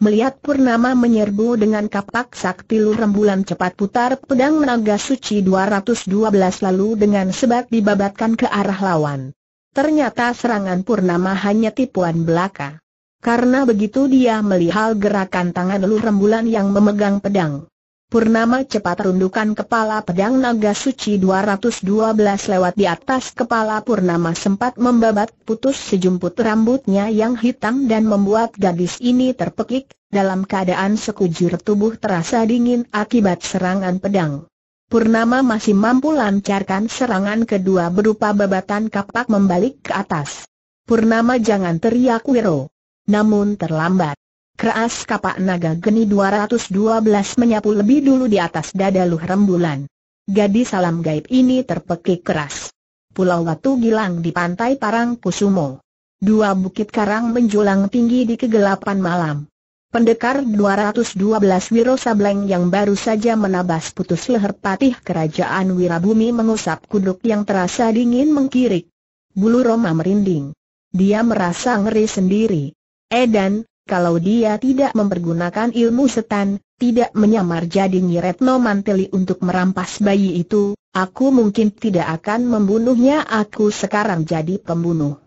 Melihat Purnama menyerbu dengan kapak sakti lur rembulan cepat putar pedang naga suci 212 lalu dengan sebat dibabatkan ke arah lawan. Ternyata serangan Purnama hanya tipuan belaka. Karena begitu dia melihat gerakan tangan lur rembulan yang memegang pedang. Purnama cepat rundukan kepala pedang naga suci 212 lewat di atas kepala Purnama sempat membabat putus sejumput rambutnya yang hitam dan membuat gadis ini terpekik, dalam keadaan sekujur tubuh terasa dingin akibat serangan pedang. Purnama masih mampu lancarkan serangan kedua berupa babatan kapak membalik ke atas. Purnama jangan teriak Wiro. Namun terlambat. Keras kapak naga geni 212 menyapu lebih dulu di atas dada Luh Rembulan. Gadis salam gaib ini terpekik keras. Pulau Watu Gilang di pantai Parang Kusumo. Dua bukit karang menjulang tinggi di kegelapan malam. Pendekar 212 Wiro Sableng yang baru saja menabas putus leher patih kerajaan Wirabumi mengusap kuduk yang terasa dingin mengkirik. Bulu Roma merinding. Dia merasa ngeri sendiri. Edan, kalau dia tidak mempergunakan ilmu setan, tidak menyamar jadi Nyiretno Manteli untuk merampas bayi itu, aku mungkin tidak akan membunuhnya aku sekarang jadi pembunuh.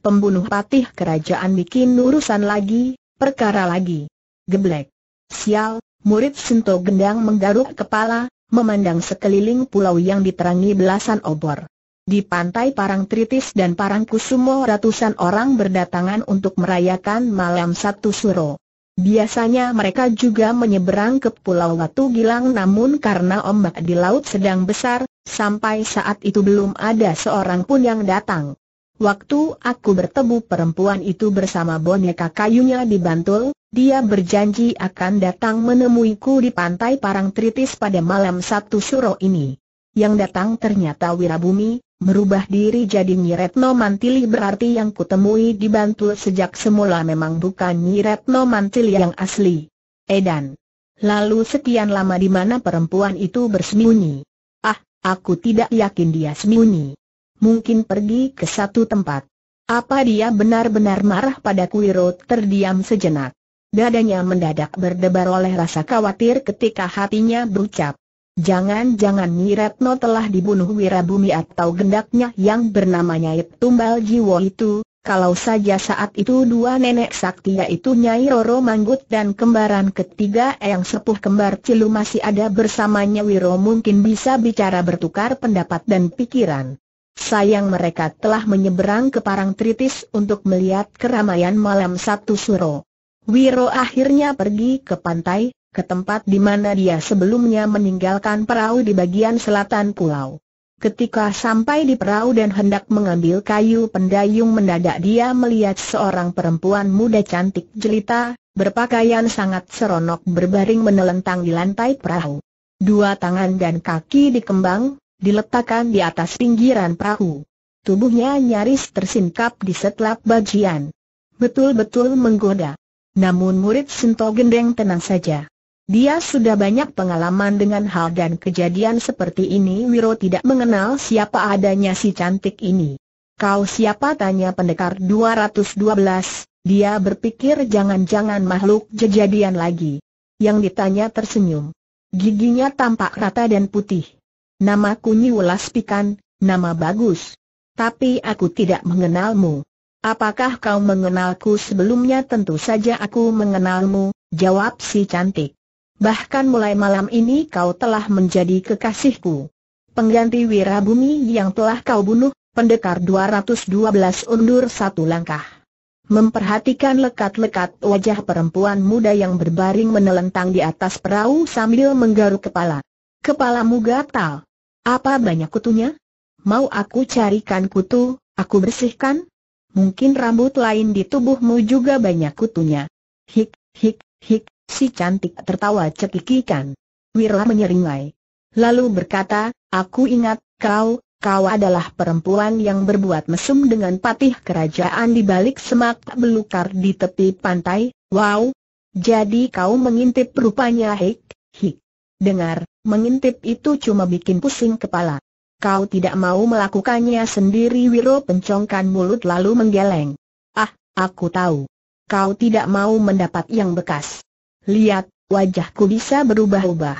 Pembunuh patih kerajaan bikin urusan lagi, perkara lagi. Geblek. Sial, murid Sento Gendang menggaruk kepala, memandang sekeliling pulau yang diterangi belasan obor. Di pantai Parang Tritis dan Parang Kusumo ratusan orang berdatangan untuk merayakan malam satu suro. Biasanya mereka juga menyeberang ke Pulau Watu Gilang namun karena ombak di laut sedang besar, sampai saat itu belum ada seorang pun yang datang. Waktu aku bertemu perempuan itu bersama boneka kayunya di Bantul, dia berjanji akan datang menemuiku di pantai Parang Tritis pada malam Sabtu Suro ini. Yang datang ternyata Wirabumi, Merubah diri jadi Retno Mantili berarti yang kutemui di Bantul sejak semula memang bukan Retno Mantili yang asli. Edan. Lalu sekian lama di mana perempuan itu bersembunyi? Ah, aku tidak yakin dia sembunyi. Mungkin pergi ke satu tempat. Apa dia benar-benar marah pada Kuiro terdiam sejenak. Dadanya mendadak berdebar oleh rasa khawatir ketika hatinya berucap. Jangan-jangan Niretno telah dibunuh Wirabumi atau gendaknya yang bernama Nyai Tumbal Jiwo itu, kalau saja saat itu dua nenek sakti yaitu Nyai Roro Manggut dan kembaran ketiga yang sepuh kembar Cilu masih ada bersamanya Wiro mungkin bisa bicara bertukar pendapat dan pikiran. Sayang mereka telah menyeberang ke Parang Tritis untuk melihat keramaian malam Sabtu Suro. Wiro akhirnya pergi ke pantai, ke tempat di mana dia sebelumnya meninggalkan perahu di bagian selatan pulau. Ketika sampai di perahu dan hendak mengambil kayu pendayung mendadak dia melihat seorang perempuan muda cantik jelita, berpakaian sangat seronok berbaring menelentang di lantai perahu. Dua tangan dan kaki dikembang, diletakkan di atas pinggiran perahu. Tubuhnya nyaris tersingkap di setelah bagian. Betul-betul menggoda. Namun murid Sinto Gendeng tenang saja. Dia sudah banyak pengalaman dengan hal dan kejadian seperti ini Wiro tidak mengenal siapa adanya si cantik ini. Kau siapa tanya pendekar 212, dia berpikir jangan-jangan makhluk kejadian lagi. Yang ditanya tersenyum. Giginya tampak rata dan putih. Nama Namaku welas Pikan, nama bagus. Tapi aku tidak mengenalmu. Apakah kau mengenalku sebelumnya tentu saja aku mengenalmu, jawab si cantik. Bahkan mulai malam ini kau telah menjadi kekasihku. Pengganti Wirabumi yang telah kau bunuh, pendekar 212 undur satu langkah. Memperhatikan lekat-lekat wajah perempuan muda yang berbaring menelentang di atas perahu sambil menggaruk kepala. Kepalamu gatal. Apa banyak kutunya? Mau aku carikan kutu, aku bersihkan? Mungkin rambut lain di tubuhmu juga banyak kutunya. Hik, hik, hik, Si cantik tertawa cekikikan. Wira menyeringai. Lalu berkata, aku ingat, kau, kau adalah perempuan yang berbuat mesum dengan patih kerajaan di balik semak belukar di tepi pantai, wow. Jadi kau mengintip rupanya hik, hik. Dengar, mengintip itu cuma bikin pusing kepala. Kau tidak mau melakukannya sendiri Wiro pencongkan mulut lalu menggeleng. Ah, aku tahu. Kau tidak mau mendapat yang bekas. Lihat, wajahku bisa berubah-ubah.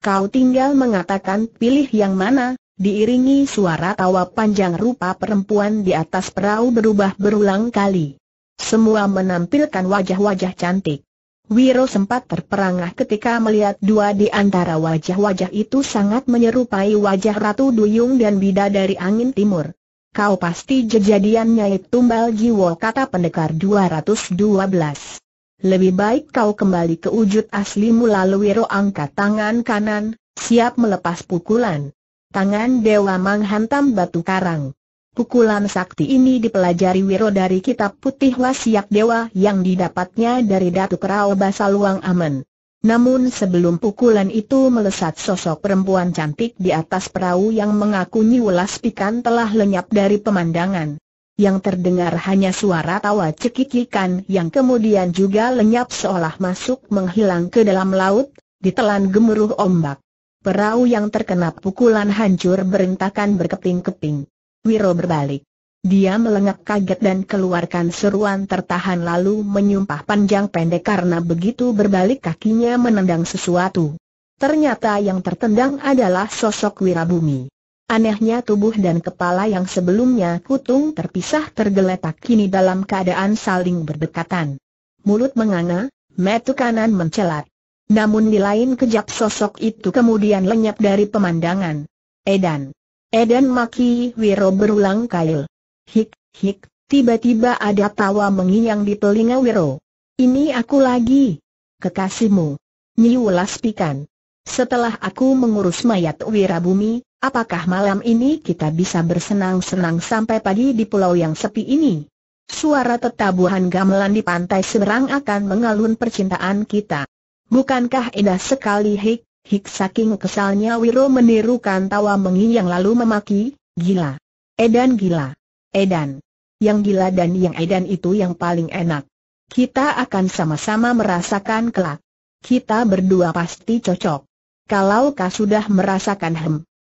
Kau tinggal mengatakan pilih yang mana, diiringi suara tawa panjang rupa perempuan di atas perahu berubah berulang kali. Semua menampilkan wajah-wajah cantik. Wiro sempat terperangah ketika melihat dua di antara wajah-wajah itu sangat menyerupai wajah Ratu Duyung dan Bida dari Angin Timur. Kau pasti jejadian Nyai Tumbal Jiwo kata pendekar 212. Lebih baik kau kembali ke wujud aslimu lalu Wiro angkat tangan kanan, siap melepas pukulan. Tangan Dewa menghantam batu karang. Pukulan sakti ini dipelajari Wiro dari kitab putih wasiak Dewa yang didapatnya dari Datu Kerao Basaluang Amen. Namun sebelum pukulan itu melesat sosok perempuan cantik di atas perahu yang mengaku Nyi Pikan telah lenyap dari pemandangan yang terdengar hanya suara tawa cekikikan yang kemudian juga lenyap seolah masuk menghilang ke dalam laut, ditelan gemuruh ombak. Perahu yang terkena pukulan hancur berentakan berkeping-keping. Wiro berbalik. Dia melengak kaget dan keluarkan seruan tertahan lalu menyumpah panjang pendek karena begitu berbalik kakinya menendang sesuatu. Ternyata yang tertendang adalah sosok Wirabumi. Anehnya tubuh dan kepala yang sebelumnya kutung terpisah tergeletak kini dalam keadaan saling berdekatan. Mulut menganga, metu kanan mencelat. Namun di lain kejap sosok itu kemudian lenyap dari pemandangan. Edan. Edan maki Wiro berulang kail. Hik, hik, tiba-tiba ada tawa mengiang di telinga Wiro. Ini aku lagi. Kekasihmu. Nyiulas pikan. Setelah aku mengurus mayat Wirabumi, apakah malam ini kita bisa bersenang-senang sampai pagi di pulau yang sepi ini? Suara tetabuhan gamelan di pantai seberang akan mengalun percintaan kita. Bukankah indah sekali Hik? Hik saking kesalnya Wiro menirukan tawa mengi yang lalu memaki, gila. Edan gila. Edan. Yang gila dan yang edan itu yang paling enak. Kita akan sama-sama merasakan kelak. Kita berdua pasti cocok kalau kau sudah merasakan hem,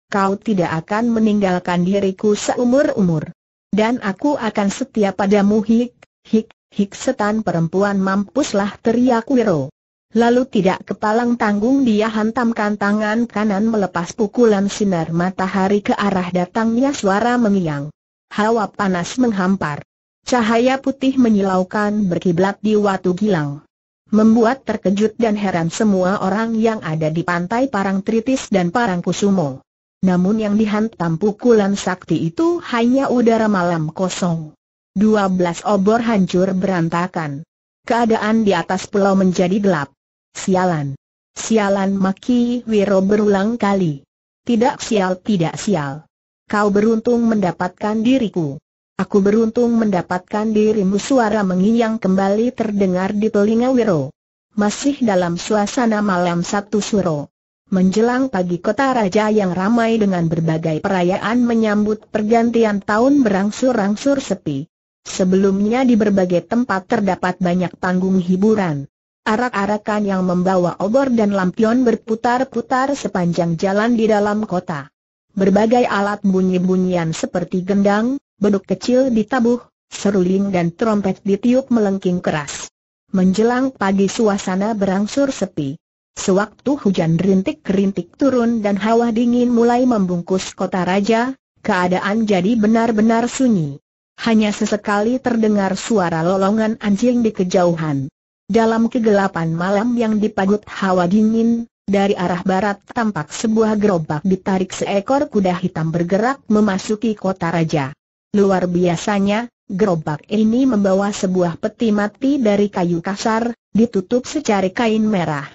kau tidak akan meninggalkan diriku seumur-umur. Dan aku akan setia padamu hik, hik, hik setan perempuan mampuslah teriak Wiro. Lalu tidak kepalang tanggung dia hantamkan tangan kanan melepas pukulan sinar matahari ke arah datangnya suara mengiang. Hawa panas menghampar. Cahaya putih menyilaukan berkiblat di Watu Gilang membuat terkejut dan heran semua orang yang ada di pantai Parang Tritis dan Parang Kusumo. Namun yang dihantam pukulan sakti itu hanya udara malam kosong. Dua belas obor hancur berantakan. Keadaan di atas pulau menjadi gelap. Sialan. Sialan Maki Wiro berulang kali. Tidak sial tidak sial. Kau beruntung mendapatkan diriku. Aku beruntung mendapatkan dirimu suara mengiyang kembali terdengar di telinga Wiro. Masih dalam suasana malam Sabtu suro. Menjelang pagi kota raja yang ramai dengan berbagai perayaan menyambut pergantian tahun berangsur-angsur sepi. Sebelumnya di berbagai tempat terdapat banyak panggung hiburan. Arak-arakan yang membawa obor dan lampion berputar-putar sepanjang jalan di dalam kota. Berbagai alat bunyi-bunyian seperti gendang, beduk kecil ditabuh, seruling dan trompet ditiup melengking keras. Menjelang pagi suasana berangsur sepi. Sewaktu hujan rintik-rintik turun dan hawa dingin mulai membungkus kota raja, keadaan jadi benar-benar sunyi. Hanya sesekali terdengar suara lolongan anjing di kejauhan. Dalam kegelapan malam yang dipagut hawa dingin, dari arah barat tampak sebuah gerobak ditarik seekor kuda hitam bergerak memasuki kota raja. Luar biasanya, gerobak ini membawa sebuah peti mati dari kayu kasar, ditutup secara kain merah.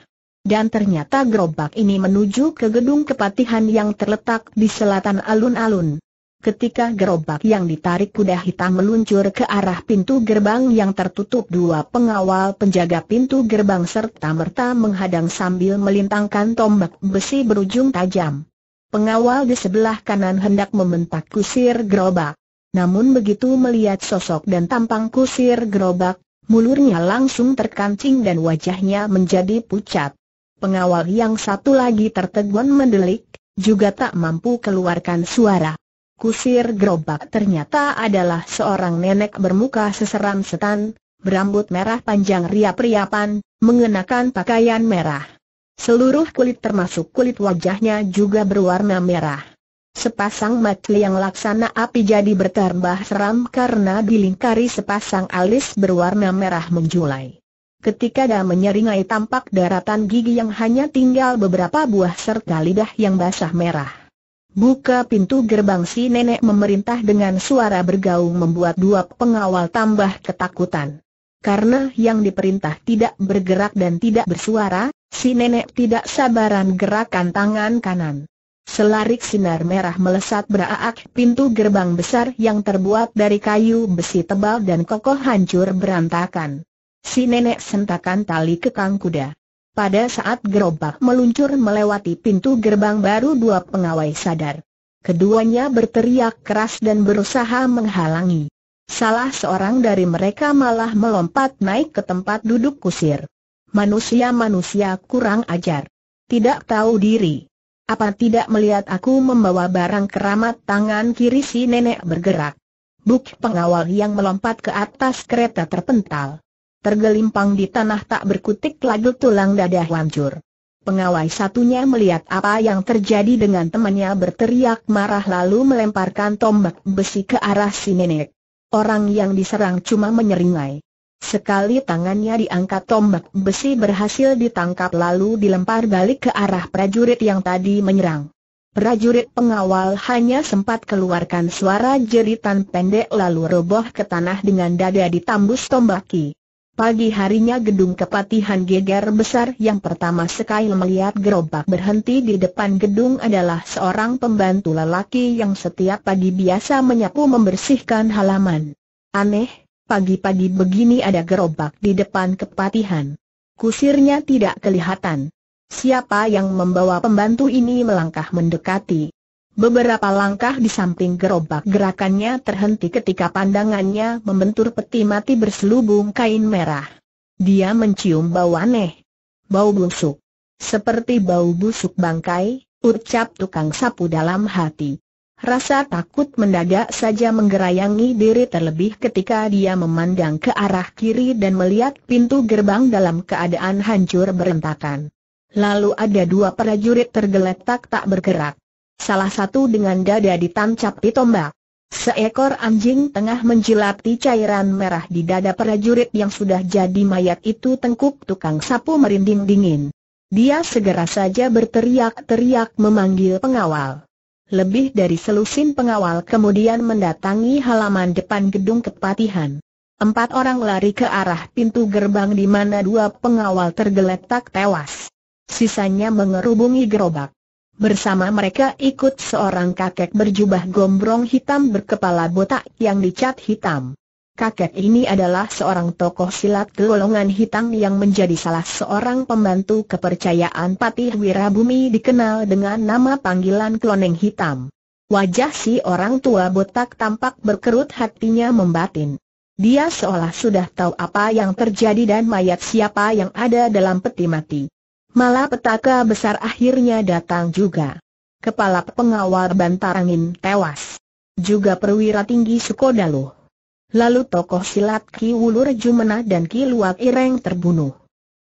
Dan ternyata gerobak ini menuju ke gedung kepatihan yang terletak di selatan alun-alun. Ketika gerobak yang ditarik kuda hitam meluncur ke arah pintu gerbang yang tertutup dua pengawal penjaga pintu gerbang serta merta menghadang sambil melintangkan tombak besi berujung tajam. Pengawal di sebelah kanan hendak membentak kusir gerobak. Namun begitu melihat sosok dan tampang kusir gerobak, mulurnya langsung terkancing dan wajahnya menjadi pucat. Pengawal yang satu lagi tertegun mendelik, juga tak mampu keluarkan suara. Kusir gerobak ternyata adalah seorang nenek bermuka seseram setan, berambut merah panjang riap-riapan, mengenakan pakaian merah. Seluruh kulit termasuk kulit wajahnya juga berwarna merah. Sepasang mata yang laksana api jadi bertambah seram karena dilingkari sepasang alis berwarna merah menjulai. Ketika dah menyeringai tampak daratan gigi yang hanya tinggal beberapa buah serta lidah yang basah merah. Buka pintu gerbang si nenek memerintah dengan suara bergaung membuat dua pengawal tambah ketakutan. Karena yang diperintah tidak bergerak dan tidak bersuara, si nenek tidak sabaran gerakan tangan kanan. Selarik sinar merah melesat beraak pintu gerbang besar yang terbuat dari kayu besi tebal dan kokoh hancur berantakan. Si nenek sentakan tali kekang kuda. Pada saat gerobak meluncur melewati pintu gerbang baru dua pengawai sadar. Keduanya berteriak keras dan berusaha menghalangi. Salah seorang dari mereka malah melompat naik ke tempat duduk kusir. Manusia-manusia kurang ajar. Tidak tahu diri. Apa tidak melihat aku membawa barang keramat tangan kiri si nenek bergerak? Buk pengawal yang melompat ke atas kereta terpental. Tergelimpang di tanah tak berkutik lagu tulang dadah hancur. Pengawal satunya melihat apa yang terjadi dengan temannya berteriak marah lalu melemparkan tombak besi ke arah si nenek. Orang yang diserang cuma menyeringai. Sekali tangannya diangkat tombak besi berhasil ditangkap lalu dilempar balik ke arah prajurit yang tadi menyerang. Prajurit pengawal hanya sempat keluarkan suara jeritan pendek lalu roboh ke tanah dengan dada ditambus tombaki. Pagi harinya gedung kepatihan geger besar yang pertama sekali melihat gerobak berhenti di depan gedung adalah seorang pembantu lelaki yang setiap pagi biasa menyapu membersihkan halaman. Aneh, pagi-pagi begini ada gerobak di depan kepatihan. Kusirnya tidak kelihatan. Siapa yang membawa pembantu ini melangkah mendekati. Beberapa langkah di samping gerobak gerakannya terhenti ketika pandangannya membentur peti mati berselubung kain merah. Dia mencium bau aneh. Bau busuk. Seperti bau busuk bangkai, ucap tukang sapu dalam hati. Rasa takut mendadak saja menggerayangi diri terlebih ketika dia memandang ke arah kiri dan melihat pintu gerbang dalam keadaan hancur berentakan. Lalu ada dua prajurit tergeletak tak bergerak. Salah satu dengan dada ditancap di tombak. Seekor anjing tengah menjilati cairan merah di dada prajurit yang sudah jadi mayat itu tengkuk tukang sapu merinding dingin. Dia segera saja berteriak-teriak memanggil pengawal lebih dari selusin pengawal kemudian mendatangi halaman depan gedung kepatihan. Empat orang lari ke arah pintu gerbang di mana dua pengawal tergeletak tewas. Sisanya mengerubungi gerobak. Bersama mereka ikut seorang kakek berjubah gombrong hitam berkepala botak yang dicat hitam kakek ini adalah seorang tokoh silat golongan hitam yang menjadi salah seorang pembantu kepercayaan Patih Wirabumi dikenal dengan nama panggilan Kloneng Hitam. Wajah si orang tua botak tampak berkerut hatinya membatin. Dia seolah sudah tahu apa yang terjadi dan mayat siapa yang ada dalam peti mati. Malah petaka besar akhirnya datang juga. Kepala pengawal bantarangin tewas. Juga perwira tinggi Sukodaluh. Lalu tokoh silat Ki Wulur Jumena dan Ki Luak Ireng terbunuh.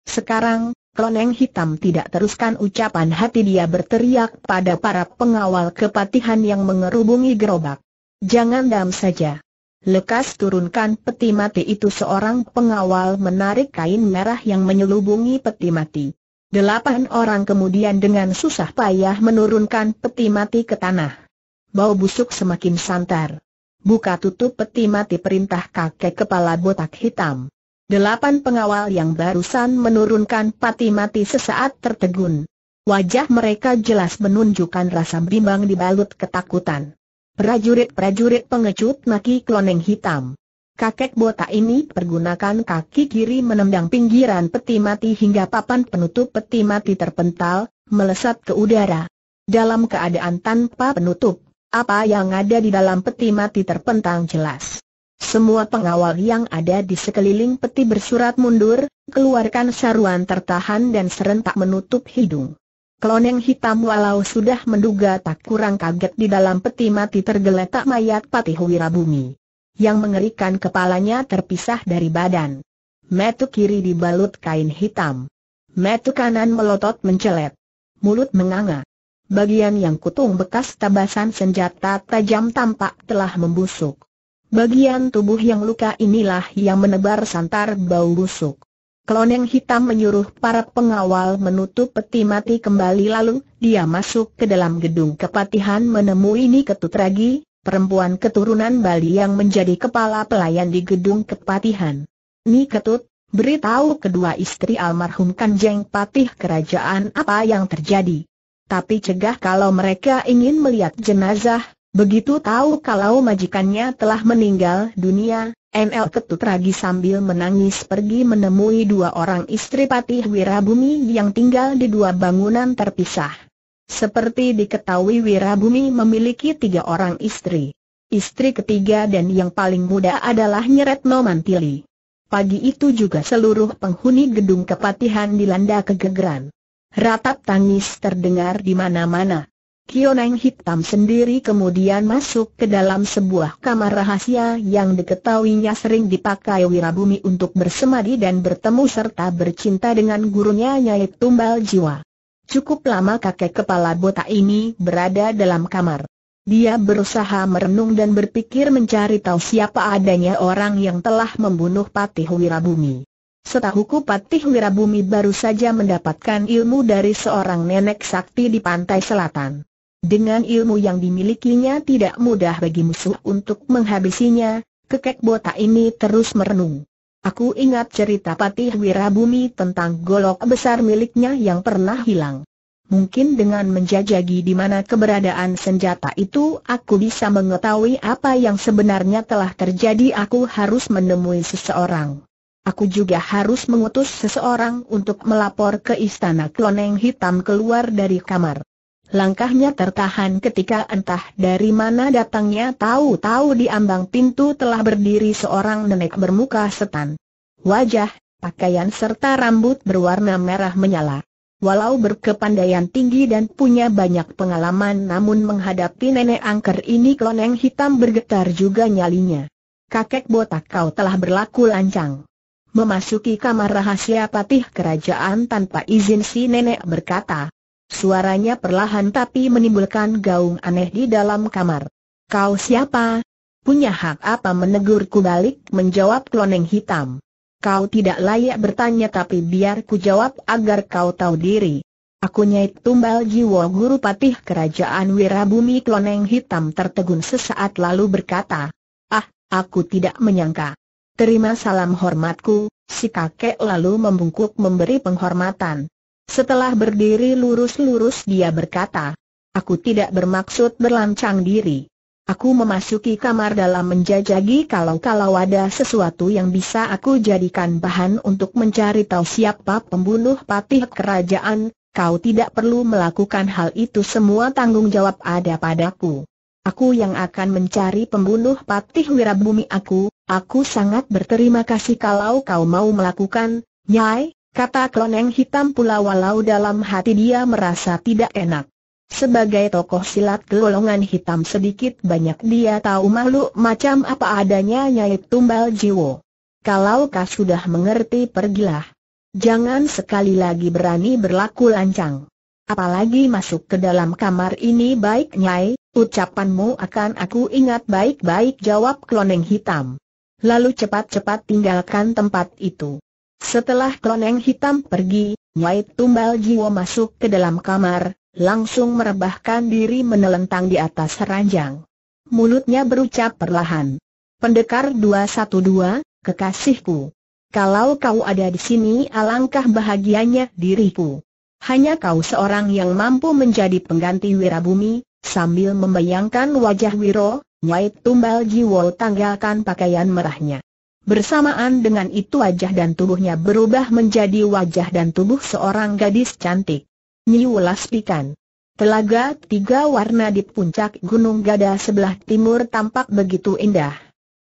Sekarang, Kloneng Hitam tidak teruskan ucapan hati dia berteriak pada para pengawal kepatihan yang mengerubungi gerobak. Jangan dam saja. Lekas turunkan peti mati itu seorang pengawal menarik kain merah yang menyelubungi peti mati. Delapan orang kemudian dengan susah payah menurunkan peti mati ke tanah. Bau busuk semakin santar. Buka tutup peti mati perintah kakek kepala botak hitam. Delapan pengawal yang barusan menurunkan pati mati sesaat tertegun. Wajah mereka jelas menunjukkan rasa bimbang dibalut ketakutan. Prajurit-prajurit pengecut maki kloneng hitam. Kakek botak ini pergunakan kaki kiri menendang pinggiran peti mati hingga papan penutup peti mati terpental, melesat ke udara. Dalam keadaan tanpa penutup, apa yang ada di dalam peti mati terpentang jelas. Semua pengawal yang ada di sekeliling peti bersurat mundur, keluarkan saruan tertahan dan serentak menutup hidung. Kloneng hitam walau sudah menduga tak kurang kaget di dalam peti mati tergeletak mayat Patih Wirabumi. Yang mengerikan kepalanya terpisah dari badan. Metu kiri dibalut kain hitam. Metu kanan melotot mencelet. Mulut menganga bagian yang kutung bekas tabasan senjata tajam tampak telah membusuk. Bagian tubuh yang luka inilah yang menebar santar bau busuk. Kloneng hitam menyuruh para pengawal menutup peti mati kembali lalu, dia masuk ke dalam gedung kepatihan menemui ini ketutragi, perempuan keturunan Bali yang menjadi kepala pelayan di gedung kepatihan. Ni Ketut, beritahu kedua istri almarhum Kanjeng Patih kerajaan apa yang terjadi. Tapi cegah kalau mereka ingin melihat jenazah, begitu tahu kalau majikannya telah meninggal dunia, Nl ketut ragi sambil menangis pergi menemui dua orang istri Patih Wirabumi yang tinggal di dua bangunan terpisah. Seperti diketahui Wirabumi memiliki tiga orang istri. Istri ketiga dan yang paling muda adalah Nyeretno Mantili. Pagi itu juga seluruh penghuni gedung kepatihan dilanda kegegeran. Ratap tangis terdengar di mana-mana. Kioneng hitam sendiri kemudian masuk ke dalam sebuah kamar rahasia yang diketahuinya sering dipakai Wirabumi untuk bersemadi dan bertemu serta bercinta dengan gurunya Nyai Tumbal Jiwa. Cukup lama kakek kepala botak ini berada dalam kamar. Dia berusaha merenung dan berpikir mencari tahu siapa adanya orang yang telah membunuh Patih Wirabumi. Setahuku Patih Wirabumi baru saja mendapatkan ilmu dari seorang nenek sakti di pantai selatan. Dengan ilmu yang dimilikinya tidak mudah bagi musuh untuk menghabisinya, kekek botak ini terus merenung. Aku ingat cerita Patih Wirabumi tentang golok besar miliknya yang pernah hilang. Mungkin dengan menjajagi di mana keberadaan senjata itu aku bisa mengetahui apa yang sebenarnya telah terjadi aku harus menemui seseorang. Aku juga harus mengutus seseorang untuk melapor ke istana Kloneng Hitam keluar dari kamar. Langkahnya tertahan ketika entah dari mana datangnya tahu-tahu di ambang pintu telah berdiri seorang nenek bermuka setan. Wajah, pakaian serta rambut berwarna merah menyala. Walau berkepandaian tinggi dan punya banyak pengalaman namun menghadapi nenek angker ini kloneng hitam bergetar juga nyalinya. Kakek botak kau telah berlaku lancang memasuki kamar rahasia patih kerajaan tanpa izin si nenek berkata. Suaranya perlahan tapi menimbulkan gaung aneh di dalam kamar. Kau siapa? Punya hak apa menegurku balik? Menjawab kloneng hitam. Kau tidak layak bertanya tapi biar ku jawab agar kau tahu diri. Aku Nyai Tumbal jiwa Guru Patih Kerajaan Wirabumi Kloneng Hitam tertegun sesaat lalu berkata, Ah, aku tidak menyangka. Terima salam hormatku, si kakek lalu membungkuk memberi penghormatan. Setelah berdiri lurus-lurus dia berkata, Aku tidak bermaksud berlancang diri. Aku memasuki kamar dalam menjajagi kalau-kalau ada sesuatu yang bisa aku jadikan bahan untuk mencari tahu siapa pembunuh patih kerajaan, kau tidak perlu melakukan hal itu semua tanggung jawab ada padaku. Aku yang akan mencari pembunuh patih wirabumi aku, aku sangat berterima kasih kalau kau mau melakukan, Nyai, kata kloneng hitam pula walau dalam hati dia merasa tidak enak. Sebagai tokoh silat golongan hitam sedikit banyak dia tahu makhluk macam apa adanya Nyai Tumbal Jiwo. Kalau kau sudah mengerti pergilah. Jangan sekali lagi berani berlaku lancang apalagi masuk ke dalam kamar ini baik Nyai, ucapanmu akan aku ingat baik-baik jawab kloneng hitam. Lalu cepat-cepat tinggalkan tempat itu. Setelah kloneng hitam pergi, Nyai Tumbal Jiwa masuk ke dalam kamar, langsung merebahkan diri menelentang di atas ranjang. Mulutnya berucap perlahan. Pendekar 212, kekasihku. Kalau kau ada di sini alangkah bahagianya diriku. Hanya kau seorang yang mampu menjadi pengganti Wirabumi, sambil membayangkan wajah Wiro, Nyai Tumbal Jiwo tanggalkan pakaian merahnya. Bersamaan dengan itu wajah dan tubuhnya berubah menjadi wajah dan tubuh seorang gadis cantik. Niulas Pikan Telaga tiga warna di puncak Gunung Gada sebelah timur tampak begitu indah.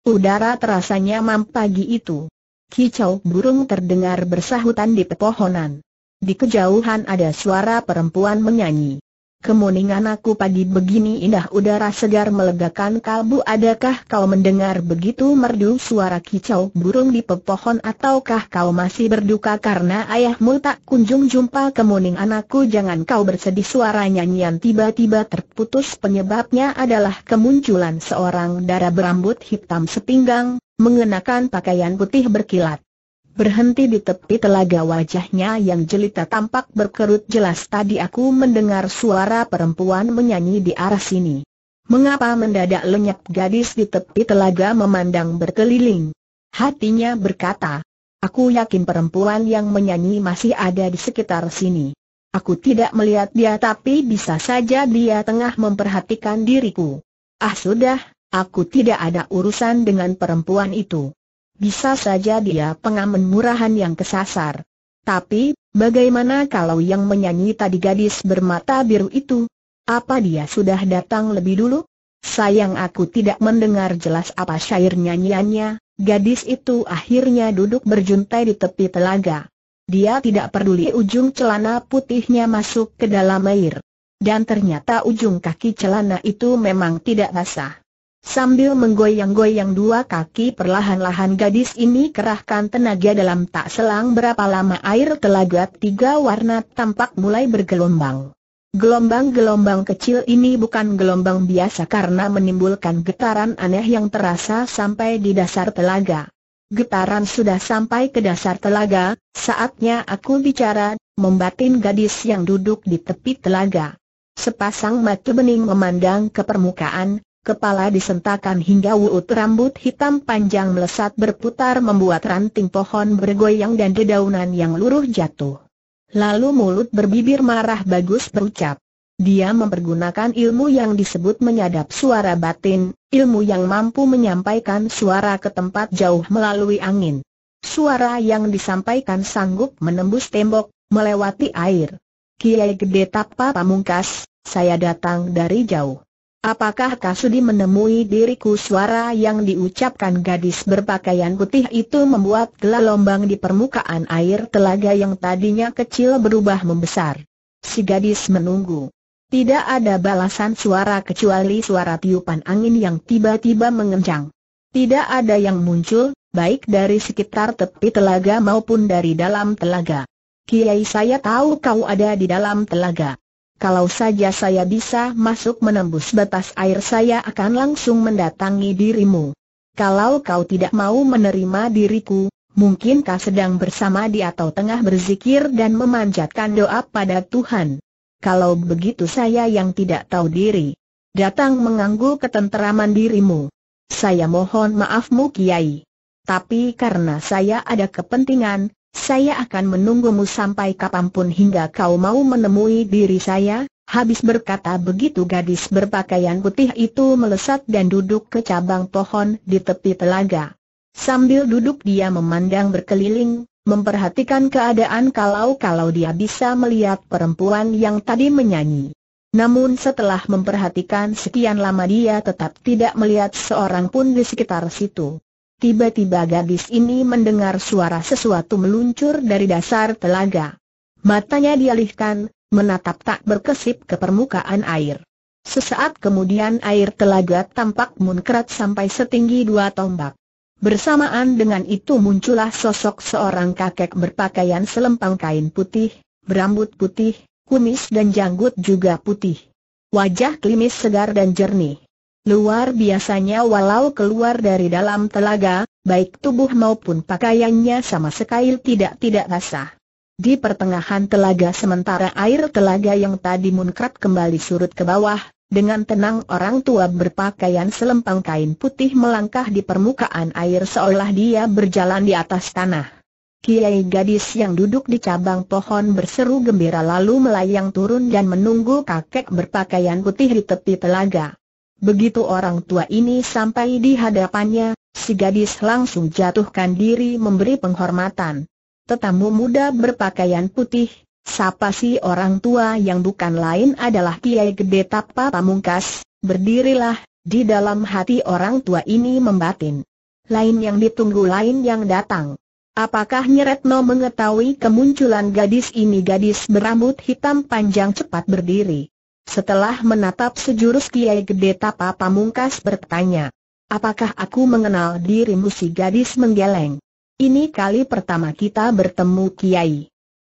Udara terasa nyaman pagi itu. Kicau burung terdengar bersahutan di pepohonan. Di kejauhan ada suara perempuan menyanyi. Kemuningan aku pagi begini indah udara segar melegakan kalbu adakah kau mendengar begitu merdu suara kicau burung di pepohon ataukah kau masih berduka karena ayahmu tak kunjung jumpa kemuning anakku jangan kau bersedih suara nyanyian tiba-tiba terputus penyebabnya adalah kemunculan seorang darah berambut hitam sepinggang, mengenakan pakaian putih berkilat. Berhenti di tepi telaga wajahnya yang jelita tampak berkerut jelas tadi aku mendengar suara perempuan menyanyi di arah sini. Mengapa mendadak lenyap gadis di tepi telaga memandang berkeliling? Hatinya berkata, aku yakin perempuan yang menyanyi masih ada di sekitar sini. Aku tidak melihat dia tapi bisa saja dia tengah memperhatikan diriku. Ah sudah, aku tidak ada urusan dengan perempuan itu. Bisa saja dia pengamen murahan yang kesasar. Tapi, bagaimana kalau yang menyanyi tadi gadis bermata biru itu? Apa dia sudah datang lebih dulu? Sayang aku tidak mendengar jelas apa syair nyanyiannya, gadis itu akhirnya duduk berjuntai di tepi telaga. Dia tidak peduli ujung celana putihnya masuk ke dalam air. Dan ternyata ujung kaki celana itu memang tidak basah. Sambil menggoyang-goyang dua kaki perlahan-lahan gadis ini kerahkan tenaga dalam tak selang berapa lama air telaga tiga warna tampak mulai bergelombang. Gelombang-gelombang kecil ini bukan gelombang biasa karena menimbulkan getaran aneh yang terasa sampai di dasar telaga. Getaran sudah sampai ke dasar telaga, saatnya aku bicara, membatin gadis yang duduk di tepi telaga. Sepasang mata bening memandang ke permukaan, Kepala disentakan hingga uut rambut hitam panjang melesat berputar membuat ranting pohon bergoyang dan dedaunan yang luruh jatuh. Lalu mulut berbibir marah bagus berucap. Dia mempergunakan ilmu yang disebut menyadap suara batin, ilmu yang mampu menyampaikan suara ke tempat jauh melalui angin. Suara yang disampaikan sanggup menembus tembok, melewati air. Kiai Gede Tapa Pamungkas, saya datang dari jauh. Apakah Kasudi menemui diriku suara yang diucapkan gadis berpakaian putih itu membuat gelombang di permukaan air telaga yang tadinya kecil berubah membesar. Si gadis menunggu. Tidak ada balasan suara kecuali suara tiupan angin yang tiba-tiba mengencang. Tidak ada yang muncul, baik dari sekitar tepi telaga maupun dari dalam telaga. Kiai saya tahu kau ada di dalam telaga. Kalau saja saya bisa masuk menembus batas air saya akan langsung mendatangi dirimu. Kalau kau tidak mau menerima diriku, mungkinkah sedang bersama di atau tengah berzikir dan memanjatkan doa pada Tuhan? Kalau begitu saya yang tidak tahu diri. Datang mengganggu ketenteraman dirimu. Saya mohon maafmu Kiai. Tapi karena saya ada kepentingan, saya akan menunggumu sampai kapanpun hingga kau mau menemui diri saya, habis berkata begitu gadis berpakaian putih itu melesat dan duduk ke cabang pohon di tepi telaga. Sambil duduk dia memandang berkeliling, memperhatikan keadaan kalau-kalau dia bisa melihat perempuan yang tadi menyanyi. Namun setelah memperhatikan sekian lama dia tetap tidak melihat seorang pun di sekitar situ. Tiba-tiba gadis ini mendengar suara sesuatu meluncur dari dasar telaga. Matanya dialihkan, menatap tak berkesip ke permukaan air. Sesaat kemudian air telaga tampak munkrat sampai setinggi dua tombak. Bersamaan dengan itu muncullah sosok seorang kakek berpakaian selempang kain putih, berambut putih, kumis dan janggut juga putih. Wajah klimis segar dan jernih. Luar biasanya walau keluar dari dalam telaga, baik tubuh maupun pakaiannya sama sekali tidak-tidak basah. Di pertengahan telaga sementara air telaga yang tadi munkrat kembali surut ke bawah, dengan tenang orang tua berpakaian selempang kain putih melangkah di permukaan air seolah dia berjalan di atas tanah. Kiai gadis yang duduk di cabang pohon berseru gembira lalu melayang turun dan menunggu kakek berpakaian putih di tepi telaga. Begitu orang tua ini sampai di hadapannya, si gadis langsung jatuhkan diri memberi penghormatan. Tetamu muda berpakaian putih, sapa si orang tua yang bukan lain adalah Kiai Gede Tapa Pamungkas, berdirilah, di dalam hati orang tua ini membatin. Lain yang ditunggu lain yang datang. Apakah Nyeretno mengetahui kemunculan gadis ini gadis berambut hitam panjang cepat berdiri? Setelah menatap sejurus Kiai Gede Tapa Pamungkas bertanya, Apakah aku mengenal dirimu si gadis menggeleng? Ini kali pertama kita bertemu Kiai.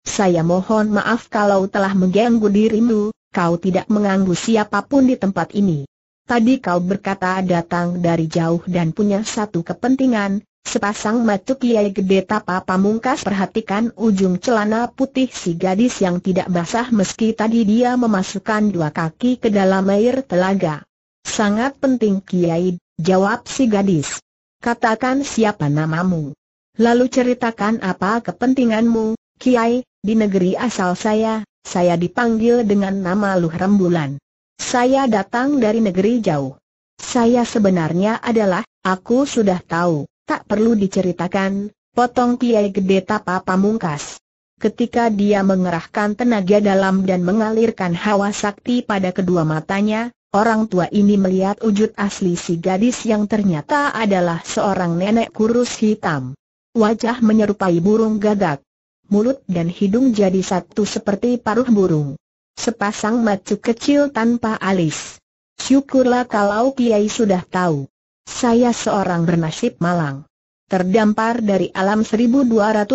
Saya mohon maaf kalau telah mengganggu dirimu, kau tidak mengganggu siapapun di tempat ini. Tadi kau berkata datang dari jauh dan punya satu kepentingan, Sepasang mata kiai gede tapa pamungkas perhatikan ujung celana putih si gadis yang tidak basah meski tadi dia memasukkan dua kaki ke dalam air telaga. Sangat penting kiai, jawab si gadis. Katakan siapa namamu. Lalu ceritakan apa kepentinganmu, kiai, di negeri asal saya, saya dipanggil dengan nama Luh Rembulan. Saya datang dari negeri jauh. Saya sebenarnya adalah, aku sudah tahu. Tak perlu diceritakan, potong Kiai Gede Tapa Pamungkas. Ketika dia mengerahkan tenaga dalam dan mengalirkan hawa sakti pada kedua matanya, orang tua ini melihat wujud asli si gadis yang ternyata adalah seorang nenek kurus hitam. Wajah menyerupai burung gagak. Mulut dan hidung jadi satu seperti paruh burung. Sepasang macu kecil tanpa alis. Syukurlah kalau Kiai sudah tahu. Saya seorang bernasib malang. Terdampar dari alam 1200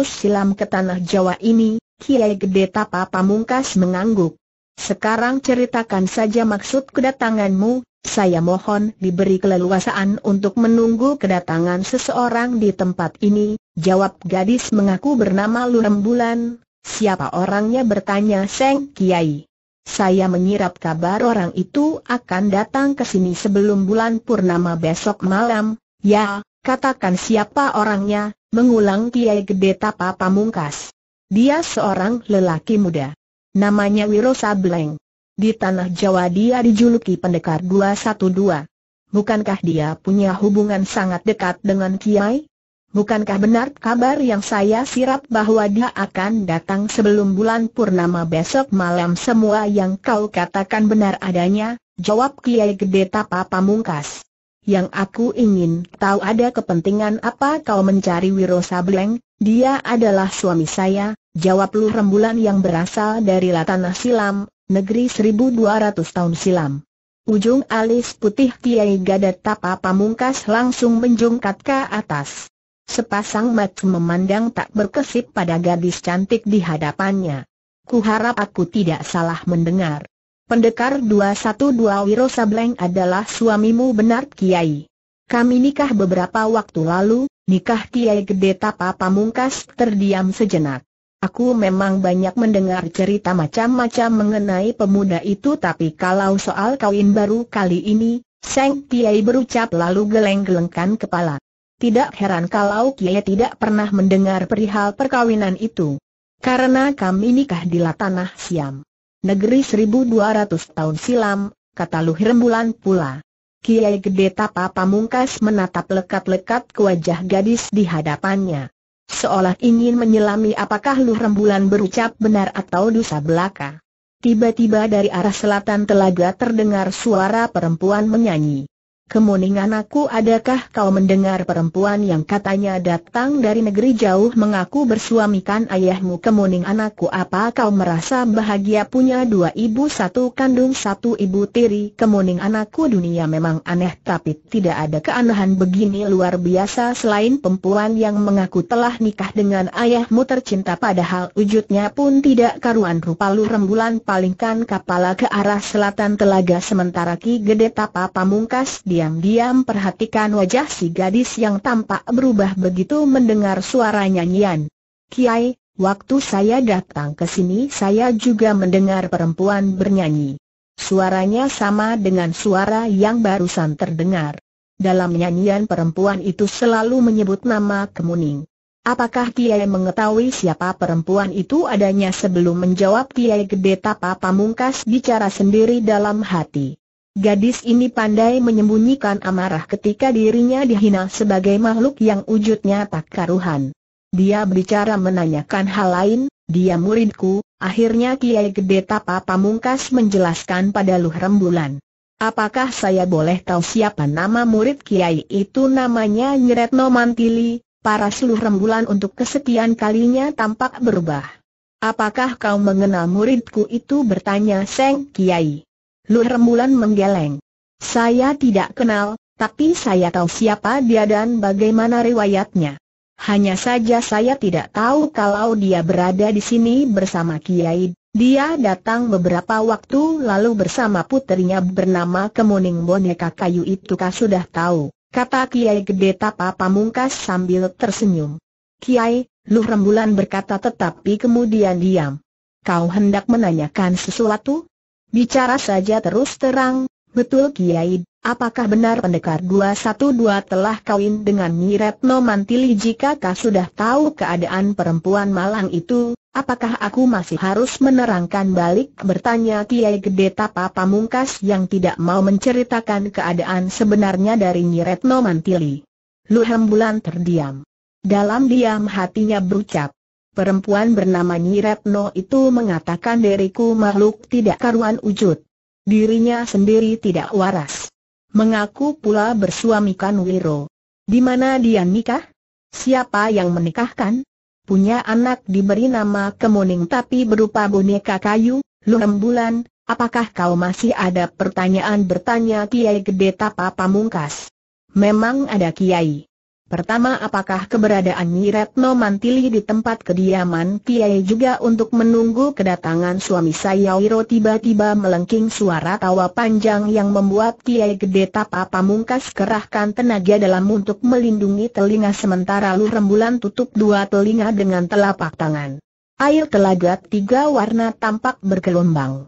silam ke tanah Jawa ini, Kiai Gede Tapa Pamungkas mengangguk. Sekarang ceritakan saja maksud kedatanganmu, saya mohon diberi keleluasaan untuk menunggu kedatangan seseorang di tempat ini, jawab gadis mengaku bernama Lurembulan. Siapa orangnya bertanya Seng Kiai. Saya menyirap kabar orang itu akan datang ke sini sebelum bulan purnama besok malam, ya, katakan siapa orangnya, mengulang Kiai Gede Tapa Pamungkas. Dia seorang lelaki muda. Namanya Wiro Sableng. Di tanah Jawa dia dijuluki pendekar 212. Bukankah dia punya hubungan sangat dekat dengan Kiai? bukankah benar kabar yang saya sirap bahwa dia akan datang sebelum bulan purnama besok malam semua yang kau katakan benar adanya, jawab Kiai Gede Tapa Pamungkas. Yang aku ingin tahu ada kepentingan apa kau mencari Wiro Sableng, dia adalah suami saya, jawab Lu Rembulan yang berasal dari Latanah Silam, negeri 1200 tahun silam. Ujung alis putih Kiai Gede Tapa Pamungkas langsung menjungkat ke atas. Sepasang mata memandang tak berkesip pada gadis cantik di hadapannya. Kuharap aku tidak salah mendengar. Pendekar 212 Wiro Sableng adalah suamimu benar Kiai. Kami nikah beberapa waktu lalu, nikah Kiai Gede Tapa Pamungkas terdiam sejenak. Aku memang banyak mendengar cerita macam-macam mengenai pemuda itu tapi kalau soal kawin baru kali ini, Seng Kiai berucap lalu geleng-gelengkan kepala. Tidak heran kalau Kiai tidak pernah mendengar perihal perkawinan itu. Karena kami nikah di Tanah Siam. Negeri 1200 tahun silam, kata Luhir Mbulan pula. Kiai Gede Tapa Pamungkas menatap lekat-lekat ke wajah gadis di hadapannya. Seolah ingin menyelami apakah Luhrembulan Mbulan berucap benar atau dosa belaka. Tiba-tiba dari arah selatan telaga terdengar suara perempuan menyanyi. Kemuningan aku adakah kau mendengar perempuan yang katanya datang dari negeri jauh mengaku bersuamikan ayahmu kemuning anakku apa kau merasa bahagia punya dua ibu satu kandung satu ibu tiri kemuning anakku dunia memang aneh tapi tidak ada keanehan begini luar biasa selain perempuan yang mengaku telah nikah dengan ayahmu tercinta padahal wujudnya pun tidak karuan rupa lu rembulan palingkan kepala ke arah selatan telaga sementara Ki Gede Tapa Pamungkas di diam-diam perhatikan wajah si gadis yang tampak berubah begitu mendengar suara nyanyian. Kiai, waktu saya datang ke sini saya juga mendengar perempuan bernyanyi. Suaranya sama dengan suara yang barusan terdengar. Dalam nyanyian perempuan itu selalu menyebut nama Kemuning. Apakah Kiai mengetahui siapa perempuan itu adanya sebelum menjawab Kiai Gede Tapa Pamungkas bicara sendiri dalam hati. Gadis ini pandai menyembunyikan amarah ketika dirinya dihina sebagai makhluk yang wujudnya tak karuhan. Dia berbicara menanyakan hal lain, dia muridku, akhirnya Kiai Gede Tapa Pamungkas menjelaskan pada Luh Rembulan. Apakah saya boleh tahu siapa nama murid Kiai itu namanya Nyeretno Mantili, para seluh Rembulan untuk kesekian kalinya tampak berubah. Apakah kau mengenal muridku itu bertanya Seng Kiai. Lu Rembulan menggeleng. Saya tidak kenal, tapi saya tahu siapa dia dan bagaimana riwayatnya. Hanya saja saya tidak tahu kalau dia berada di sini bersama Kiai. Dia datang beberapa waktu lalu bersama putrinya bernama Kemuning Boneka Kayu itu kah sudah tahu, kata Kiai Gede Tapa Pamungkas sambil tersenyum. Kiai, Luh Rembulan berkata tetapi kemudian diam. Kau hendak menanyakan sesuatu? Bicara saja terus terang, betul Kiai, apakah benar pendekar 212 telah kawin dengan Nyiretno Mantili jika kau sudah tahu keadaan perempuan malang itu, apakah aku masih harus menerangkan balik bertanya Kiai Gede Tapa Pamungkas yang tidak mau menceritakan keadaan sebenarnya dari Nyiretno Mantili. Luhambulan terdiam. Dalam diam hatinya berucap, Perempuan bernama Nyiretno itu mengatakan diriku makhluk tidak karuan wujud. Dirinya sendiri tidak waras. Mengaku pula bersuamikan Wiro. Di mana dia nikah? Siapa yang menikahkan? Punya anak diberi nama Kemuning tapi berupa boneka kayu, bulan. apakah kau masih ada pertanyaan bertanya Kiai Gede Tapa Pamungkas? Memang ada Kiai. Pertama apakah keberadaan Nyi Retno Mantili di tempat kediaman Kiai juga untuk menunggu kedatangan suami saya Wiro tiba-tiba melengking suara tawa panjang yang membuat Kiai Gede Tapa Pamungkas kerahkan tenaga dalam untuk melindungi telinga sementara Lu Rembulan tutup dua telinga dengan telapak tangan. Air telaga tiga warna tampak bergelombang.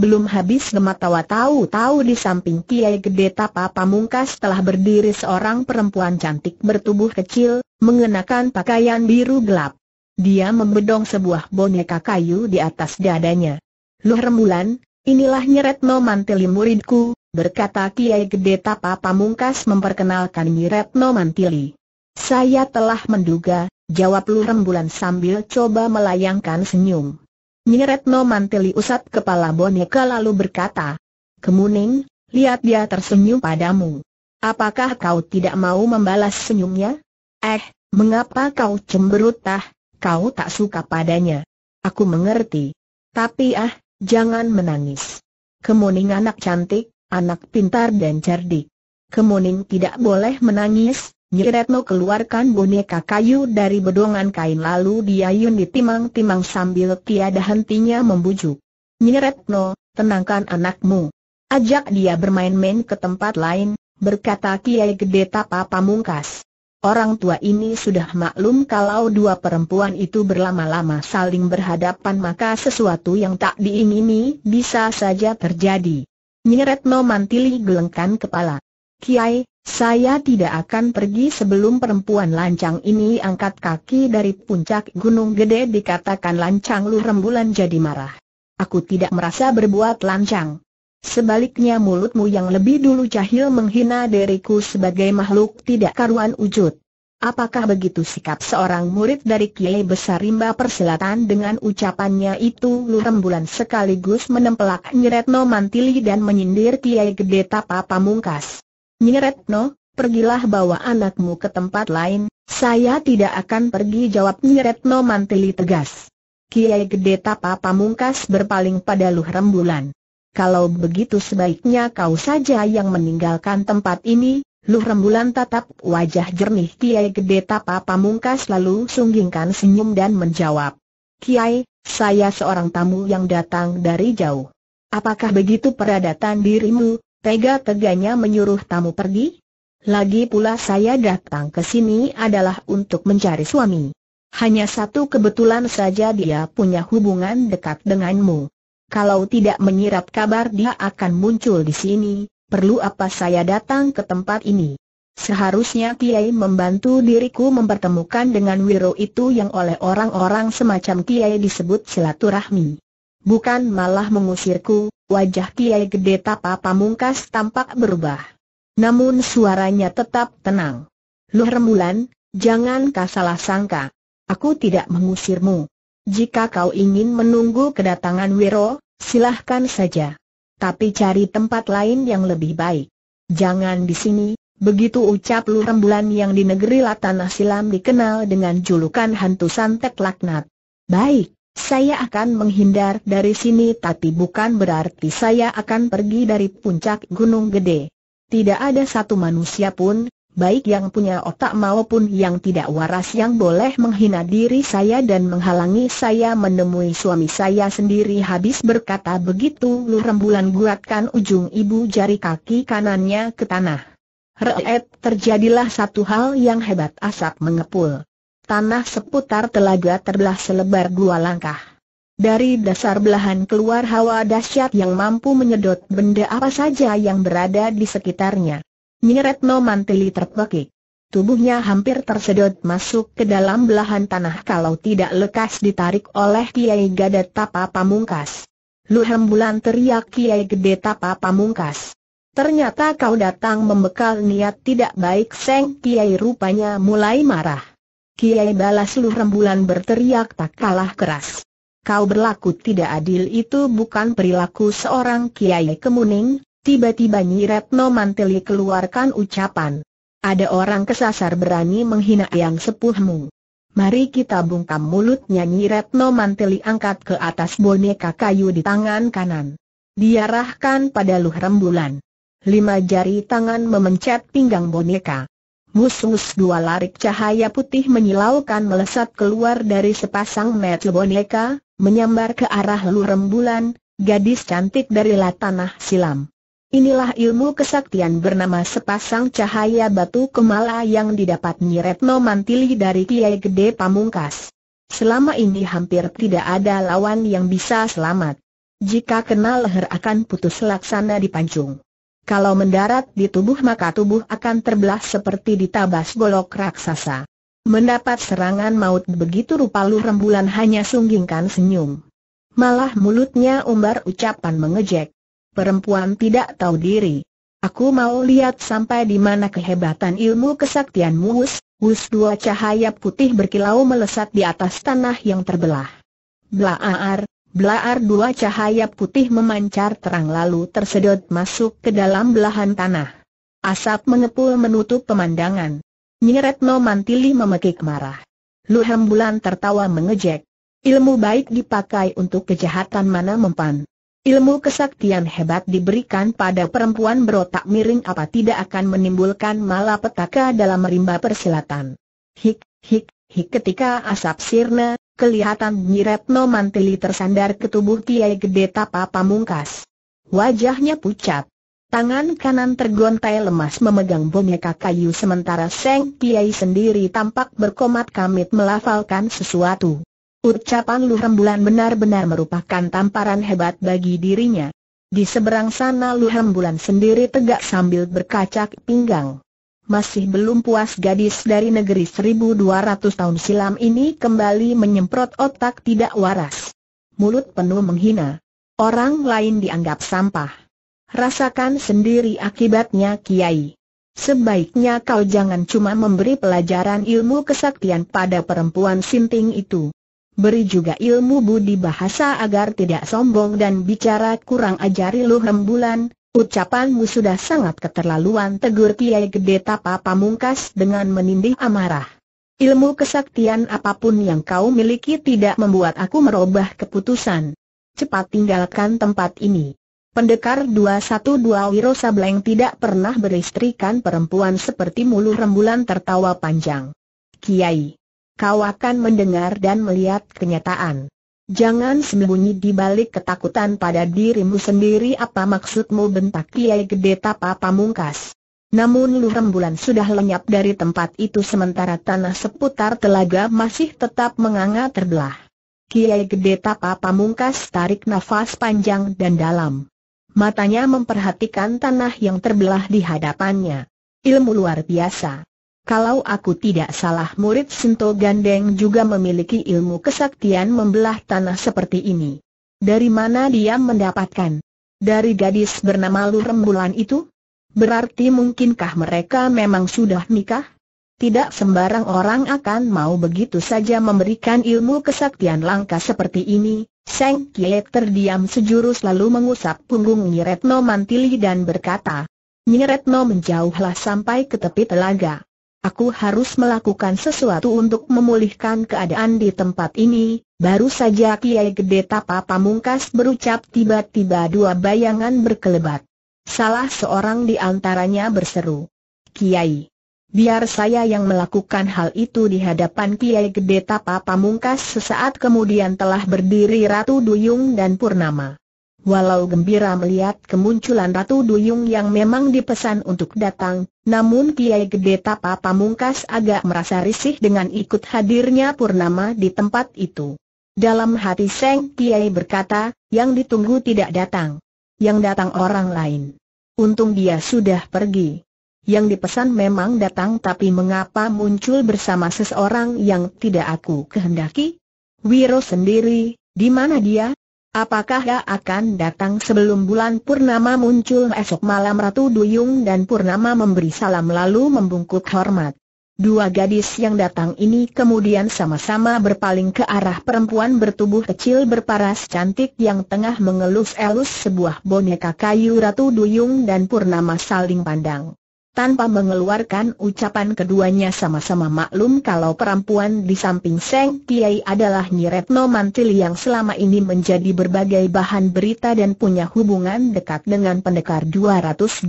Belum habis Gematawa tahu-tahu di samping Kiai Gede Tapa Pamungkas telah berdiri seorang perempuan cantik bertubuh kecil, mengenakan pakaian biru gelap. Dia membedong sebuah boneka kayu di atas dadanya. Luh rembulan, inilah Nyeretno Mantili muridku, berkata Kiai Gede Tapa Pamungkas memperkenalkan Nyeretno Mantili. Saya telah menduga, jawab Luh rembulan sambil coba melayangkan senyum. Nyeretno Manteli usap kepala boneka lalu berkata, Kemuning, lihat dia tersenyum padamu. Apakah kau tidak mau membalas senyumnya? Eh, mengapa kau cemberut tah? Kau tak suka padanya. Aku mengerti. Tapi ah, jangan menangis. Kemuning anak cantik, anak pintar dan cerdik. Kemuning tidak boleh menangis, Nyiretno keluarkan boneka kayu dari bedongan kain lalu Diayun timang timang sambil tiada hentinya membujuk. Nyiretno, tenangkan anakmu. Ajak dia bermain-main ke tempat lain, berkata Kiai Gede Tapa Pamungkas. Orang tua ini sudah maklum kalau dua perempuan itu berlama-lama saling berhadapan maka sesuatu yang tak diingini bisa saja terjadi. Nyiretno mantili gelengkan kepala. Kiai, saya tidak akan pergi sebelum perempuan lancang ini angkat kaki dari puncak gunung gede dikatakan lancang lu rembulan jadi marah. Aku tidak merasa berbuat lancang. Sebaliknya mulutmu yang lebih dulu cahil menghina diriku sebagai makhluk tidak karuan wujud. Apakah begitu sikap seorang murid dari Kiai Besar Rimba Perselatan dengan ucapannya itu Lu Rembulan sekaligus menempelak Nyeretno Mantili dan menyindir Kiai Gede Tapa Pamungkas. Nyi Retno, pergilah bawa anakmu ke tempat lain, saya tidak akan pergi jawab Nyi Retno Mantili tegas. Kiai Gede Tapa Pamungkas berpaling pada Luh Rembulan. Kalau begitu sebaiknya kau saja yang meninggalkan tempat ini, Luh Rembulan tatap wajah jernih Kiai Gede Tapa Pamungkas lalu sunggingkan senyum dan menjawab. Kiai, saya seorang tamu yang datang dari jauh. Apakah begitu peradatan dirimu, tega-teganya menyuruh tamu pergi? Lagi pula saya datang ke sini adalah untuk mencari suami. Hanya satu kebetulan saja dia punya hubungan dekat denganmu. Kalau tidak menyirap kabar dia akan muncul di sini, perlu apa saya datang ke tempat ini? Seharusnya Kiai membantu diriku mempertemukan dengan Wiro itu yang oleh orang-orang semacam Kiai disebut silaturahmi bukan malah mengusirku, wajah Kiai Gede Tapa Pamungkas tampak berubah. Namun suaranya tetap tenang. Lu Rembulan, jangan kau salah sangka. Aku tidak mengusirmu. Jika kau ingin menunggu kedatangan Wiro, silahkan saja. Tapi cari tempat lain yang lebih baik. Jangan di sini, begitu ucap Lu Rembulan yang di negeri Latanah Silam dikenal dengan julukan hantu santet laknat. Baik. Saya akan menghindar dari sini tapi bukan berarti saya akan pergi dari puncak Gunung Gede. Tidak ada satu manusia pun, baik yang punya otak maupun yang tidak waras yang boleh menghina diri saya dan menghalangi saya menemui suami saya sendiri habis berkata begitu Lu rembulan buatkan ujung ibu jari kaki kanannya ke tanah. Reet terjadilah satu hal yang hebat asap mengepul tanah seputar telaga terbelah selebar dua langkah. Dari dasar belahan keluar hawa dahsyat yang mampu menyedot benda apa saja yang berada di sekitarnya. Nyeretno Mantili terpekik. Tubuhnya hampir tersedot masuk ke dalam belahan tanah kalau tidak lekas ditarik oleh Kiai Gede Tapa Pamungkas. Lu hembulan teriak Kiai Gede Tapa Pamungkas. Ternyata kau datang membekal niat tidak baik Seng Kiai rupanya mulai marah. Kiai balas lu rembulan berteriak tak kalah keras. Kau berlaku tidak adil itu bukan perilaku seorang Kiai Kemuning, tiba-tiba Nyi Retno Manteli keluarkan ucapan. Ada orang kesasar berani menghina yang sepuhmu. Mari kita bungkam mulutnya Nyi Retno Manteli angkat ke atas boneka kayu di tangan kanan. Diarahkan pada Luh Rembulan. Lima jari tangan memencet pinggang boneka. Musus dua larik cahaya putih menyilaukan melesat keluar dari sepasang mata boneka, menyambar ke arah hulu rembulan, gadis cantik dari latanah silam. Inilah ilmu kesaktian bernama sepasang cahaya batu kemala yang didapat Nyiretno Mantili dari Kiai Gede Pamungkas. Selama ini hampir tidak ada lawan yang bisa selamat. Jika kenal leher akan putus laksana di panjung. Kalau mendarat di tubuh maka tubuh akan terbelah seperti ditabas golok raksasa. Mendapat serangan maut begitu rupa Lu Rembulan hanya sunggingkan senyum. Malah mulutnya umbar ucapan mengejek. Perempuan tidak tahu diri. Aku mau lihat sampai di mana kehebatan ilmu kesaktianmu Wus, hus dua cahaya putih berkilau melesat di atas tanah yang terbelah. Blaar, Belaar dua cahaya putih memancar terang lalu tersedot masuk ke dalam belahan tanah. Asap mengepul menutup pemandangan. Nyeretno Mantili memekik marah. Luhem Bulan tertawa mengejek. Ilmu baik dipakai untuk kejahatan mana mempan. Ilmu kesaktian hebat diberikan pada perempuan berotak miring apa tidak akan menimbulkan malapetaka dalam rimba persilatan. Hik, hik, hik ketika asap sirna, kelihatan Nyiretno Mantili tersandar ke tubuh Kiai Gede Tapa Pamungkas. Wajahnya pucat. Tangan kanan tergontai lemas memegang boneka kayu sementara Seng Kiai sendiri tampak berkomat kamit melafalkan sesuatu. Ucapan Lu benar-benar merupakan tamparan hebat bagi dirinya. Di seberang sana Lu sendiri tegak sambil berkacak pinggang masih belum puas gadis dari negeri 1200 tahun silam ini kembali menyemprot otak tidak waras. Mulut penuh menghina. Orang lain dianggap sampah. Rasakan sendiri akibatnya Kiai. Sebaiknya kau jangan cuma memberi pelajaran ilmu kesaktian pada perempuan sinting itu. Beri juga ilmu budi bahasa agar tidak sombong dan bicara kurang ajari lu hembulan, Ucapanmu sudah sangat keterlaluan tegur Kiai Gede Tapa Pamungkas dengan menindih amarah. Ilmu kesaktian apapun yang kau miliki tidak membuat aku merubah keputusan. Cepat tinggalkan tempat ini. Pendekar 212 Wiro Sableng tidak pernah beristrikan perempuan seperti mulu rembulan tertawa panjang. Kiai, kau akan mendengar dan melihat kenyataan. Jangan sembunyi di balik ketakutan pada dirimu sendiri apa maksudmu bentak Kiai Gede Tapa Pamungkas. Namun luhem rembulan sudah lenyap dari tempat itu sementara tanah seputar telaga masih tetap menganga terbelah. Kiai Gede Tapa Pamungkas tarik nafas panjang dan dalam. Matanya memperhatikan tanah yang terbelah di hadapannya. Ilmu luar biasa. Kalau aku tidak salah murid Sento Gandeng juga memiliki ilmu kesaktian membelah tanah seperti ini. Dari mana dia mendapatkan? Dari gadis bernama Lu Rembulan itu? Berarti mungkinkah mereka memang sudah nikah? Tidak sembarang orang akan mau begitu saja memberikan ilmu kesaktian langka seperti ini. Seng Kiet terdiam sejurus lalu mengusap punggung Nyiretno Mantili dan berkata, Nyiretno menjauhlah sampai ke tepi telaga. Aku harus melakukan sesuatu untuk memulihkan keadaan di tempat ini, baru saja Kiai Gede Tapa Pamungkas berucap tiba-tiba dua bayangan berkelebat. Salah seorang di antaranya berseru, Kiai, biar saya yang melakukan hal itu di hadapan Kiai Gede Tapa Pamungkas sesaat kemudian telah berdiri Ratu Duyung dan Purnama. Walau gembira melihat kemunculan Ratu Duyung yang memang dipesan untuk datang, namun Kiai Gede Tapa Pamungkas agak merasa risih dengan ikut hadirnya Purnama di tempat itu. Dalam hati Seng Kiai berkata, yang ditunggu tidak datang. Yang datang orang lain. Untung dia sudah pergi. Yang dipesan memang datang tapi mengapa muncul bersama seseorang yang tidak aku kehendaki? Wiro sendiri, di mana dia? Apakah ia akan datang sebelum bulan Purnama muncul esok malam Ratu Duyung dan Purnama memberi salam lalu membungkuk hormat. Dua gadis yang datang ini kemudian sama-sama berpaling ke arah perempuan bertubuh kecil berparas cantik yang tengah mengelus-elus sebuah boneka kayu Ratu Duyung dan Purnama saling pandang. Tanpa mengeluarkan ucapan keduanya sama-sama maklum kalau perempuan di samping Seng Kiai adalah Nyiretno Mantili yang selama ini menjadi berbagai bahan berita dan punya hubungan dekat dengan pendekar 212.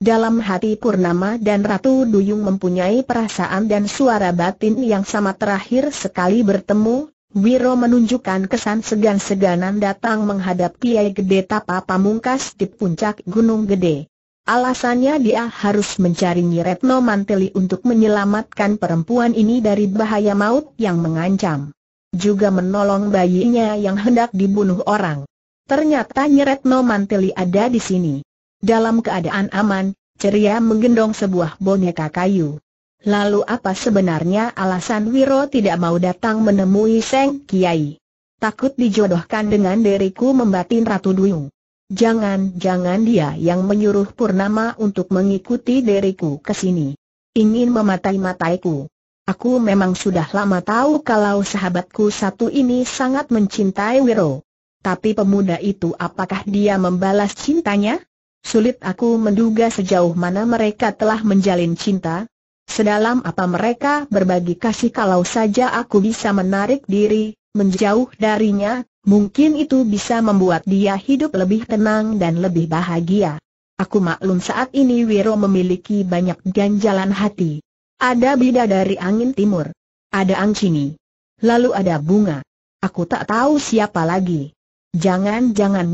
Dalam hati Purnama dan Ratu Duyung mempunyai perasaan dan suara batin yang sama terakhir sekali bertemu, Wiro menunjukkan kesan segan-seganan datang menghadap Kiai Gede Tapa Pamungkas di puncak Gunung Gede. Alasannya dia harus mencari Nyiretno Manteli untuk menyelamatkan perempuan ini dari bahaya maut yang mengancam. Juga menolong bayinya yang hendak dibunuh orang. Ternyata Nyiretno Manteli ada di sini. Dalam keadaan aman, ceria menggendong sebuah boneka kayu. Lalu apa sebenarnya alasan Wiro tidak mau datang menemui Seng Kiai? Takut dijodohkan dengan diriku membatin Ratu Duyung. Jangan-jangan dia yang menyuruh Purnama untuk mengikuti diriku ke sini. Ingin mematai-mataiku. Aku memang sudah lama tahu kalau sahabatku satu ini sangat mencintai Wiro. Tapi pemuda itu apakah dia membalas cintanya? Sulit aku menduga sejauh mana mereka telah menjalin cinta. Sedalam apa mereka berbagi kasih kalau saja aku bisa menarik diri, menjauh darinya, Mungkin itu bisa membuat dia hidup lebih tenang dan lebih bahagia. Aku maklum saat ini Wiro memiliki banyak ganjalan hati. Ada bida dari angin timur. Ada angcini. Lalu ada bunga. Aku tak tahu siapa lagi. Jangan-jangan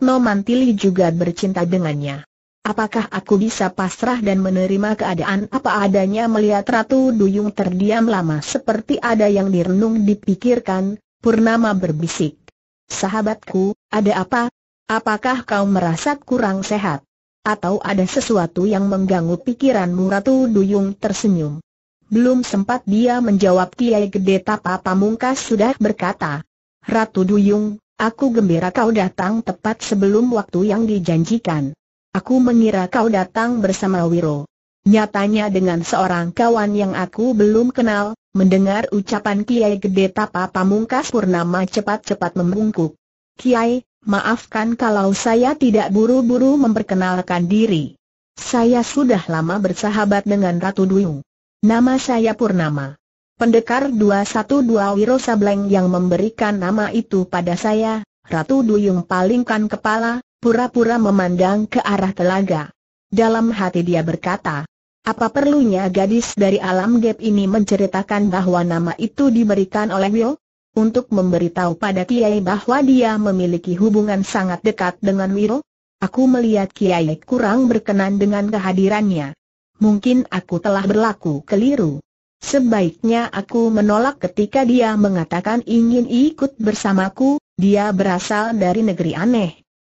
No Mantili juga bercinta dengannya. Apakah aku bisa pasrah dan menerima keadaan apa adanya melihat Ratu Duyung terdiam lama seperti ada yang direnung dipikirkan, Purnama berbisik. Sahabatku, ada apa? Apakah kau merasa kurang sehat? Atau ada sesuatu yang mengganggu pikiranmu Ratu Duyung tersenyum. Belum sempat dia menjawab Kiai Gede Tapa Pamungkas sudah berkata. Ratu Duyung, aku gembira kau datang tepat sebelum waktu yang dijanjikan. Aku mengira kau datang bersama Wiro. Nyatanya dengan seorang kawan yang aku belum kenal, Mendengar ucapan Kiai Gede Tapa Pamungkas Purnama cepat-cepat membungkuk. Kiai, maafkan kalau saya tidak buru-buru memperkenalkan diri. Saya sudah lama bersahabat dengan Ratu Duyung. Nama saya Purnama. Pendekar 212 Wiro Sableng yang memberikan nama itu pada saya, Ratu Duyung palingkan kepala, pura-pura memandang ke arah telaga. Dalam hati dia berkata, apa perlunya gadis dari alam gap ini menceritakan bahwa nama itu diberikan oleh Will? Untuk memberitahu pada Kiai bahwa dia memiliki hubungan sangat dekat dengan Will? Aku melihat Kiai kurang berkenan dengan kehadirannya. Mungkin aku telah berlaku keliru. Sebaiknya aku menolak ketika dia mengatakan ingin ikut bersamaku, dia berasal dari negeri aneh.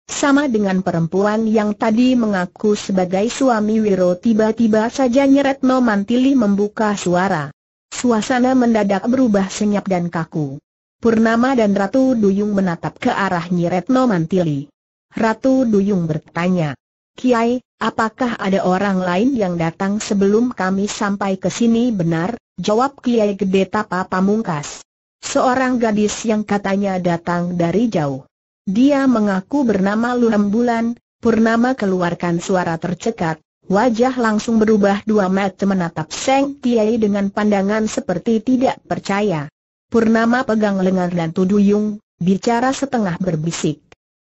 Sama dengan perempuan yang tadi mengaku sebagai suami Wiro tiba-tiba saja Nyeretno Mantili membuka suara. Suasana mendadak berubah senyap dan kaku. Purnama dan Ratu Duyung menatap ke arah Nyeretno Mantili. Ratu Duyung bertanya, Kiai, apakah ada orang lain yang datang sebelum kami sampai ke sini benar? Jawab Kiai Gede Tapa Pamungkas. Seorang gadis yang katanya datang dari jauh. Dia mengaku bernama Luhem Bulan, Purnama keluarkan suara tercekat, wajah langsung berubah dua mata menatap Seng Tiai dengan pandangan seperti tidak percaya. Purnama pegang lengan dan Duyung, bicara setengah berbisik.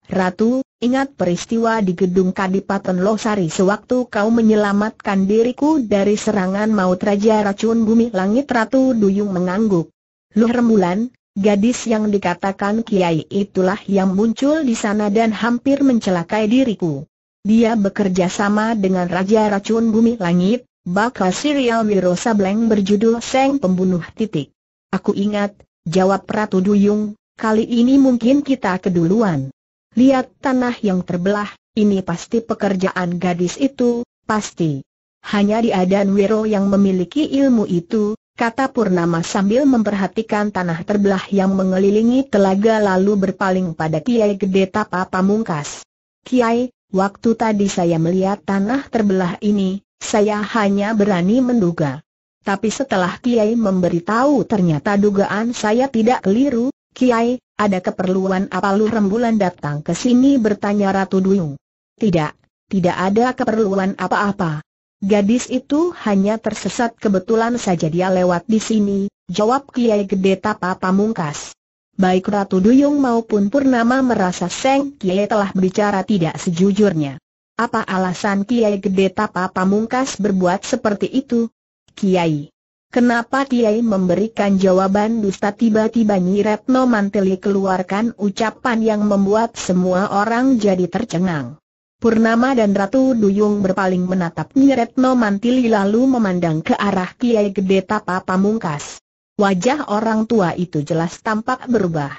Ratu, ingat peristiwa di gedung Kadipaten Losari sewaktu kau menyelamatkan diriku dari serangan maut Raja Racun Bumi Langit Ratu Duyung mengangguk. Luh Rembulan, Gadis yang dikatakan Kiai itulah yang muncul di sana dan hampir mencelakai diriku. Dia bekerja sama dengan Raja Racun Bumi Langit, bakal serial Wiro Sableng berjudul Seng Pembunuh Titik. Aku ingat, jawab Ratu Duyung, kali ini mungkin kita keduluan. Lihat tanah yang terbelah, ini pasti pekerjaan gadis itu, pasti. Hanya di adan Wiro yang memiliki ilmu itu, kata Purnama sambil memperhatikan tanah terbelah yang mengelilingi telaga lalu berpaling pada Kiai Gede Tapa Pamungkas. Kiai, waktu tadi saya melihat tanah terbelah ini, saya hanya berani menduga. Tapi setelah Kiai memberitahu ternyata dugaan saya tidak keliru, Kiai, ada keperluan apa lu rembulan datang ke sini bertanya Ratu Duyung? Tidak, tidak ada keperluan apa-apa. Gadis itu hanya tersesat kebetulan saja dia lewat di sini, jawab Kiai Gede Tapa Pamungkas. Baik Ratu Duyung maupun Purnama merasa Seng Kiai telah berbicara tidak sejujurnya. Apa alasan Kiai Gede Tapa Pamungkas berbuat seperti itu? Kiai. Kenapa Kiai memberikan jawaban dusta tiba-tiba Nyi Manteli keluarkan ucapan yang membuat semua orang jadi tercengang. Purnama dan Ratu Duyung berpaling menatap Nyeretno Mantili lalu memandang ke arah Kiai Gede Tapa Pamungkas. Wajah orang tua itu jelas tampak berubah.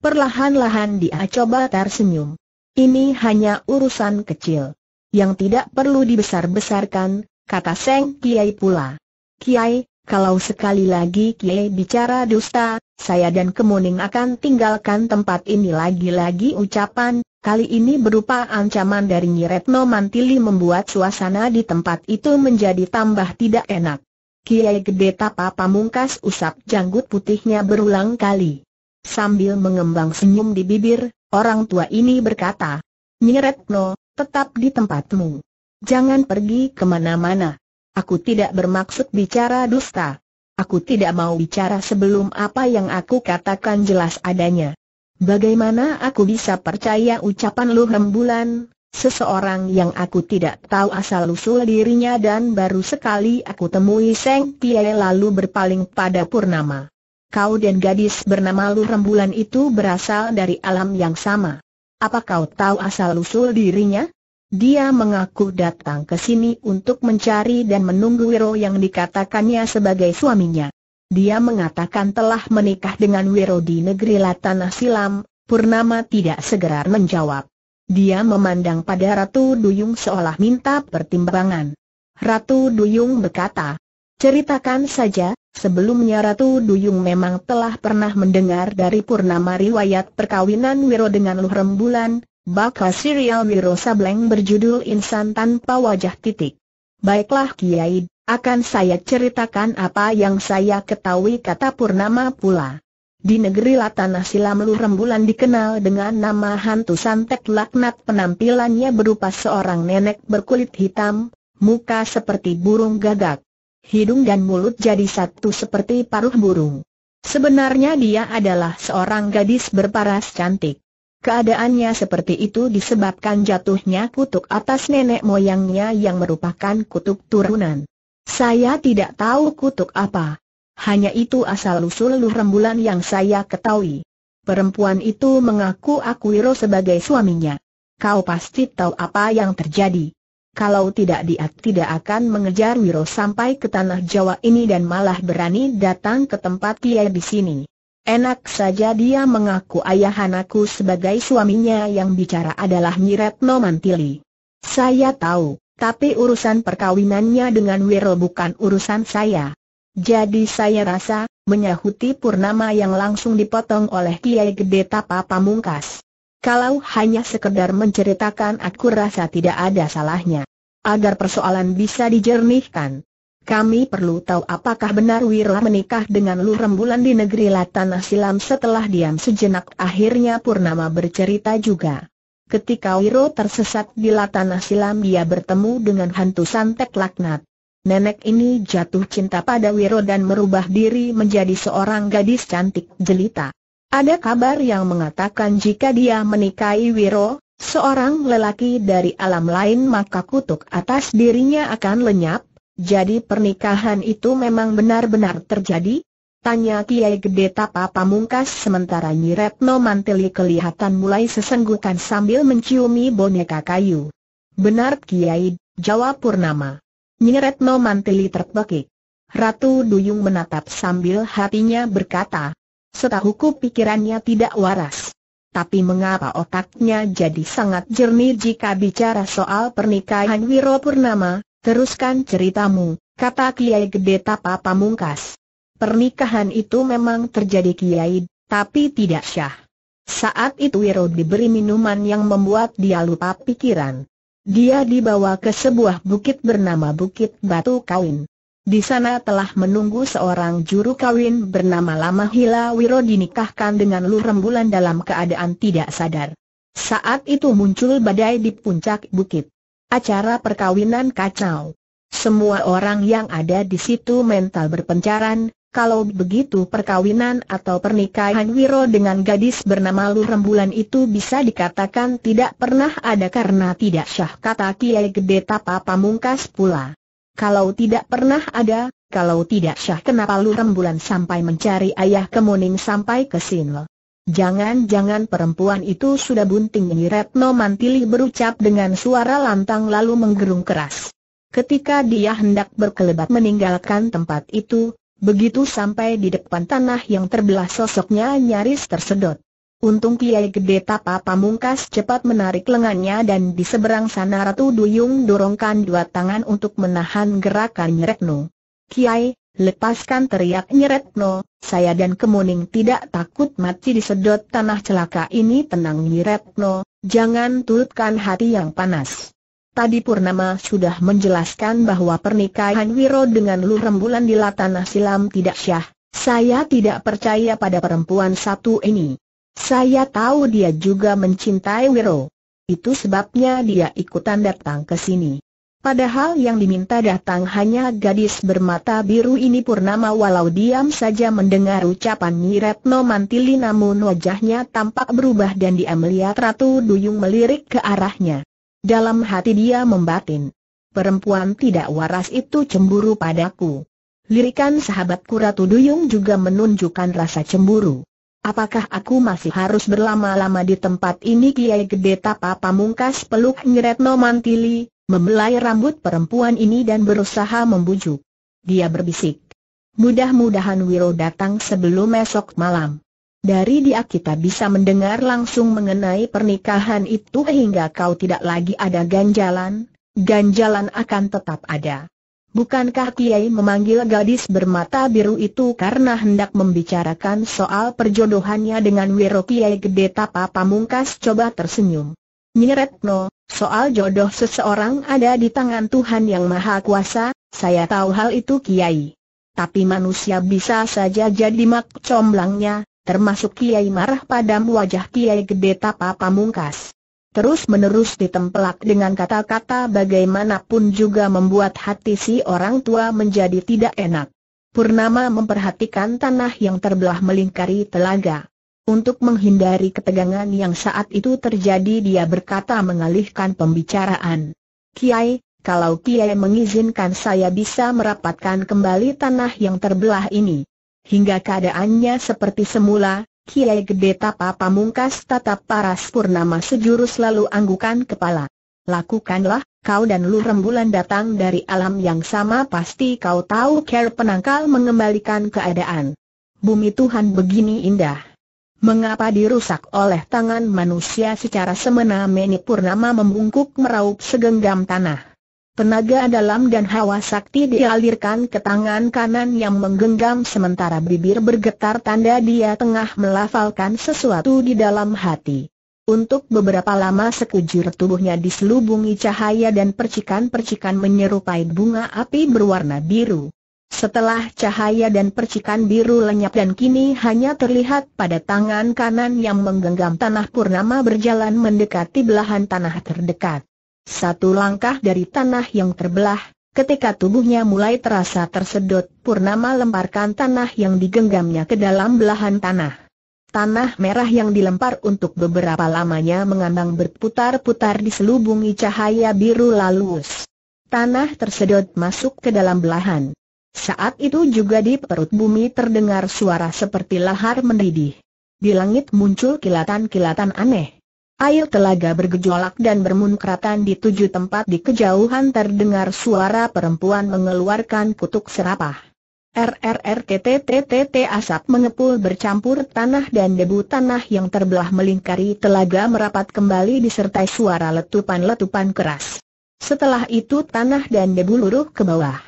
Perlahan-lahan dia coba tersenyum. Ini hanya urusan kecil. Yang tidak perlu dibesar-besarkan, kata Seng Kiai pula. Kiai, kalau sekali lagi Kiai bicara dusta, saya dan Kemuning akan tinggalkan tempat ini lagi-lagi ucapan Kali ini berupa ancaman dari Nyiretno Mantili membuat suasana di tempat itu menjadi tambah tidak enak. Kiai Gede Tapa Pamungkas usap janggut putihnya berulang kali. Sambil mengembang senyum di bibir, orang tua ini berkata, Nyiretno, tetap di tempatmu. Jangan pergi kemana-mana. Aku tidak bermaksud bicara dusta. Aku tidak mau bicara sebelum apa yang aku katakan jelas adanya. Bagaimana aku bisa percaya ucapan Lu Rembulan, seseorang yang aku tidak tahu asal-usul dirinya dan baru sekali aku temui Seng Pie lalu berpaling pada Purnama. Kau dan gadis bernama Lu Rembulan itu berasal dari alam yang sama. Apa kau tahu asal-usul dirinya? Dia mengaku datang ke sini untuk mencari dan menunggu Wiro yang dikatakannya sebagai suaminya. Dia mengatakan telah menikah dengan Wiro di negeri Latana Silam, Purnama tidak segera menjawab. Dia memandang pada Ratu Duyung seolah minta pertimbangan. Ratu Duyung berkata, Ceritakan saja, sebelumnya Ratu Duyung memang telah pernah mendengar dari Purnama riwayat perkawinan Wiro dengan Luh Rembulan, bakal serial Wiro Sableng berjudul Insan Tanpa Wajah Titik. Baiklah Kiai, akan saya ceritakan apa yang saya ketahui kata Purnama pula. Di negeri Latana Silamlu Rembulan dikenal dengan nama hantu santet laknat penampilannya berupa seorang nenek berkulit hitam, muka seperti burung gagak. Hidung dan mulut jadi satu seperti paruh burung. Sebenarnya dia adalah seorang gadis berparas cantik. Keadaannya seperti itu disebabkan jatuhnya kutuk atas nenek moyangnya yang merupakan kutuk turunan. Saya tidak tahu kutuk apa. Hanya itu asal-usul Luh Rembulan yang saya ketahui. Perempuan itu mengaku aku Wiro sebagai suaminya. Kau pasti tahu apa yang terjadi. Kalau tidak dia tidak akan mengejar Wiro sampai ke tanah Jawa ini dan malah berani datang ke tempat dia di sini. Enak saja dia mengaku ayah anakku sebagai suaminya yang bicara adalah Nyiret Nomantili. Saya tahu, tapi urusan perkawinannya dengan Wiro bukan urusan saya. Jadi saya rasa, menyahuti Purnama yang langsung dipotong oleh Kiai Gede Tapa Pamungkas. Kalau hanya sekedar menceritakan aku rasa tidak ada salahnya. Agar persoalan bisa dijernihkan. Kami perlu tahu apakah benar Wiro menikah dengan Lu Rembulan di negeri Latanah Silam setelah diam sejenak akhirnya Purnama bercerita juga. Ketika Wiro tersesat di tanah silam dia bertemu dengan hantu santet laknat. Nenek ini jatuh cinta pada Wiro dan merubah diri menjadi seorang gadis cantik jelita. Ada kabar yang mengatakan jika dia menikahi Wiro, seorang lelaki dari alam lain maka kutuk atas dirinya akan lenyap, jadi pernikahan itu memang benar-benar terjadi, Tanya Kiai Gede Tapa Pamungkas sementara Nyi Retno Manteli kelihatan mulai sesenggukan sambil menciumi boneka kayu. Benar Kiai, jawab Purnama. Nyi Retno Manteli terpekik. Ratu Duyung menatap sambil hatinya berkata, setahuku pikirannya tidak waras. Tapi mengapa otaknya jadi sangat jernih jika bicara soal pernikahan Wiro Purnama? Teruskan ceritamu, kata Kiai Gede Tapa Pamungkas. Pernikahan itu memang terjadi kiai, tapi tidak syah. Saat itu Wiro diberi minuman yang membuat dia lupa pikiran. Dia dibawa ke sebuah bukit bernama Bukit Batu Kawin. Di sana telah menunggu seorang juru kawin bernama Lama Hila Wiro dinikahkan dengan Lu Rembulan dalam keadaan tidak sadar. Saat itu muncul badai di puncak bukit. Acara perkawinan kacau. Semua orang yang ada di situ mental berpencaran, kalau begitu perkawinan atau pernikahan Wiro dengan gadis bernama Lu itu bisa dikatakan tidak pernah ada karena tidak syah kata Kiai Gede Tapa Pamungkas pula. Kalau tidak pernah ada, kalau tidak syah kenapa Lu sampai mencari ayah kemuning sampai ke sini? Jangan-jangan perempuan itu sudah bunting ini Retno Mantili berucap dengan suara lantang lalu menggerung keras. Ketika dia hendak berkelebat meninggalkan tempat itu, Begitu sampai di depan tanah yang terbelah sosoknya nyaris tersedot. Untung Kiai Gede Tapa Pamungkas cepat menarik lengannya dan di seberang sana Ratu Duyung dorongkan dua tangan untuk menahan gerakan Nyeretno. Kiai, lepaskan teriak Nyeretno, saya dan Kemuning tidak takut mati di sedot tanah celaka ini tenang Nyeretno, jangan turutkan hati yang panas. Tadi Purnama sudah menjelaskan bahwa pernikahan Wiro dengan Lu Rembulan di Latanah Silam tidak syah. Saya tidak percaya pada perempuan satu ini. Saya tahu dia juga mencintai Wiro. Itu sebabnya dia ikutan datang ke sini. Padahal yang diminta datang hanya gadis bermata biru ini Purnama walau diam saja mendengar ucapan Retno Mantili namun wajahnya tampak berubah dan dia melihat Ratu Duyung melirik ke arahnya. Dalam hati dia membatin. Perempuan tidak waras itu cemburu padaku. Lirikan sahabatku Ratu Duyung juga menunjukkan rasa cemburu. Apakah aku masih harus berlama-lama di tempat ini Kiai Gede Tapa Pamungkas peluk Ngeretno Mantili, membelai rambut perempuan ini dan berusaha membujuk. Dia berbisik. Mudah-mudahan Wiro datang sebelum esok malam. Dari dia kita bisa mendengar langsung mengenai pernikahan itu hingga kau tidak lagi ada ganjalan, ganjalan akan tetap ada. Bukankah Kiai memanggil gadis bermata biru itu karena hendak membicarakan soal perjodohannya dengan Wiro Kiai Gede Tapa Pamungkas coba tersenyum. Nyeretno, soal jodoh seseorang ada di tangan Tuhan yang Maha Kuasa, saya tahu hal itu Kiai. Tapi manusia bisa saja jadi mak comblangnya, termasuk Kiai Marah Padam wajah Kiai Gede Tapa Pamungkas. Terus-menerus ditempelak dengan kata-kata bagaimanapun juga membuat hati si orang tua menjadi tidak enak. Purnama memperhatikan tanah yang terbelah melingkari telaga. Untuk menghindari ketegangan yang saat itu terjadi dia berkata mengalihkan pembicaraan. Kiai, kalau Kiai mengizinkan saya bisa merapatkan kembali tanah yang terbelah ini hingga keadaannya seperti semula, Kiai Gede Tapa Pamungkas tatap paras purnama sejurus lalu anggukan kepala. Lakukanlah, kau dan lu rembulan datang dari alam yang sama pasti kau tahu care penangkal mengembalikan keadaan. Bumi Tuhan begini indah. Mengapa dirusak oleh tangan manusia secara semena-mena purnama membungkuk meraup segenggam tanah? Tenaga dalam dan hawa sakti dialirkan ke tangan kanan yang menggenggam sementara bibir bergetar tanda dia tengah melafalkan sesuatu di dalam hati. Untuk beberapa lama sekujur tubuhnya diselubungi cahaya dan percikan-percikan menyerupai bunga api berwarna biru. Setelah cahaya dan percikan biru lenyap dan kini hanya terlihat pada tangan kanan yang menggenggam tanah purnama berjalan mendekati belahan tanah terdekat. Satu langkah dari tanah yang terbelah, ketika tubuhnya mulai terasa tersedot, Purnama lemparkan tanah yang digenggamnya ke dalam belahan tanah. Tanah merah yang dilempar untuk beberapa lamanya mengambang berputar-putar di diselubungi cahaya biru lalus. Tanah tersedot masuk ke dalam belahan. Saat itu juga di perut bumi terdengar suara seperti lahar mendidih. Di langit muncul kilatan-kilatan aneh. Air telaga bergejolak dan bermunkratan di tujuh tempat di kejauhan terdengar suara perempuan mengeluarkan kutuk serapah. RRRTTTTT asap mengepul bercampur tanah dan debu tanah yang terbelah melingkari telaga merapat kembali disertai suara letupan-letupan keras. Setelah itu tanah dan debu luruh ke bawah.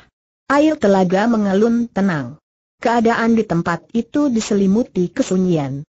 Air telaga mengalun tenang. Keadaan di tempat itu diselimuti kesunyian.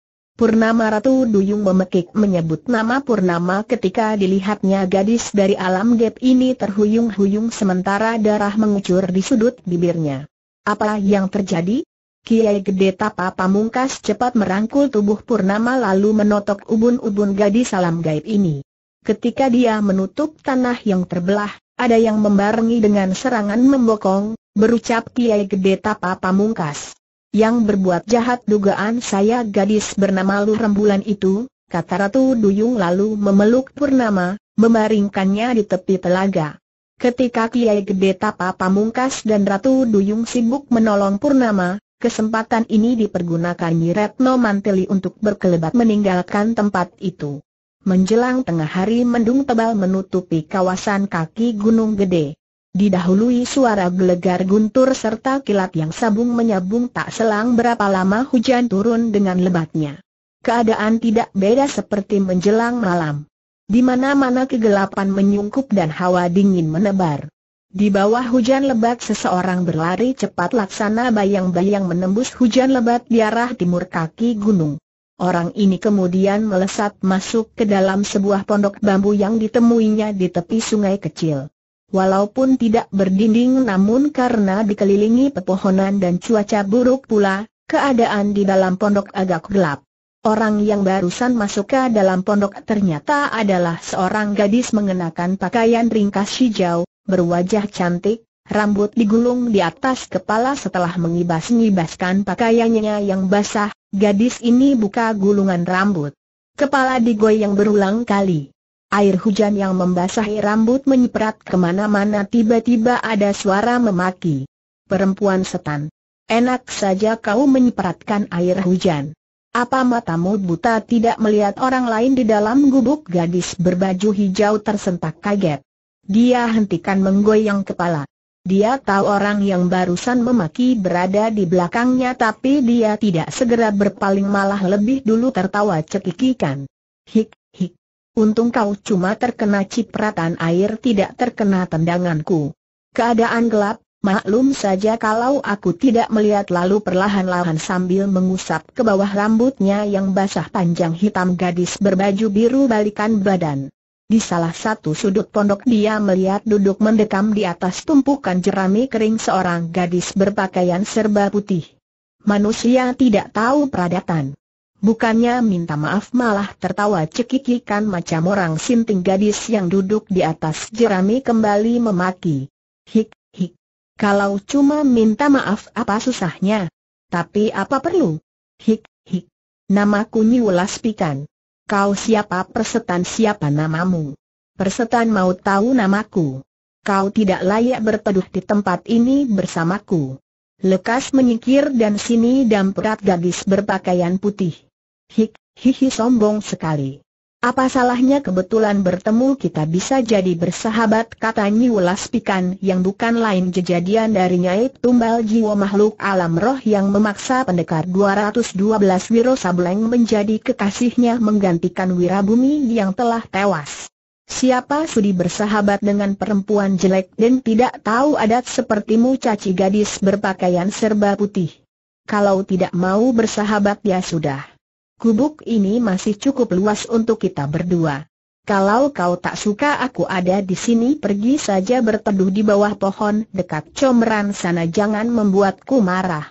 Purnama Ratu Duyung memekik menyebut nama Purnama ketika dilihatnya gadis dari alam gap ini terhuyung-huyung sementara darah mengucur di sudut bibirnya. Apa yang terjadi? Kiai Gede Tapa Pamungkas cepat merangkul tubuh Purnama lalu menotok ubun-ubun gadis alam gaib ini. Ketika dia menutup tanah yang terbelah, ada yang membarengi dengan serangan membokong, berucap Kiai Gede Tapa Pamungkas yang berbuat jahat dugaan saya gadis bernama Lu Rembulan itu, kata Ratu Duyung lalu memeluk Purnama, membaringkannya di tepi telaga. Ketika Kiai Gede Tapa Pamungkas dan Ratu Duyung sibuk menolong Purnama, kesempatan ini dipergunakan Miretno Manteli untuk berkelebat meninggalkan tempat itu. Menjelang tengah hari mendung tebal menutupi kawasan kaki Gunung Gede. Didahului suara gelegar guntur serta kilat yang sabung menyabung tak selang berapa lama hujan turun dengan lebatnya. Keadaan tidak beda seperti menjelang malam. Di mana-mana kegelapan menyungkup dan hawa dingin menebar. Di bawah hujan lebat seseorang berlari cepat laksana bayang-bayang menembus hujan lebat di arah timur kaki gunung. Orang ini kemudian melesat masuk ke dalam sebuah pondok bambu yang ditemuinya di tepi sungai kecil. Walaupun tidak berdinding namun karena dikelilingi pepohonan dan cuaca buruk pula, keadaan di dalam pondok agak gelap. Orang yang barusan masuk ke dalam pondok ternyata adalah seorang gadis mengenakan pakaian ringkas hijau, berwajah cantik, rambut digulung di atas kepala setelah mengibas-ngibaskan pakaiannya yang basah, gadis ini buka gulungan rambut. Kepala digoyang berulang kali. Air hujan yang membasahi rambut menyiprat kemana-mana tiba-tiba ada suara memaki. Perempuan setan. Enak saja kau menyipratkan air hujan. Apa matamu buta tidak melihat orang lain di dalam gubuk gadis berbaju hijau tersentak kaget. Dia hentikan menggoyang kepala. Dia tahu orang yang barusan memaki berada di belakangnya tapi dia tidak segera berpaling malah lebih dulu tertawa cekikikan. Hik, hik. Untung kau cuma terkena cipratan air tidak terkena tendanganku. Keadaan gelap, maklum saja kalau aku tidak melihat lalu perlahan-lahan sambil mengusap ke bawah rambutnya yang basah panjang hitam gadis berbaju biru balikan badan. Di salah satu sudut pondok dia melihat duduk mendekam di atas tumpukan jerami kering seorang gadis berpakaian serba putih. Manusia tidak tahu peradatan. Bukannya minta maaf malah tertawa cekikikan macam orang sinting gadis yang duduk di atas jerami kembali memaki. Hik, hik. Kalau cuma minta maaf apa susahnya? Tapi apa perlu? Hik, hik. Namaku Nyulas Pikan. Kau siapa persetan siapa namamu? Persetan mau tahu namaku. Kau tidak layak berteduh di tempat ini bersamaku. Lekas menyingkir dan sini dan perat gadis berpakaian putih. Hik, hihi sombong sekali. Apa salahnya kebetulan bertemu kita bisa jadi bersahabat kata Nyiulas Pikan yang bukan lain jejadian dari Nyai Tumbal jiwa makhluk alam roh yang memaksa pendekar 212 Wiro Sableng menjadi kekasihnya menggantikan Wirabumi yang telah tewas. Siapa sudi bersahabat dengan perempuan jelek dan tidak tahu adat sepertimu caci gadis berpakaian serba putih. Kalau tidak mau bersahabat ya sudah. Gubuk ini masih cukup luas untuk kita berdua. Kalau kau tak suka aku ada di sini pergi saja berteduh di bawah pohon dekat comeran sana jangan membuatku marah.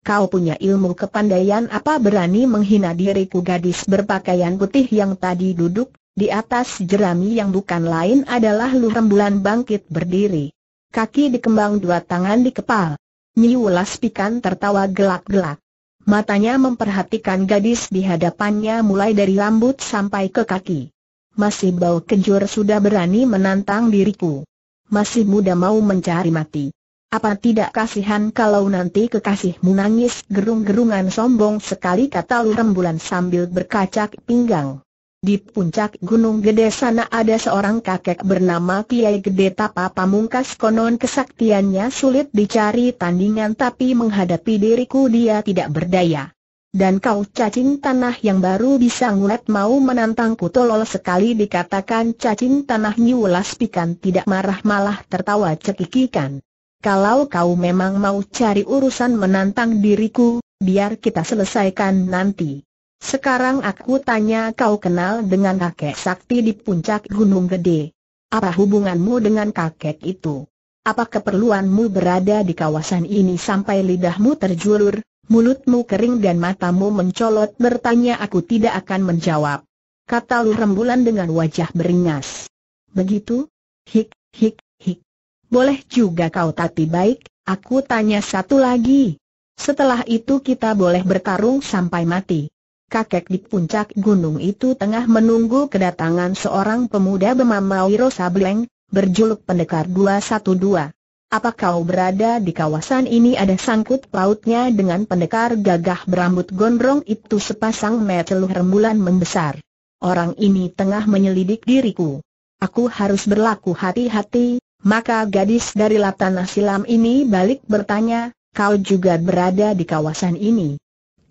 Kau punya ilmu kepandaian apa berani menghina diriku gadis berpakaian putih yang tadi duduk di atas jerami yang bukan lain adalah Lu Rembulan bangkit berdiri. Kaki dikembang dua tangan kepal. Nyiulas pikan tertawa gelak-gelak. Matanya memperhatikan gadis di hadapannya mulai dari rambut sampai ke kaki. Masih bau kejur sudah berani menantang diriku. Masih muda mau mencari mati. Apa tidak kasihan kalau nanti kekasihmu nangis gerung-gerungan sombong sekali kata rembulan sambil berkacak pinggang. Di puncak Gunung Gede sana ada seorang kakek bernama Kiai Gede Tapa Pamungkas konon kesaktiannya sulit dicari tandingan tapi menghadapi diriku dia tidak berdaya. Dan kau cacing tanah yang baru bisa ngulet mau menantangku tolol sekali dikatakan cacing tanah nyulas pikan tidak marah malah tertawa cekikikan. Kalau kau memang mau cari urusan menantang diriku, biar kita selesaikan nanti. Sekarang aku tanya kau kenal dengan kakek sakti di puncak Gunung Gede. Apa hubunganmu dengan kakek itu? Apa keperluanmu berada di kawasan ini sampai lidahmu terjulur, mulutmu kering dan matamu mencolot bertanya aku tidak akan menjawab. Kata Lu Rembulan dengan wajah beringas. Begitu? Hik, hik, hik. Boleh juga kau tapi baik, aku tanya satu lagi. Setelah itu kita boleh bertarung sampai mati kakek di puncak gunung itu tengah menunggu kedatangan seorang pemuda bernama Wiro Sableng, berjuluk Pendekar 212. Apa kau berada di kawasan ini ada sangkut pautnya dengan pendekar gagah berambut gondrong itu sepasang meceluh rembulan membesar. Orang ini tengah menyelidik diriku. Aku harus berlaku hati-hati, maka gadis dari lantana Silam ini balik bertanya, kau juga berada di kawasan ini.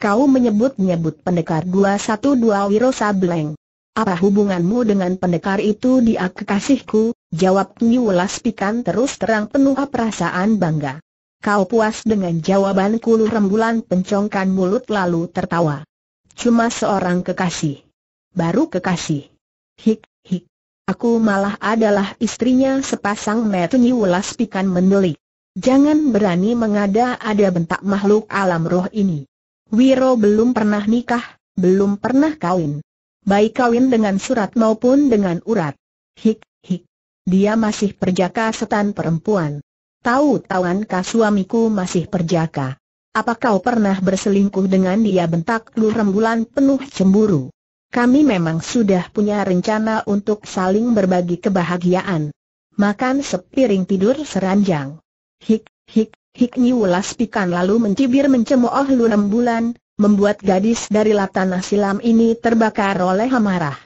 Kau menyebut-nyebut pendekar 212 Wiro Sableng. Apa hubunganmu dengan pendekar itu di kekasihku? Jawab Nyi Welas Pikan terus terang penuh perasaan bangga. Kau puas dengan jawaban kulu rembulan pencongkan mulut lalu tertawa. Cuma seorang kekasih. Baru kekasih. Hik, hik. Aku malah adalah istrinya sepasang metu Nyi Welas Pikan mendelik. Jangan berani mengada-ada bentak makhluk alam roh ini. Wiro belum pernah nikah, belum pernah kawin. Baik kawin dengan surat maupun dengan urat. Hik, hik. Dia masih perjaka setan perempuan. Tahu-tahuankah suamiku masih perjaka? Apa kau pernah berselingkuh dengan dia bentak lu rembulan penuh cemburu? Kami memang sudah punya rencana untuk saling berbagi kebahagiaan. Makan sepiring tidur seranjang. Hik, hik, Hik ulas pikan lalu mencibir mencemooh lunem bulan, membuat gadis dari latanah silam ini terbakar oleh amarah.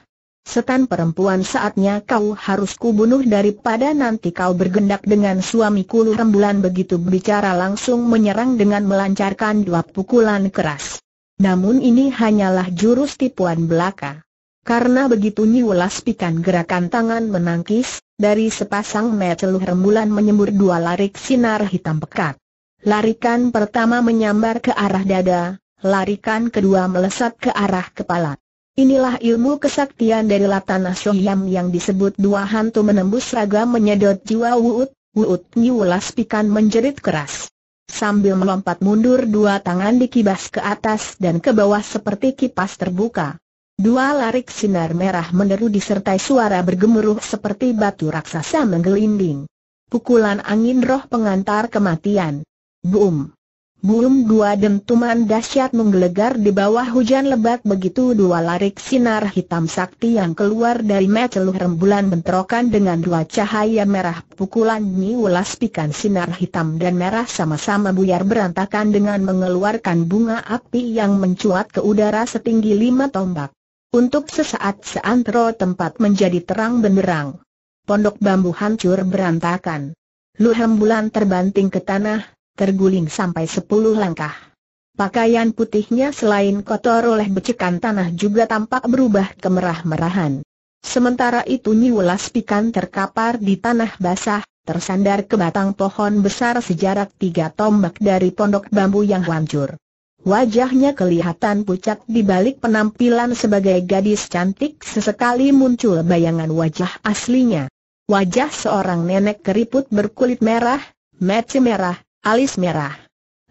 Setan perempuan saatnya kau harus kubunuh daripada nanti kau bergendak dengan suamiku bulan begitu bicara langsung menyerang dengan melancarkan dua pukulan keras. Namun ini hanyalah jurus tipuan belaka. Karena begitu nyulas pikan gerakan tangan menangkis, dari sepasang meceluh rembulan menyembur dua larik sinar hitam pekat. Larikan pertama menyambar ke arah dada, larikan kedua melesat ke arah kepala. Inilah ilmu kesaktian dari Latana Sohyam yang disebut dua hantu menembus raga menyedot jiwa Wuut, Wuut nyulas pikan menjerit keras. Sambil melompat mundur dua tangan dikibas ke atas dan ke bawah seperti kipas terbuka. Dua larik sinar merah meneru disertai suara bergemuruh seperti batu raksasa menggelinding. Pukulan angin roh pengantar kematian. Boom! Boom dua dentuman dahsyat menggelegar di bawah hujan lebat begitu dua larik sinar hitam sakti yang keluar dari meceluh rembulan bentrokan dengan dua cahaya merah pukulan nyulas pikan sinar hitam dan merah sama-sama buyar berantakan dengan mengeluarkan bunga api yang mencuat ke udara setinggi lima tombak. Untuk sesaat seantero tempat menjadi terang benderang. Pondok bambu hancur berantakan. Lu bulan terbanting ke tanah, terguling sampai sepuluh langkah. Pakaian putihnya selain kotor oleh becekan tanah juga tampak berubah kemerah-merahan. Sementara itu Nyiwelas Pikan terkapar di tanah basah, tersandar ke batang pohon besar sejarak tiga tombak dari pondok bambu yang hancur. Wajahnya kelihatan pucat di balik penampilan sebagai gadis cantik sesekali muncul bayangan wajah aslinya. Wajah seorang nenek keriput berkulit merah, mata merah, alis merah,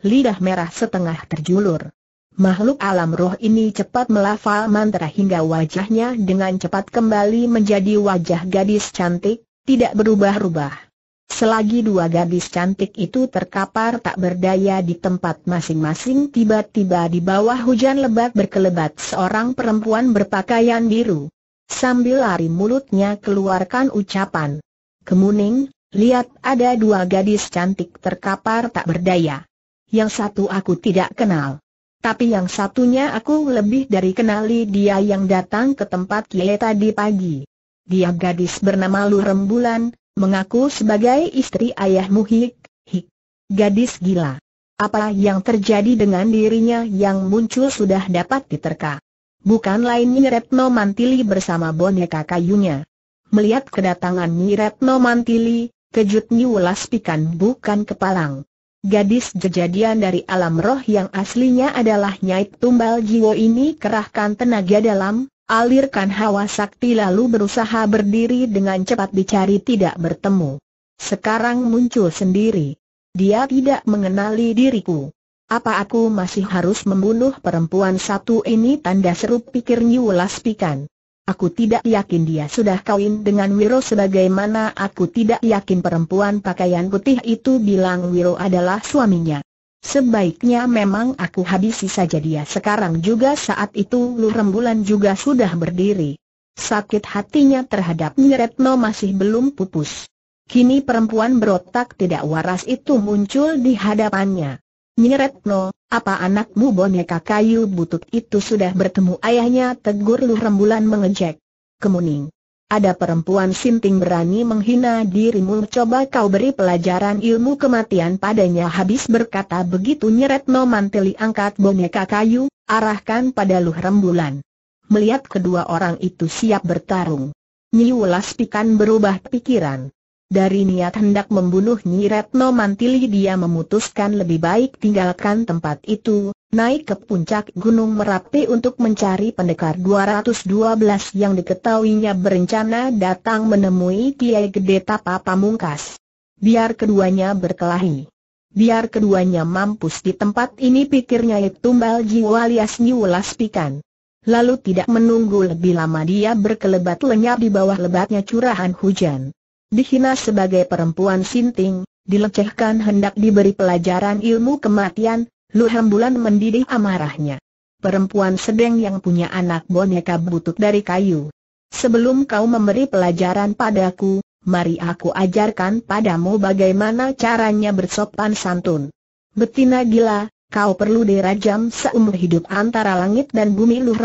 lidah merah setengah terjulur. Makhluk alam roh ini cepat melafal mantra hingga wajahnya dengan cepat kembali menjadi wajah gadis cantik, tidak berubah-ubah. Selagi dua gadis cantik itu terkapar tak berdaya di tempat masing-masing tiba-tiba di bawah hujan lebat berkelebat seorang perempuan berpakaian biru. Sambil lari mulutnya keluarkan ucapan. Kemuning, lihat ada dua gadis cantik terkapar tak berdaya. Yang satu aku tidak kenal. Tapi yang satunya aku lebih dari kenali dia yang datang ke tempat Kie tadi pagi. Dia gadis bernama Lurembulan, mengaku sebagai istri ayahmu Hik, Hik. Gadis gila. Apa yang terjadi dengan dirinya yang muncul sudah dapat diterka. Bukan lain Nyiretno Mantili bersama boneka kayunya. Melihat kedatangan Nyiretno Mantili, kejut Welas Pikan bukan kepalang. Gadis jejadian dari alam roh yang aslinya adalah nyait Tumbal Jiwo ini kerahkan tenaga dalam, Alirkan hawa sakti lalu berusaha berdiri dengan cepat dicari tidak bertemu. Sekarang muncul sendiri. Dia tidak mengenali diriku. Apa aku masih harus membunuh perempuan satu ini? Tanda seru pikir Nyulas Pikan. Aku tidak yakin dia sudah kawin dengan Wiro sebagaimana aku tidak yakin perempuan pakaian putih itu bilang Wiro adalah suaminya. Sebaiknya memang aku habisi saja dia sekarang juga saat itu Lu Rembulan juga sudah berdiri. Sakit hatinya terhadap Nyeretno masih belum pupus. Kini perempuan berotak tidak waras itu muncul di hadapannya. Nyeretno, apa anakmu boneka kayu butut itu sudah bertemu ayahnya tegur Lu Rembulan mengejek. Kemuning. Ada perempuan sinting berani menghina dirimu Coba kau beri pelajaran ilmu kematian padanya Habis berkata begitu nyeret Manteli angkat boneka kayu, arahkan pada Luh Rembulan Melihat kedua orang itu siap bertarung Nyiulas pikan berubah pikiran dari niat hendak membunuh Nyi Retno Mantili dia memutuskan lebih baik tinggalkan tempat itu, naik ke puncak Gunung Merapi untuk mencari pendekar 212 yang diketahuinya berencana datang menemui Kiai Gede Tapa Pamungkas. Biar keduanya berkelahi. Biar keduanya mampus di tempat ini pikirnya Tumbal Jiwa alias Nyulas Pikan. Lalu tidak menunggu lebih lama dia berkelebat lenyap di bawah lebatnya curahan hujan dihina sebagai perempuan sinting, dilecehkan hendak diberi pelajaran ilmu kematian, Lu Hembulan mendidih amarahnya. Perempuan sedeng yang punya anak boneka butut dari kayu. Sebelum kau memberi pelajaran padaku, mari aku ajarkan padamu bagaimana caranya bersopan santun. Betina gila, kau perlu dirajam seumur hidup antara langit dan bumi lu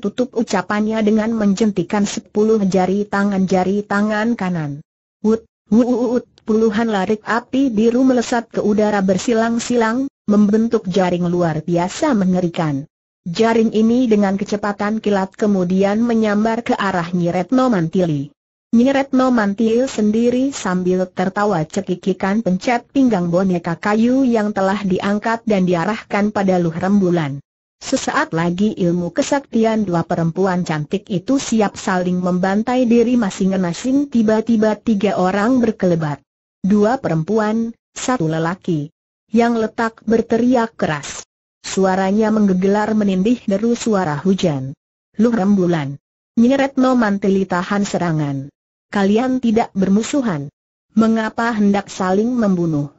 tutup ucapannya dengan menjentikan sepuluh jari tangan jari tangan kanan. Wut, wut, puluhan larik api biru melesat ke udara bersilang-silang, membentuk jaring luar biasa mengerikan. Jaring ini dengan kecepatan kilat kemudian menyambar ke arah Nyiretno Mantili. Nyiretno Mantili sendiri sambil tertawa cekikikan pencet pinggang boneka kayu yang telah diangkat dan diarahkan pada luh rembulan. Sesaat lagi ilmu kesaktian dua perempuan cantik itu siap saling membantai diri masing-masing tiba-tiba tiga orang berkelebat. Dua perempuan, satu lelaki. Yang letak berteriak keras. Suaranya menggegelar menindih deru suara hujan. Luh rembulan. Nyeretno mantili tahan serangan. Kalian tidak bermusuhan. Mengapa hendak saling membunuh?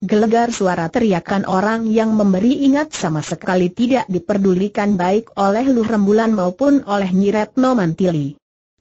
Gelegar suara teriakan orang yang memberi ingat sama sekali tidak diperdulikan baik oleh Luh Rembulan maupun oleh Nyiretno Mantili.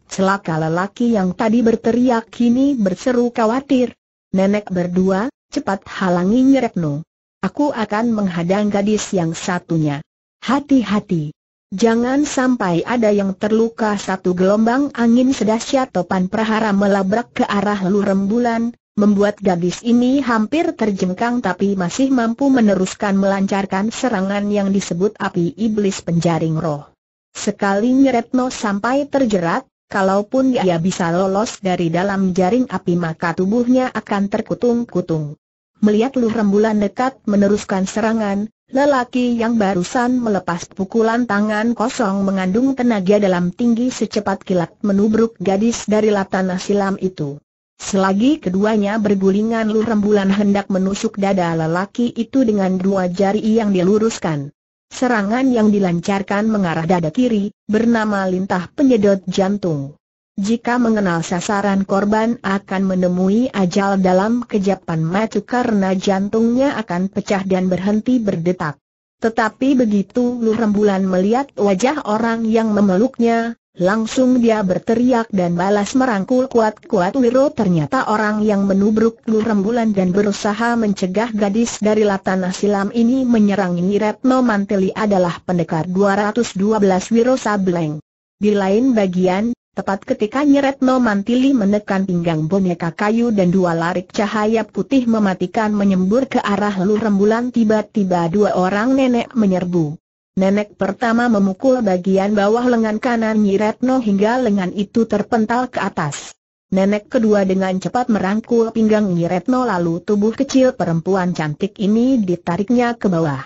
Celaka lelaki yang tadi berteriak kini berseru khawatir. Nenek berdua, cepat halangi Nyiretno. Aku akan menghadang gadis yang satunya. Hati-hati. Jangan sampai ada yang terluka satu gelombang angin sedahsyat topan prahara melabrak ke arah Luh Rembulan, membuat gadis ini hampir terjengkang tapi masih mampu meneruskan melancarkan serangan yang disebut api iblis penjaring roh. Sekali Nyeretno sampai terjerat, kalaupun ia bisa lolos dari dalam jaring api maka tubuhnya akan terkutung-kutung. Melihat Luh Rembulan dekat meneruskan serangan, lelaki yang barusan melepas pukulan tangan kosong mengandung tenaga dalam tinggi secepat kilat menubruk gadis dari lantana silam itu. Selagi keduanya bergulingan lu bulan hendak menusuk dada lelaki itu dengan dua jari yang diluruskan. Serangan yang dilancarkan mengarah dada kiri, bernama lintah penyedot jantung. Jika mengenal sasaran korban akan menemui ajal dalam kejapan mata karena jantungnya akan pecah dan berhenti berdetak. Tetapi begitu lu bulan melihat wajah orang yang memeluknya, Langsung dia berteriak dan balas merangkul kuat-kuat Wiro ternyata orang yang menubruk Lu Rembulan dan berusaha mencegah gadis dari Latana Silam ini menyerang Retno Manteli adalah pendekar 212 Wiro Sableng. Di lain bagian, tepat ketika Retno Mantili menekan pinggang boneka kayu dan dua larik cahaya putih mematikan menyembur ke arah Lu Rembulan tiba-tiba dua orang nenek menyerbu. Nenek pertama memukul bagian bawah lengan kanan Retno hingga lengan itu terpental ke atas. Nenek kedua dengan cepat merangkul pinggang Retno lalu tubuh kecil perempuan cantik ini ditariknya ke bawah.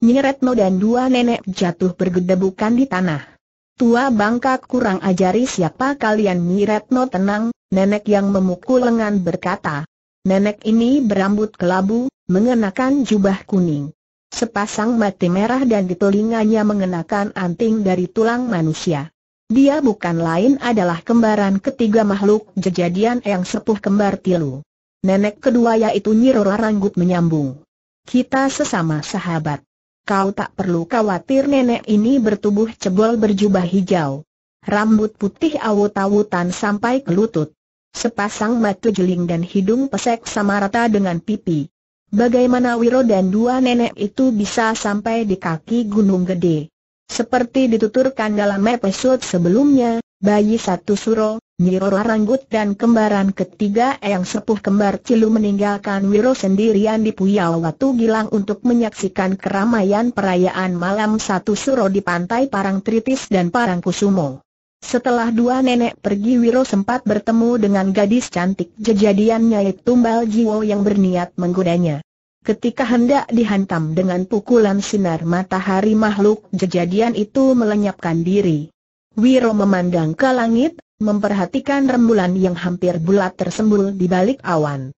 Retno dan dua nenek jatuh bergedebukan di tanah. Tua bangka kurang ajari siapa kalian Retno? tenang, nenek yang memukul lengan berkata. Nenek ini berambut kelabu, mengenakan jubah kuning. Sepasang mata merah dan di telinganya mengenakan anting dari tulang manusia. Dia bukan lain adalah kembaran ketiga makhluk jejadian yang sepuh kembar tilu. Nenek kedua yaitu Nyirora Ranggut menyambung. Kita sesama sahabat. Kau tak perlu khawatir nenek ini bertubuh cebol berjubah hijau. Rambut putih awut-awutan sampai ke lutut. Sepasang mata jeling dan hidung pesek sama rata dengan pipi. Bagaimana Wiro dan dua nenek itu bisa sampai di kaki Gunung Gede? Seperti dituturkan dalam episode sebelumnya, bayi satu Suro, Nyiro Ranggut dan kembaran ketiga yang Sepuh Kembar Cilu meninggalkan Wiro sendirian di Puyau Watu Gilang untuk menyaksikan keramaian perayaan malam satu Suro di pantai Parang Tritis dan Parang Kusumo. Setelah dua nenek pergi Wiro sempat bertemu dengan gadis cantik Jejadian Nyai Tumbal Jiwo yang berniat menggodanya. Ketika hendak dihantam dengan pukulan sinar matahari makhluk jejadian itu melenyapkan diri. Wiro memandang ke langit, memperhatikan rembulan yang hampir bulat tersembul di balik awan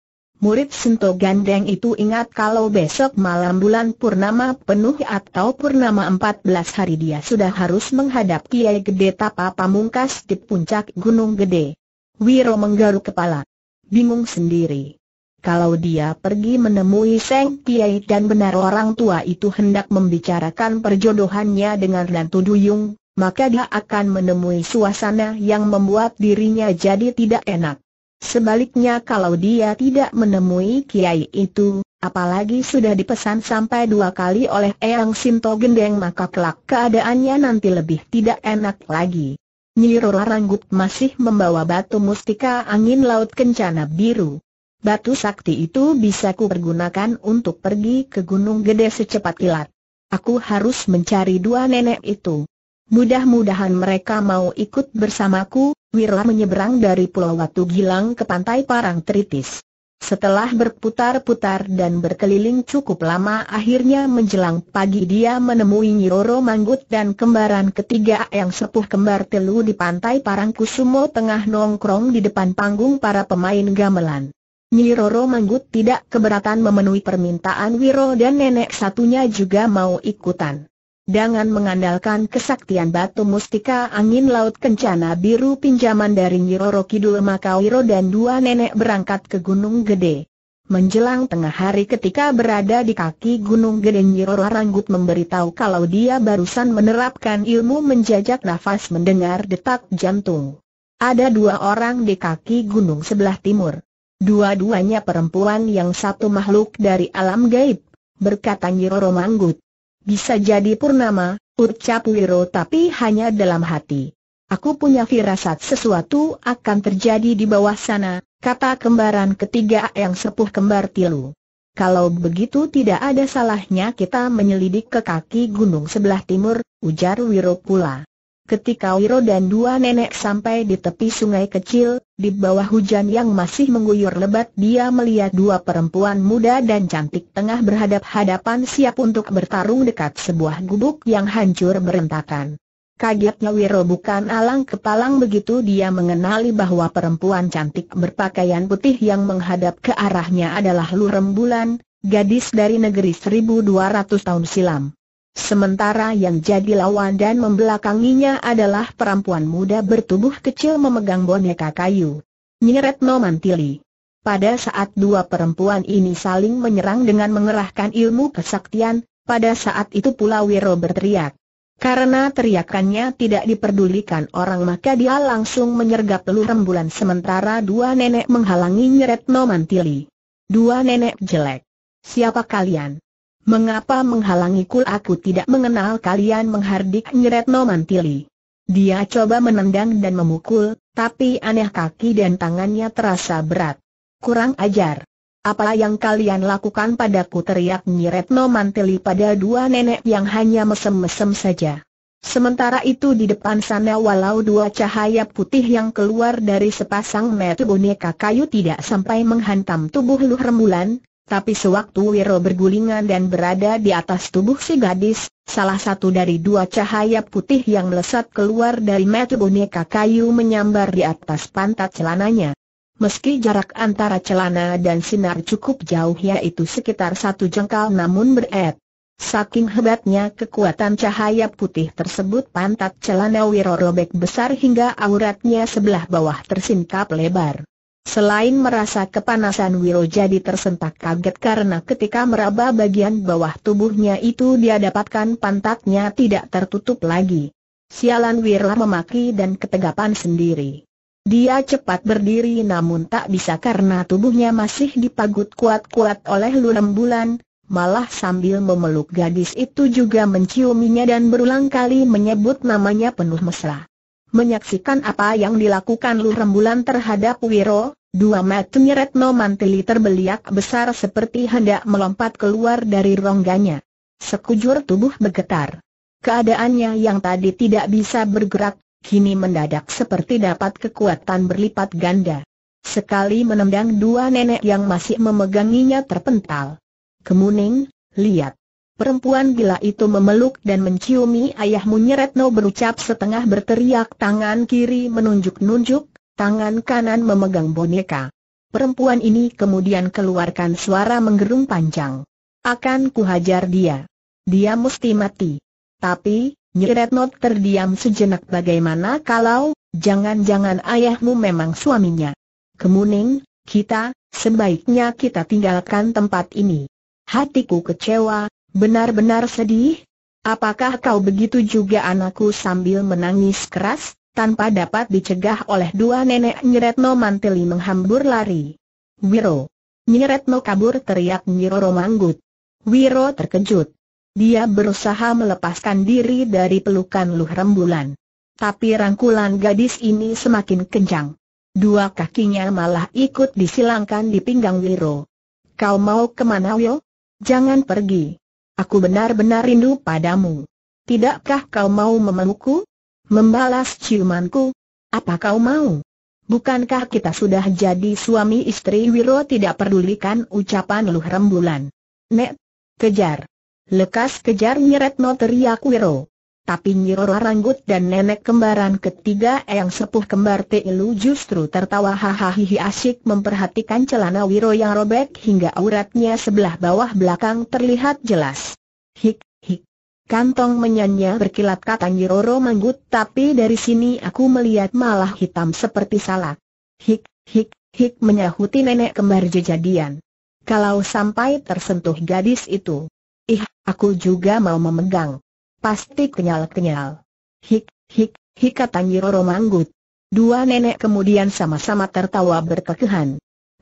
murid Sento Gandeng itu ingat kalau besok malam bulan Purnama penuh atau Purnama 14 hari dia sudah harus menghadap Kiai Gede Tapa Pamungkas di puncak Gunung Gede. Wiro menggaruk kepala. Bingung sendiri. Kalau dia pergi menemui Seng Kiai dan benar orang tua itu hendak membicarakan perjodohannya dengan Ratu Duyung, maka dia akan menemui suasana yang membuat dirinya jadi tidak enak. Sebaliknya kalau dia tidak menemui kiai itu, apalagi sudah dipesan sampai dua kali oleh Eyang Sinto Gendeng maka kelak keadaannya nanti lebih tidak enak lagi. Nyiro Ranggut masih membawa batu mustika angin laut kencana biru. Batu sakti itu bisa kupergunakan untuk pergi ke Gunung Gede secepat kilat. Aku harus mencari dua nenek itu. Mudah-mudahan mereka mau ikut bersamaku, Wirla menyeberang dari Pulau Watu Gilang ke pantai Parang Tritis. Setelah berputar-putar dan berkeliling cukup lama akhirnya menjelang pagi dia menemui Nyiroro Manggut dan kembaran ketiga yang sepuh kembar telu di pantai Parang Kusumo tengah nongkrong di depan panggung para pemain gamelan. Nyiroro Manggut tidak keberatan memenuhi permintaan Wiro dan nenek satunya juga mau ikutan. Dengan mengandalkan kesaktian batu mustika angin laut kencana biru pinjaman dari Nyiroro Kidul Makawiro dan dua nenek berangkat ke Gunung Gede. Menjelang tengah hari ketika berada di kaki Gunung Gede Nyiroro Ranggut memberitahu kalau dia barusan menerapkan ilmu menjajak nafas mendengar detak jantung. Ada dua orang di kaki gunung sebelah timur. Dua-duanya perempuan yang satu makhluk dari alam gaib, berkata Nyiroro Manggut. Bisa jadi Purnama, ucap Wiro tapi hanya dalam hati. Aku punya firasat sesuatu akan terjadi di bawah sana, kata kembaran ketiga yang sepuh kembar Tilu. Kalau begitu tidak ada salahnya kita menyelidik ke kaki gunung sebelah timur, ujar Wiro pula. Ketika Wiro dan dua nenek sampai di tepi sungai kecil, di bawah hujan yang masih mengguyur lebat dia melihat dua perempuan muda dan cantik tengah berhadap-hadapan siap untuk bertarung dekat sebuah gubuk yang hancur berentakan. Kagetnya Wiro bukan alang kepalang begitu dia mengenali bahwa perempuan cantik berpakaian putih yang menghadap ke arahnya adalah Lurem Bulan, gadis dari negeri 1200 tahun silam. Sementara yang jadi lawan dan membelakanginya adalah perempuan muda bertubuh kecil memegang boneka kayu. Nyeretno Mantili. Pada saat dua perempuan ini saling menyerang dengan mengerahkan ilmu kesaktian, pada saat itu pula Wiro berteriak. Karena teriakannya tidak diperdulikan orang maka dia langsung menyergap telur rembulan sementara dua nenek menghalangi Nyeretno Mantili. Dua nenek jelek. Siapa kalian? Mengapa menghalangiku aku tidak mengenal kalian menghardik nyeret Mantili. Dia coba menendang dan memukul, tapi aneh kaki dan tangannya terasa berat. Kurang ajar. Apa yang kalian lakukan padaku teriak Nyeretno Mantili pada dua nenek yang hanya mesem-mesem saja. Sementara itu di depan sana walau dua cahaya putih yang keluar dari sepasang metu boneka kayu tidak sampai menghantam tubuh Luh Rembulan, tapi sewaktu Wiro bergulingan dan berada di atas tubuh si gadis, salah satu dari dua cahaya putih yang melesat keluar dari metu boneka kayu menyambar di atas pantat celananya. Meski jarak antara celana dan sinar cukup jauh yaitu sekitar satu jengkal namun berat. Saking hebatnya kekuatan cahaya putih tersebut pantat celana Wiro robek besar hingga auratnya sebelah bawah tersingkap lebar. Selain merasa kepanasan Wiro jadi tersentak kaget karena ketika meraba bagian bawah tubuhnya itu dia dapatkan pantatnya tidak tertutup lagi. Sialan Wirla memaki dan ketegapan sendiri. Dia cepat berdiri namun tak bisa karena tubuhnya masih dipagut kuat-kuat oleh lurem bulan, malah sambil memeluk gadis itu juga menciuminya dan berulang kali menyebut namanya penuh mesra. Menyaksikan apa yang dilakukan Lu Rembulan terhadap Wiro, dua matanya Retno Mantili terbeliak besar seperti hendak melompat keluar dari rongganya. Sekujur tubuh bergetar. Keadaannya yang tadi tidak bisa bergerak, kini mendadak seperti dapat kekuatan berlipat ganda. Sekali menendang dua nenek yang masih memeganginya terpental. Kemuning, lihat. Perempuan bila itu memeluk dan menciumi ayahmu Nyeretno berucap setengah berteriak tangan kiri menunjuk-nunjuk, tangan kanan memegang boneka. Perempuan ini kemudian keluarkan suara menggerung panjang. Akan kuhajar dia. Dia mesti mati. Tapi, Nyeretno terdiam sejenak bagaimana kalau, jangan-jangan ayahmu memang suaminya. Kemuning, kita, sebaiknya kita tinggalkan tempat ini. Hatiku kecewa, Benar-benar sedih? Apakah kau begitu juga anakku sambil menangis keras, tanpa dapat dicegah oleh dua nenek Nyeretno Mantili menghambur lari. Wiro. Nyeretno kabur teriak Nyiroro Manggut. Wiro terkejut. Dia berusaha melepaskan diri dari pelukan Luh Rembulan. Tapi rangkulan gadis ini semakin kencang. Dua kakinya malah ikut disilangkan di pinggang Wiro. Kau mau kemana Wiro? Jangan pergi aku benar-benar rindu padamu. Tidakkah kau mau memelukku? Membalas ciumanku? Apa kau mau? Bukankah kita sudah jadi suami istri Wiro tidak pedulikan ucapan luh rembulan? Nek, kejar. Lekas kejar Nyiretno teriak Wiro tapi Nyiroro Ranggut dan nenek kembaran ketiga yang sepuh kembar Teilu justru tertawa hahaha asyik memperhatikan celana Wiro yang robek hingga auratnya sebelah bawah belakang terlihat jelas. Hik, hik. Kantong menyanyi berkilat kata Nyiroro Manggut tapi dari sini aku melihat malah hitam seperti salak. Hik, hik, hik menyahuti nenek kembar jejadian. Kalau sampai tersentuh gadis itu, ih, aku juga mau memegang. Pasti kenyal-kenyal. Hik, hik, hik kata Nyiroro Manggut. Dua nenek kemudian sama-sama tertawa berkekehan.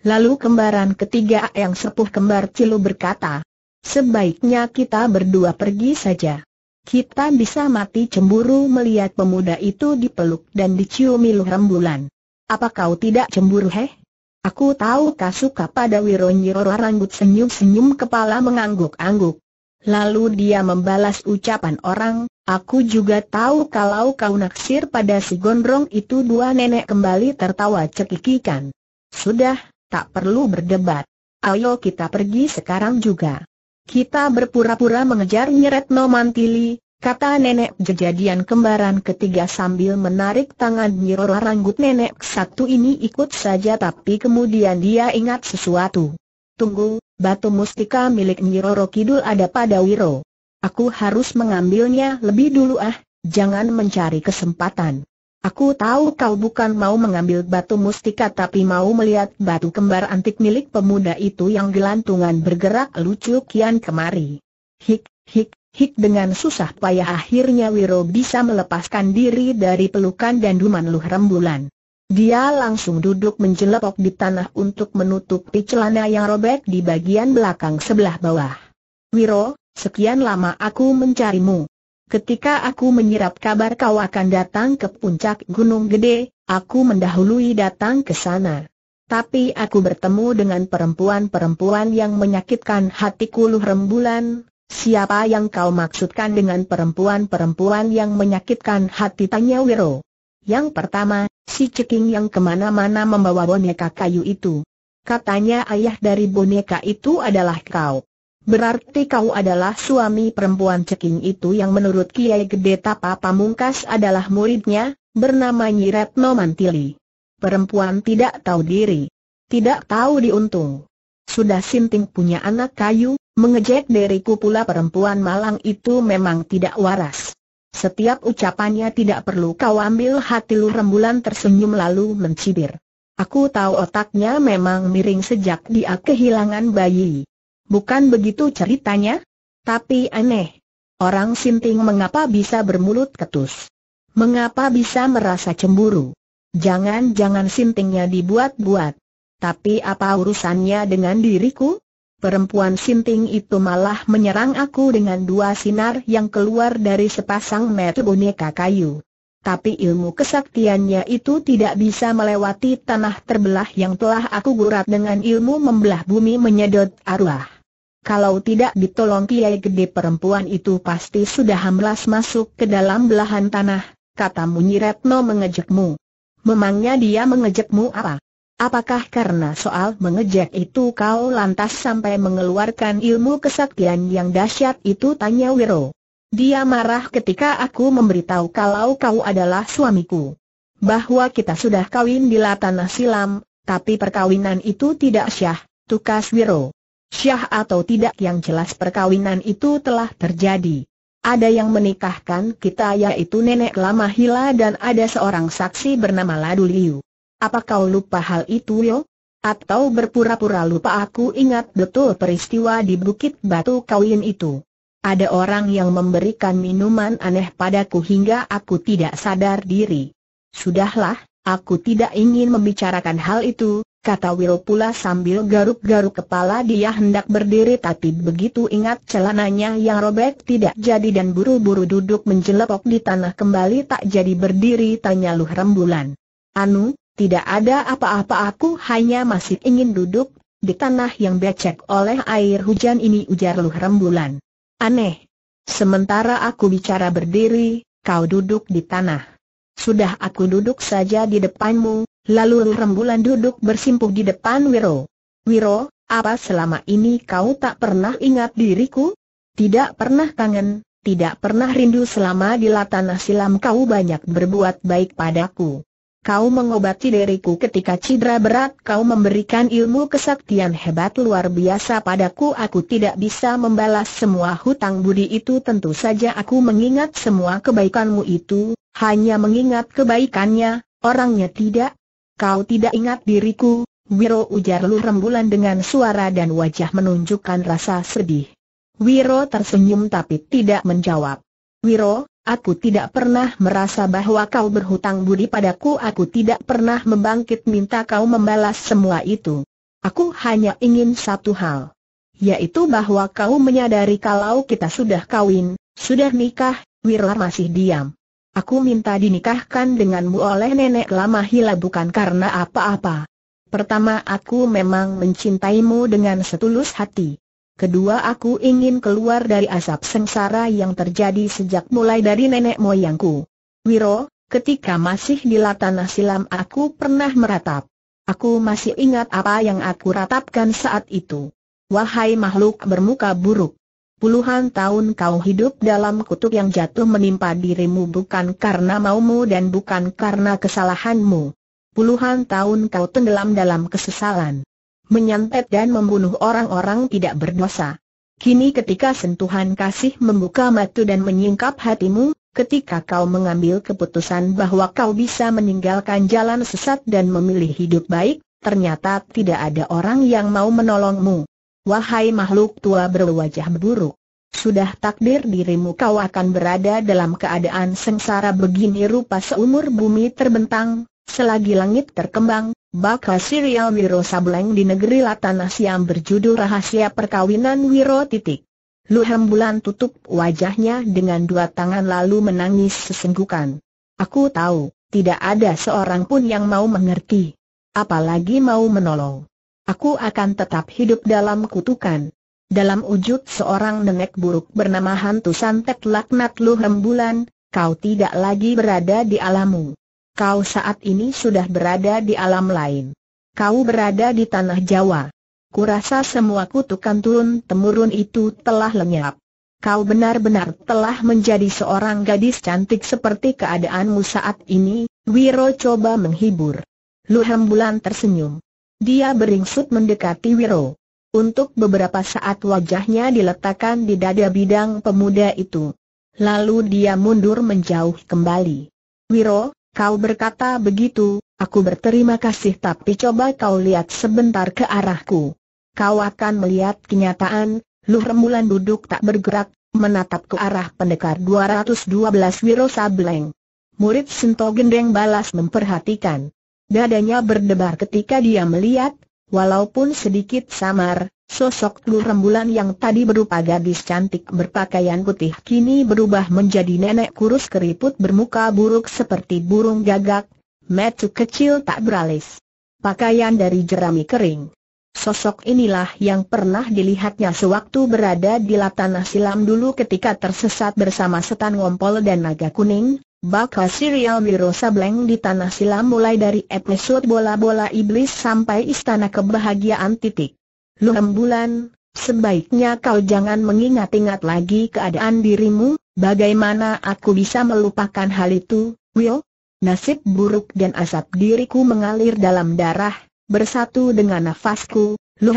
Lalu kembaran ketiga yang sepuh kembar Cilu berkata, Sebaiknya kita berdua pergi saja. Kita bisa mati cemburu melihat pemuda itu dipeluk dan diciumi ilu rembulan. Apa kau tidak cemburu heh? Aku tahu suka pada Wironyiroro rambut senyum-senyum kepala mengangguk-angguk. Lalu dia membalas ucapan orang, aku juga tahu kalau kau naksir pada si gondrong itu dua nenek kembali tertawa cekikikan. Sudah, tak perlu berdebat. Ayo kita pergi sekarang juga. Kita berpura-pura mengejar nyeret Nomantili, kata nenek kejadian kembaran ketiga sambil menarik tangan Nyirora ranggut nenek satu ini ikut saja tapi kemudian dia ingat sesuatu. Tunggu, batu mustika milik Nyiroro Kidul ada pada Wiro. Aku harus mengambilnya lebih dulu ah, jangan mencari kesempatan. Aku tahu kau bukan mau mengambil batu mustika tapi mau melihat batu kembar antik milik pemuda itu yang gelantungan bergerak lucu kian kemari. Hik, hik, hik dengan susah payah akhirnya Wiro bisa melepaskan diri dari pelukan dan duman luh rembulan. Dia langsung duduk menjelepok di tanah untuk menutupi celana yang robek di bagian belakang sebelah bawah. Wiro, sekian lama aku mencarimu. Ketika aku menyerap kabar kau akan datang ke puncak Gunung Gede, aku mendahului datang ke sana. Tapi aku bertemu dengan perempuan-perempuan yang menyakitkan hatiku luh rembulan. Siapa yang kau maksudkan dengan perempuan-perempuan yang menyakitkan hati tanya Wiro? Yang pertama, si ceking yang kemana-mana membawa boneka kayu itu. Katanya ayah dari boneka itu adalah kau. Berarti kau adalah suami perempuan ceking itu yang menurut Kiai Gede Tapa Pamungkas adalah muridnya, bernama Nyiretno Mantili. Perempuan tidak tahu diri. Tidak tahu diuntung. Sudah sinting punya anak kayu, mengejek diriku pula perempuan malang itu memang tidak waras. Setiap ucapannya tidak perlu kau ambil hati lu rembulan tersenyum lalu mencibir. Aku tahu otaknya memang miring sejak dia kehilangan bayi. Bukan begitu ceritanya? Tapi aneh. Orang sinting mengapa bisa bermulut ketus? Mengapa bisa merasa cemburu? Jangan-jangan sintingnya dibuat-buat. Tapi apa urusannya dengan diriku? Perempuan sinting itu malah menyerang aku dengan dua sinar yang keluar dari sepasang mata boneka kayu. Tapi ilmu kesaktiannya itu tidak bisa melewati tanah terbelah yang telah aku gurat dengan ilmu membelah bumi menyedot arwah. Kalau tidak ditolong kiai gede perempuan itu pasti sudah hamlas masuk ke dalam belahan tanah, kata Munyiretno mengejekmu. Memangnya dia mengejekmu apa? Apakah karena soal mengejek itu kau lantas sampai mengeluarkan ilmu kesaktian yang dahsyat itu? Tanya Wiro. Dia marah ketika aku memberitahu kalau kau adalah suamiku. Bahwa kita sudah kawin di latanah silam, tapi perkawinan itu tidak syah, tukas Wiro. Syah atau tidak yang jelas perkawinan itu telah terjadi. Ada yang menikahkan kita yaitu nenek lama Hila dan ada seorang saksi bernama Ladu Liu. Apa kau lupa hal itu yo? Atau berpura-pura lupa aku ingat betul peristiwa di Bukit Batu kauin itu. Ada orang yang memberikan minuman aneh padaku hingga aku tidak sadar diri. Sudahlah, aku tidak ingin membicarakan hal itu, kata Will pula sambil garuk-garuk kepala dia hendak berdiri tapi begitu ingat celananya yang robek tidak jadi dan buru-buru duduk menjelepok di tanah kembali tak jadi berdiri tanya Luh Rembulan. Anu, tidak ada apa-apa aku hanya masih ingin duduk, di tanah yang becek oleh air hujan ini ujar Luh Rembulan. Aneh. Sementara aku bicara berdiri, kau duduk di tanah. Sudah aku duduk saja di depanmu, lalu Luh Rembulan duduk bersimpuh di depan Wiro. Wiro, apa selama ini kau tak pernah ingat diriku? Tidak pernah kangen, tidak pernah rindu selama di latanah silam kau banyak berbuat baik padaku. Kau mengobati diriku ketika cedera berat kau memberikan ilmu kesaktian hebat luar biasa padaku Aku tidak bisa membalas semua hutang budi itu Tentu saja aku mengingat semua kebaikanmu itu Hanya mengingat kebaikannya, orangnya tidak Kau tidak ingat diriku, Wiro ujar Lu Rembulan dengan suara dan wajah menunjukkan rasa sedih Wiro tersenyum tapi tidak menjawab Wiro, Aku tidak pernah merasa bahwa kau berhutang budi padaku Aku tidak pernah membangkit minta kau membalas semua itu Aku hanya ingin satu hal Yaitu bahwa kau menyadari kalau kita sudah kawin, sudah nikah, Wirla masih diam Aku minta dinikahkan denganmu oleh nenek lama Hila bukan karena apa-apa Pertama aku memang mencintaimu dengan setulus hati Kedua aku ingin keluar dari asap sengsara yang terjadi sejak mulai dari nenek moyangku. Wiro, ketika masih di tanah silam aku pernah meratap. Aku masih ingat apa yang aku ratapkan saat itu. Wahai makhluk bermuka buruk. Puluhan tahun kau hidup dalam kutuk yang jatuh menimpa dirimu bukan karena maumu dan bukan karena kesalahanmu. Puluhan tahun kau tenggelam dalam kesesalan menyantet dan membunuh orang-orang tidak berdosa. Kini ketika sentuhan kasih membuka mata dan menyingkap hatimu, ketika kau mengambil keputusan bahwa kau bisa meninggalkan jalan sesat dan memilih hidup baik, ternyata tidak ada orang yang mau menolongmu. Wahai makhluk tua berwajah buruk, sudah takdir dirimu kau akan berada dalam keadaan sengsara begini rupa seumur bumi terbentang, selagi langit terkembang, Bakal serial Wiro Sableng di negeri Latanah Siam berjudul Rahasia Perkawinan Wiro titik. Luhem Bulan tutup wajahnya dengan dua tangan lalu menangis sesenggukan. Aku tahu, tidak ada seorang pun yang mau mengerti. Apalagi mau menolong. Aku akan tetap hidup dalam kutukan. Dalam wujud seorang nenek buruk bernama Hantu Santet Laknat Luhem Bulan, kau tidak lagi berada di alammu kau saat ini sudah berada di alam lain. Kau berada di tanah Jawa. Kurasa semua kutukan turun-temurun itu telah lenyap. Kau benar-benar telah menjadi seorang gadis cantik seperti keadaanmu saat ini, Wiro coba menghibur. Luhem Bulan tersenyum. Dia beringsut mendekati Wiro. Untuk beberapa saat wajahnya diletakkan di dada bidang pemuda itu. Lalu dia mundur menjauh kembali. Wiro, Kau berkata begitu, aku berterima kasih tapi coba kau lihat sebentar ke arahku. Kau akan melihat kenyataan, Luh Remulan duduk tak bergerak, menatap ke arah pendekar 212 Wiro Sableng. Murid Sinto Gendeng balas memperhatikan. Dadanya berdebar ketika dia melihat, walaupun sedikit samar, Sosok Lu Rembulan yang tadi berupa gadis cantik berpakaian putih kini berubah menjadi nenek kurus keriput bermuka buruk seperti burung gagak, metu kecil tak beralis. Pakaian dari jerami kering. Sosok inilah yang pernah dilihatnya sewaktu berada di latanah silam dulu ketika tersesat bersama setan ngompol dan naga kuning, Bakal serial Wiro Sableng di Tanah Silam mulai dari episode bola-bola iblis sampai Istana Kebahagiaan titik. Luam sebaiknya kau jangan mengingat-ingat lagi keadaan dirimu, bagaimana aku bisa melupakan hal itu, Will? Nasib buruk dan asap diriku mengalir dalam darah, bersatu dengan nafasku, Luh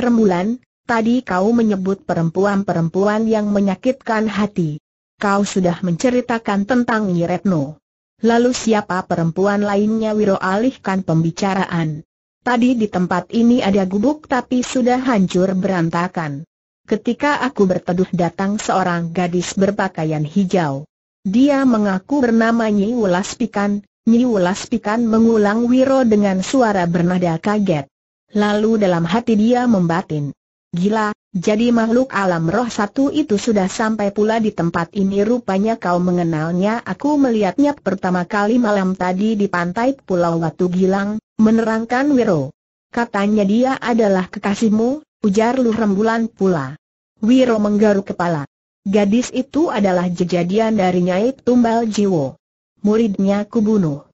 tadi kau menyebut perempuan-perempuan yang menyakitkan hati. Kau sudah menceritakan tentang Nyiretno. Lalu siapa perempuan lainnya Wiro alihkan pembicaraan. Tadi di tempat ini ada gubuk tapi sudah hancur berantakan. Ketika aku berteduh datang seorang gadis berpakaian hijau. Dia mengaku bernama Nyi Wulas Pikan. Nyi Wulas Pikan mengulang Wiro dengan suara bernada kaget. Lalu dalam hati dia membatin. Gila, jadi makhluk alam roh satu itu sudah sampai pula di tempat ini rupanya kau mengenalnya Aku melihatnya pertama kali malam tadi di pantai Pulau Watu Gilang, menerangkan Wiro. Katanya dia adalah kekasihmu, ujar Lu Rembulan pula. Wiro menggaruk kepala. Gadis itu adalah jejadian dari Nyai Tumbal Jiwo. Muridnya kubunuh.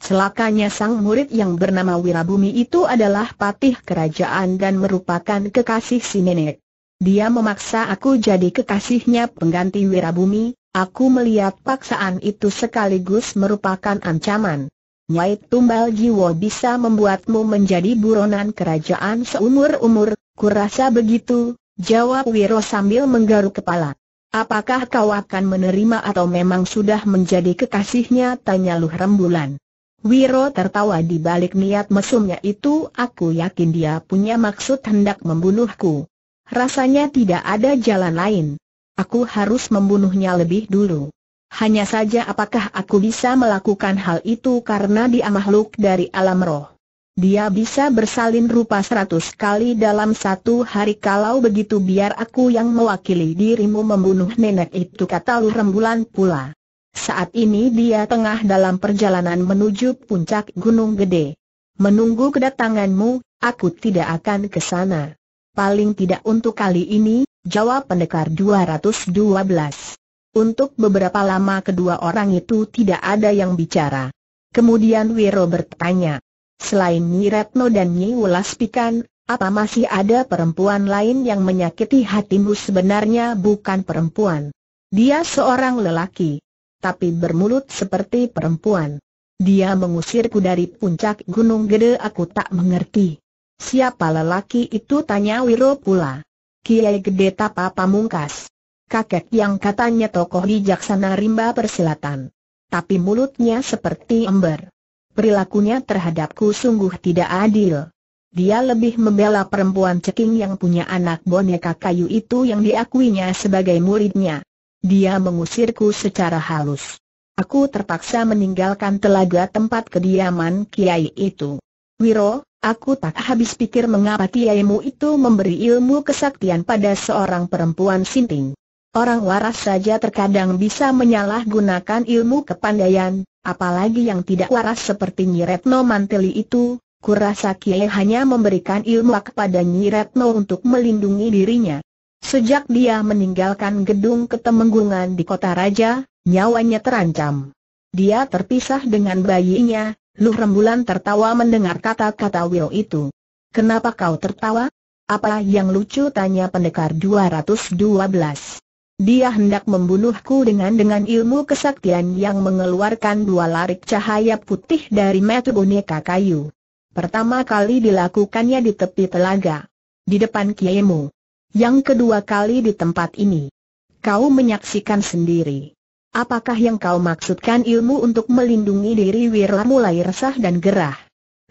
Celakanya sang murid yang bernama Wirabumi itu adalah patih kerajaan dan merupakan kekasih si nenek. Dia memaksa aku jadi kekasihnya pengganti Wirabumi, aku melihat paksaan itu sekaligus merupakan ancaman. Nyai Tumbal Jiwo bisa membuatmu menjadi buronan kerajaan seumur-umur, kurasa begitu, jawab Wiro sambil menggaruk kepala. Apakah kau akan menerima atau memang sudah menjadi kekasihnya? Tanya Luh Rembulan. Wiro tertawa di balik niat mesumnya itu aku yakin dia punya maksud hendak membunuhku. Rasanya tidak ada jalan lain. Aku harus membunuhnya lebih dulu. Hanya saja apakah aku bisa melakukan hal itu karena dia makhluk dari alam roh. Dia bisa bersalin rupa seratus kali dalam satu hari kalau begitu biar aku yang mewakili dirimu membunuh nenek itu kata Lu Rembulan pula. Saat ini dia tengah dalam perjalanan menuju puncak Gunung Gede. Menunggu kedatanganmu, aku tidak akan ke sana. Paling tidak untuk kali ini, jawab pendekar 212. Untuk beberapa lama kedua orang itu tidak ada yang bicara. Kemudian Wiro bertanya, selain Nyi Retno dan Nyi Wulaspikan, apa masih ada perempuan lain yang menyakiti hatimu sebenarnya bukan perempuan? Dia seorang lelaki, tapi bermulut seperti perempuan. Dia mengusirku dari puncak Gunung Gede aku tak mengerti. Siapa lelaki itu tanya Wiro pula. Kiai Gede Tapa Pamungkas kakek yang katanya tokoh bijaksana rimba persilatan. Tapi mulutnya seperti ember. Perilakunya terhadapku sungguh tidak adil. Dia lebih membela perempuan ceking yang punya anak boneka kayu itu yang diakuinya sebagai muridnya. Dia mengusirku secara halus. Aku terpaksa meninggalkan telaga tempat kediaman kiai itu. Wiro, aku tak habis pikir mengapa kiaimu itu memberi ilmu kesaktian pada seorang perempuan sinting. Orang waras saja terkadang bisa menyalahgunakan ilmu kepandaian, apalagi yang tidak waras seperti Nyiretno Manteli itu, kurasa Kiai hanya memberikan ilmu kepada Nyiretno untuk melindungi dirinya. Sejak dia meninggalkan gedung ketemenggungan di kota raja, nyawanya terancam. Dia terpisah dengan bayinya, Luh Rembulan tertawa mendengar kata-kata Will itu. Kenapa kau tertawa? Apa yang lucu tanya pendekar 212? Dia hendak membunuhku dengan dengan ilmu kesaktian yang mengeluarkan dua larik cahaya putih dari metu boneka kayu. Pertama kali dilakukannya di tepi telaga. Di depan kiaimu. Yang kedua kali di tempat ini. Kau menyaksikan sendiri. Apakah yang kau maksudkan ilmu untuk melindungi diri Wirla mulai resah dan gerah?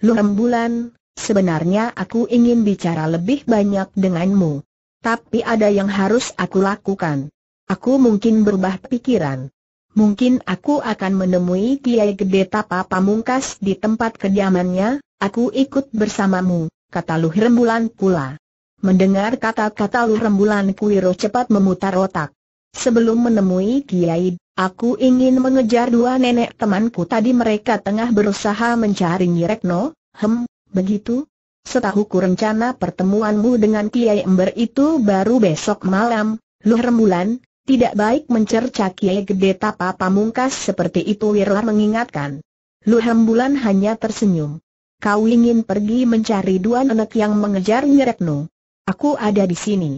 Lu rembulan, sebenarnya aku ingin bicara lebih banyak denganmu. Tapi ada yang harus aku lakukan. Aku mungkin berubah pikiran. Mungkin aku akan menemui Kiai Gede Tapa Pamungkas di tempat kediamannya, aku ikut bersamamu, kata Luhrembulan pula. Mendengar kata-kata Luhrembulan, Rembulan Kuiro cepat memutar otak. Sebelum menemui Kiai, aku ingin mengejar dua nenek temanku tadi mereka tengah berusaha mencari Nyirekno, hem, begitu? Setahuku rencana pertemuanmu dengan Kiai Ember itu baru besok malam, Luhrembulan. Tidak baik mencerca Kiai Gede Tapa Pamungkas seperti itu Wirla mengingatkan. Lu Bulan hanya tersenyum. Kau ingin pergi mencari dua anak yang mengejar Nyerekno. Aku ada di sini.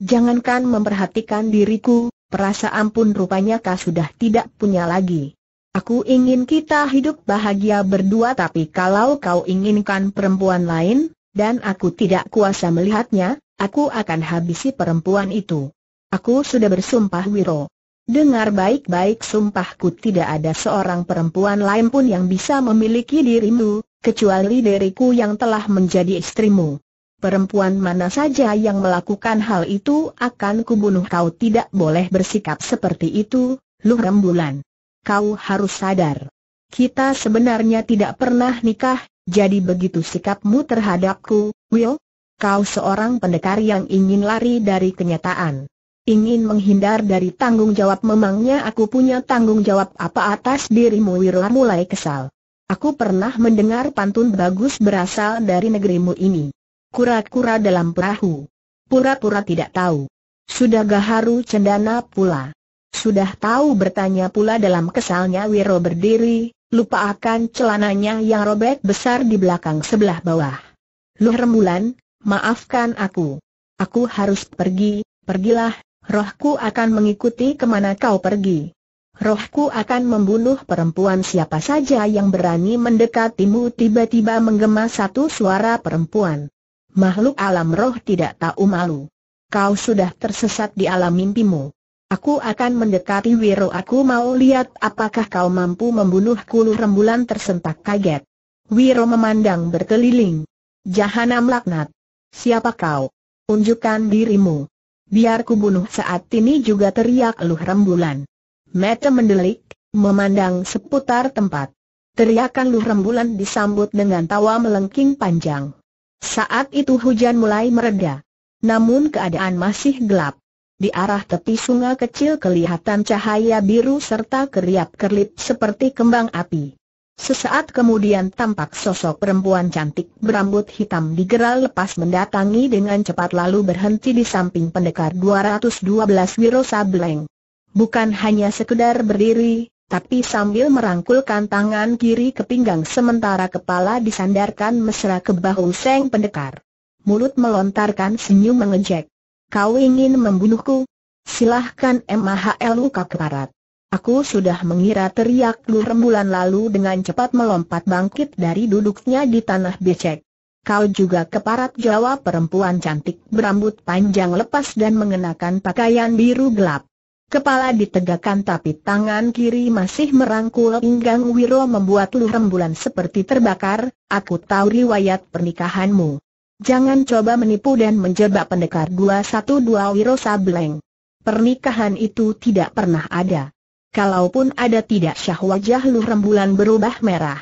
Jangankan memperhatikan diriku, perasaan pun rupanya kau sudah tidak punya lagi. Aku ingin kita hidup bahagia berdua tapi kalau kau inginkan perempuan lain, dan aku tidak kuasa melihatnya, aku akan habisi perempuan itu. Aku sudah bersumpah Wiro. Dengar baik-baik sumpahku tidak ada seorang perempuan lain pun yang bisa memiliki dirimu, kecuali diriku yang telah menjadi istrimu. Perempuan mana saja yang melakukan hal itu akan kubunuh kau tidak boleh bersikap seperti itu, Luh Rembulan. Kau harus sadar. Kita sebenarnya tidak pernah nikah, jadi begitu sikapmu terhadapku, Will. Kau seorang pendekar yang ingin lari dari kenyataan ingin menghindar dari tanggung jawab memangnya aku punya tanggung jawab apa atas dirimu Wirla mulai kesal. Aku pernah mendengar pantun bagus berasal dari negerimu ini. Kura-kura dalam perahu. Pura-pura tidak tahu. Sudah gaharu cendana pula. Sudah tahu bertanya pula dalam kesalnya Wiro berdiri, lupa akan celananya yang robek besar di belakang sebelah bawah. Luh rembulan, maafkan aku. Aku harus pergi, pergilah, rohku akan mengikuti kemana kau pergi. Rohku akan membunuh perempuan siapa saja yang berani mendekatimu tiba-tiba menggema satu suara perempuan. Makhluk alam roh tidak tahu malu. Kau sudah tersesat di alam mimpimu. Aku akan mendekati Wiro aku mau lihat apakah kau mampu membunuh kulu rembulan tersentak kaget. Wiro memandang berkeliling. Jahanam laknat. Siapa kau? Unjukkan dirimu. Biar bunuh saat ini juga teriak luh rembulan. Mata mendelik, memandang seputar tempat. Teriakan Luh Rembulan disambut dengan tawa melengking panjang. Saat itu hujan mulai mereda. Namun keadaan masih gelap. Di arah tepi sungai kecil kelihatan cahaya biru serta keriap-kerlip seperti kembang api. Sesaat kemudian tampak sosok perempuan cantik berambut hitam di digeral lepas mendatangi dengan cepat lalu berhenti di samping pendekar 212 Wiro Sableng. Bukan hanya sekedar berdiri, tapi sambil merangkulkan tangan kiri ke pinggang sementara kepala disandarkan mesra ke bahu seng pendekar. Mulut melontarkan senyum mengejek. Kau ingin membunuhku? Silahkan MHLU kakeparat. Aku sudah mengira teriak Lu rembulan lalu dengan cepat melompat bangkit dari duduknya di tanah becek. Kau juga keparat jawab perempuan cantik berambut panjang lepas dan mengenakan pakaian biru gelap. Kepala ditegakkan tapi tangan kiri masih merangkul pinggang Wiro membuat Lu rembulan seperti terbakar, aku tahu riwayat pernikahanmu. Jangan coba menipu dan menjebak pendekar 212 Wiro Sableng. Pernikahan itu tidak pernah ada. Kalaupun ada tidak syah wajah Lu Rembulan berubah merah.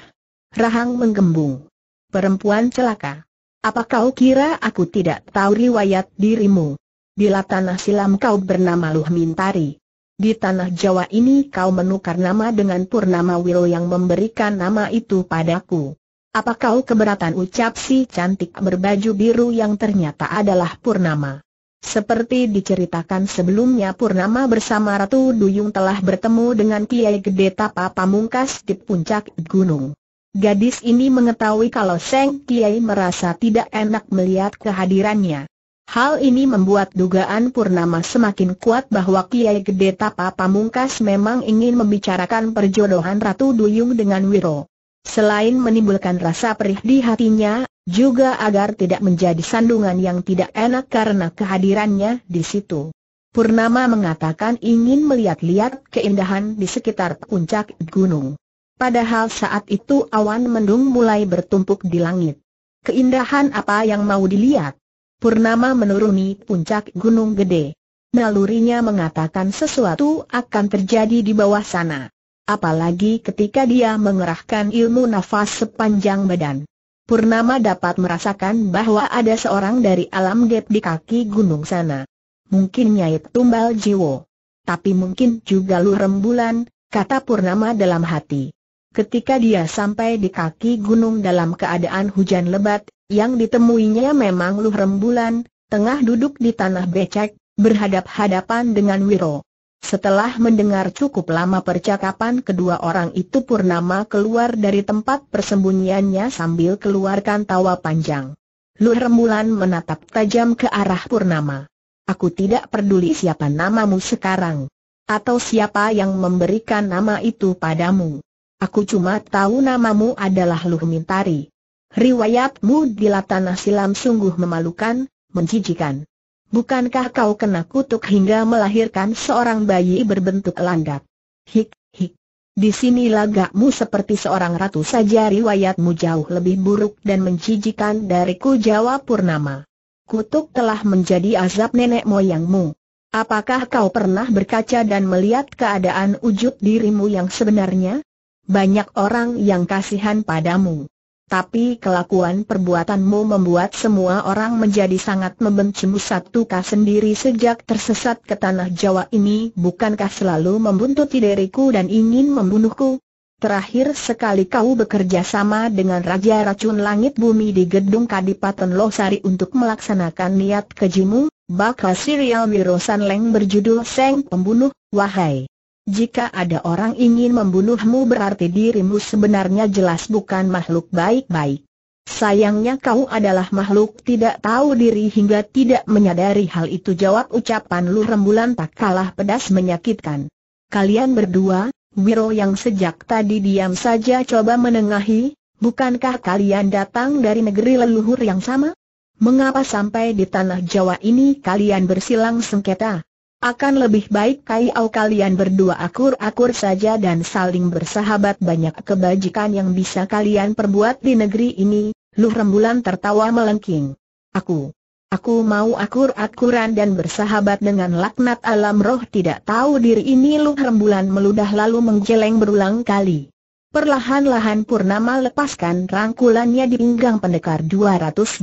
Rahang menggembung. Perempuan celaka. Apa kau kira aku tidak tahu riwayat dirimu? Bila tanah silam kau bernama Luh Mintari. Di tanah Jawa ini kau menukar nama dengan Purnama Wiro yang memberikan nama itu padaku. Apa kau keberatan ucap si cantik berbaju biru yang ternyata adalah Purnama? Seperti diceritakan sebelumnya Purnama bersama Ratu Duyung telah bertemu dengan Kiai Gede Tapa Pamungkas di puncak gunung. Gadis ini mengetahui kalau Seng Kiai merasa tidak enak melihat kehadirannya. Hal ini membuat dugaan Purnama semakin kuat bahwa Kiai Gede Tapa Pamungkas memang ingin membicarakan perjodohan Ratu Duyung dengan Wiro. Selain menimbulkan rasa perih di hatinya, juga agar tidak menjadi sandungan yang tidak enak karena kehadirannya di situ. Purnama mengatakan ingin melihat-lihat keindahan di sekitar puncak gunung. Padahal saat itu awan mendung mulai bertumpuk di langit. Keindahan apa yang mau dilihat? Purnama menuruni puncak gunung gede. Nalurinya mengatakan sesuatu akan terjadi di bawah sana. Apalagi ketika dia mengerahkan ilmu nafas sepanjang badan. Purnama dapat merasakan bahwa ada seorang dari alam gap di kaki gunung sana. Mungkin Nyai Tumbal Jiwo. Tapi mungkin juga Lu Rembulan, kata Purnama dalam hati. Ketika dia sampai di kaki gunung dalam keadaan hujan lebat, yang ditemuinya memang lu Rembulan, tengah duduk di tanah becek, berhadap-hadapan dengan Wiro. Setelah mendengar cukup lama percakapan kedua orang itu Purnama keluar dari tempat persembunyiannya sambil keluarkan tawa panjang. Luh Rembulan menatap tajam ke arah Purnama. Aku tidak peduli siapa namamu sekarang. Atau siapa yang memberikan nama itu padamu. Aku cuma tahu namamu adalah Luh Mintari. Riwayatmu di Latanah Silam sungguh memalukan, menjijikan. Bukankah kau kena kutuk hingga melahirkan seorang bayi berbentuk landak? Hik, hik. Di sini lagakmu seperti seorang ratu saja riwayatmu jauh lebih buruk dan menjijikan dariku jawab Purnama. Kutuk telah menjadi azab nenek moyangmu. Apakah kau pernah berkaca dan melihat keadaan wujud dirimu yang sebenarnya? Banyak orang yang kasihan padamu tapi kelakuan perbuatanmu membuat semua orang menjadi sangat membencimu satu kah sendiri sejak tersesat ke tanah Jawa ini bukankah selalu membuntuti diriku dan ingin membunuhku? Terakhir sekali kau bekerja sama dengan Raja Racun Langit Bumi di Gedung Kadipaten Losari untuk melaksanakan niat kejimu, bakal serial Wirosan leng berjudul Seng Pembunuh, wahai jika ada orang ingin membunuhmu berarti dirimu sebenarnya jelas bukan makhluk baik-baik. Sayangnya kau adalah makhluk tidak tahu diri hingga tidak menyadari hal itu jawab ucapan Lu Rembulan tak kalah pedas menyakitkan. Kalian berdua, Wiro yang sejak tadi diam saja coba menengahi, bukankah kalian datang dari negeri leluhur yang sama? Mengapa sampai di tanah Jawa ini kalian bersilang sengketa? Akan lebih baik kau kalian berdua akur-akur saja dan saling bersahabat banyak kebajikan yang bisa kalian perbuat di negeri ini. Luh Rembulan tertawa melengking. Aku, aku mau akur-akuran dan bersahabat dengan laknat alam roh tidak tahu diri ini Luh Rembulan meludah lalu menggeleng berulang kali. Perlahan-lahan Purnama lepaskan rangkulannya di pinggang pendekar 212.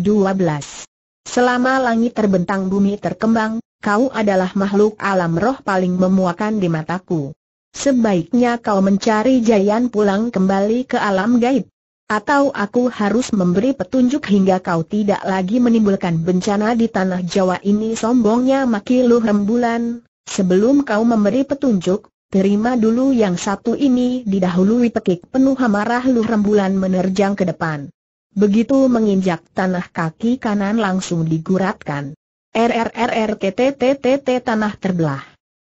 Selama langit terbentang bumi terkembang, kau adalah makhluk alam roh paling memuakan di mataku. Sebaiknya kau mencari Jayan pulang kembali ke alam gaib. Atau aku harus memberi petunjuk hingga kau tidak lagi menimbulkan bencana di tanah Jawa ini sombongnya maki lu rembulan Sebelum kau memberi petunjuk, terima dulu yang satu ini didahului pekik penuh amarah lu rembulan menerjang ke depan Begitu menginjak tanah kaki kanan langsung diguratkan RRRRTTTTT tanah terbelah.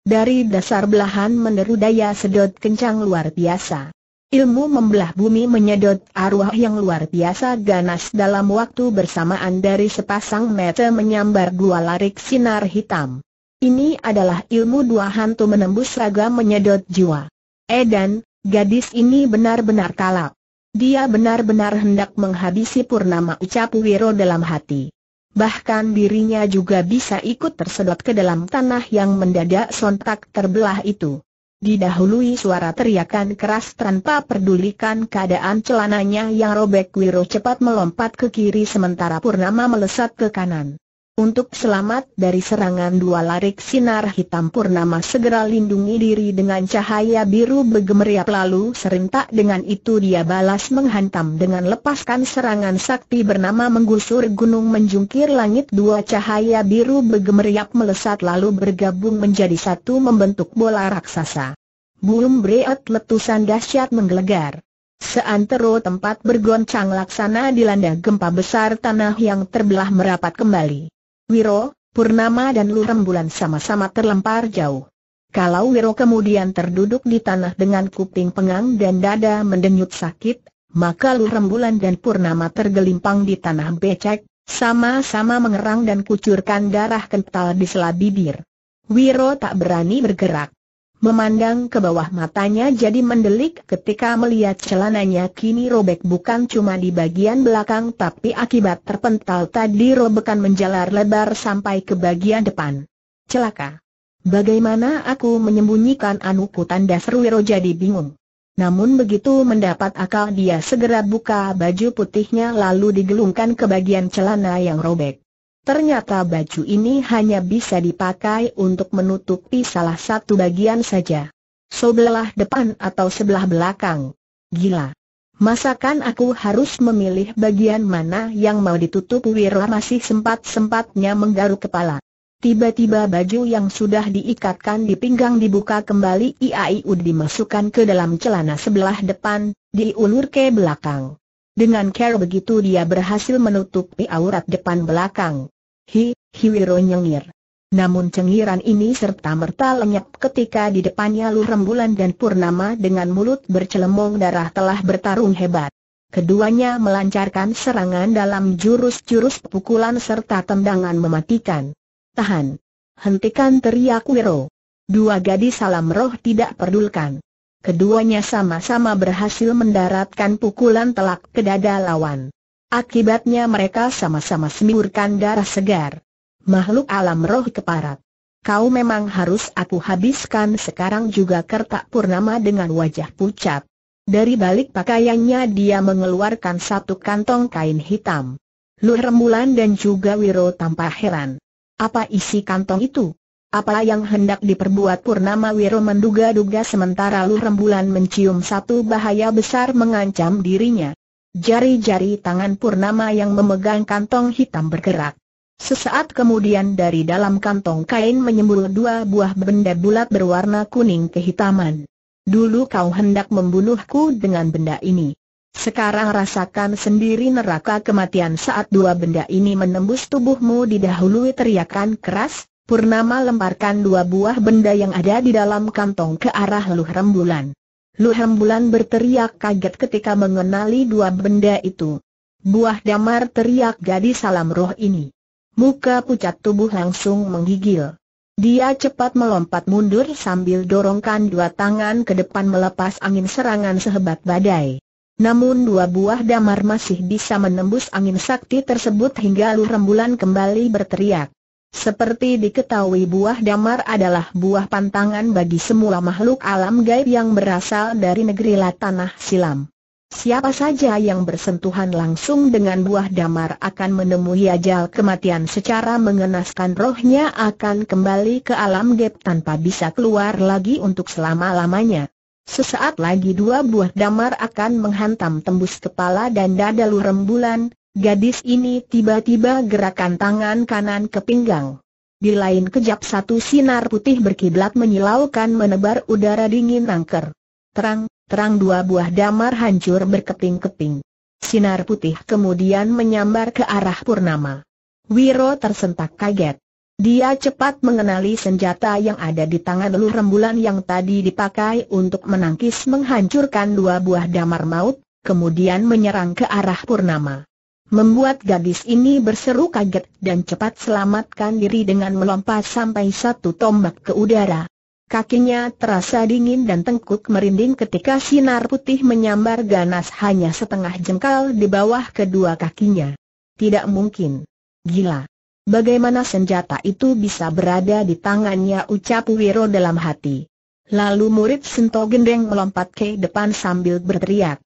Dari dasar belahan meneru daya sedot kencang luar biasa. Ilmu membelah bumi menyedot arwah yang luar biasa ganas dalam waktu bersamaan dari sepasang mata menyambar dua larik sinar hitam. Ini adalah ilmu dua hantu menembus raga menyedot jiwa. Edan, gadis ini benar-benar kalap. Dia benar-benar hendak menghabisi Purnama ucap Wiro dalam hati bahkan dirinya juga bisa ikut tersedot ke dalam tanah yang mendadak sontak terbelah itu. Didahului suara teriakan keras tanpa pedulikan keadaan celananya yang robek Wiro cepat melompat ke kiri sementara Purnama melesat ke kanan. Untuk selamat dari serangan dua larik sinar hitam purnama segera lindungi diri dengan cahaya biru bergemeriap lalu serentak dengan itu dia balas menghantam dengan lepaskan serangan sakti bernama menggusur gunung menjungkir langit dua cahaya biru bergemeriap melesat lalu bergabung menjadi satu membentuk bola raksasa. Bulum breat letusan dahsyat menggelegar. Seantero tempat bergoncang laksana dilanda gempa besar tanah yang terbelah merapat kembali. Wiro, Purnama dan Lurembulan sama-sama terlempar jauh. Kalau Wiro kemudian terduduk di tanah dengan kuping pengang dan dada mendenyut sakit, maka Lurembulan dan Purnama tergelimpang di tanah becek, sama-sama mengerang dan kucurkan darah kental di sela bibir. Wiro tak berani bergerak. Memandang ke bawah matanya jadi mendelik ketika melihat celananya kini robek bukan cuma di bagian belakang tapi akibat terpental tadi robekan menjalar lebar sampai ke bagian depan. Celaka. Bagaimana aku menyembunyikan anuku tanda Serwiro jadi bingung. Namun begitu mendapat akal dia segera buka baju putihnya lalu digelungkan ke bagian celana yang robek. Ternyata baju ini hanya bisa dipakai untuk menutupi salah satu bagian saja. Sebelah depan atau sebelah belakang. Gila. Masakan aku harus memilih bagian mana yang mau ditutup Wirla masih sempat-sempatnya menggaruk kepala. Tiba-tiba baju yang sudah diikatkan di pinggang dibuka kembali Iaiu dimasukkan ke dalam celana sebelah depan, diulur ke belakang. Dengan care begitu dia berhasil menutupi aurat depan belakang. Hi, Hiwiro nyengir. Namun cengiran ini serta-merta lenyap ketika di depannya Lu Rembulan dan Purnama dengan mulut bercelemong darah telah bertarung hebat. Keduanya melancarkan serangan dalam jurus-jurus pukulan serta tendangan mematikan. Tahan. Hentikan teriak Wiro. Dua gadis salam roh tidak perdulkan. Keduanya sama-sama berhasil mendaratkan pukulan telak ke dada lawan. Akibatnya mereka sama-sama semburkan darah segar. Makhluk alam roh keparat. Kau memang harus aku habiskan sekarang juga kertak purnama dengan wajah pucat. Dari balik pakaiannya dia mengeluarkan satu kantong kain hitam. Lu Rembulan dan juga Wiro tanpa heran. Apa isi kantong itu? Apa yang hendak diperbuat Purnama Wiro menduga-duga sementara Lu Rembulan mencium satu bahaya besar mengancam dirinya. Jari-jari tangan Purnama yang memegang kantong hitam bergerak. Sesaat kemudian dari dalam kantong kain menyembul dua buah benda bulat berwarna kuning kehitaman. Dulu kau hendak membunuhku dengan benda ini. Sekarang rasakan sendiri neraka kematian saat dua benda ini menembus tubuhmu didahului teriakan keras, Purnama lemparkan dua buah benda yang ada di dalam kantong ke arah Luh Rembulan. Luh Rembulan berteriak kaget ketika mengenali dua benda itu. Buah damar teriak gadis salam roh ini. Muka pucat tubuh langsung menggigil. Dia cepat melompat mundur sambil dorongkan dua tangan ke depan melepas angin serangan sehebat badai. Namun dua buah damar masih bisa menembus angin sakti tersebut hingga Luh Rembulan kembali berteriak. Seperti diketahui buah damar adalah buah pantangan bagi semua makhluk alam gaib yang berasal dari negeri Latanah Silam. Siapa saja yang bersentuhan langsung dengan buah damar akan menemui ajal kematian secara mengenaskan rohnya akan kembali ke alam gaib tanpa bisa keluar lagi untuk selama-lamanya. Sesaat lagi dua buah damar akan menghantam tembus kepala dan dada lurem bulan, Gadis ini tiba-tiba gerakan tangan kanan ke pinggang. Di lain kejap satu sinar putih berkiblat menyilaukan menebar udara dingin angker. Terang, terang dua buah damar hancur berkeping-keping. Sinar putih kemudian menyambar ke arah Purnama. Wiro tersentak kaget. Dia cepat mengenali senjata yang ada di tangan Lu Rembulan yang tadi dipakai untuk menangkis menghancurkan dua buah damar maut, kemudian menyerang ke arah Purnama membuat gadis ini berseru kaget dan cepat selamatkan diri dengan melompat sampai satu tombak ke udara. Kakinya terasa dingin dan tengkuk merinding ketika sinar putih menyambar ganas hanya setengah jengkal di bawah kedua kakinya. Tidak mungkin. Gila. Bagaimana senjata itu bisa berada di tangannya ucap Wiro dalam hati. Lalu murid sentogendeng melompat ke depan sambil berteriak.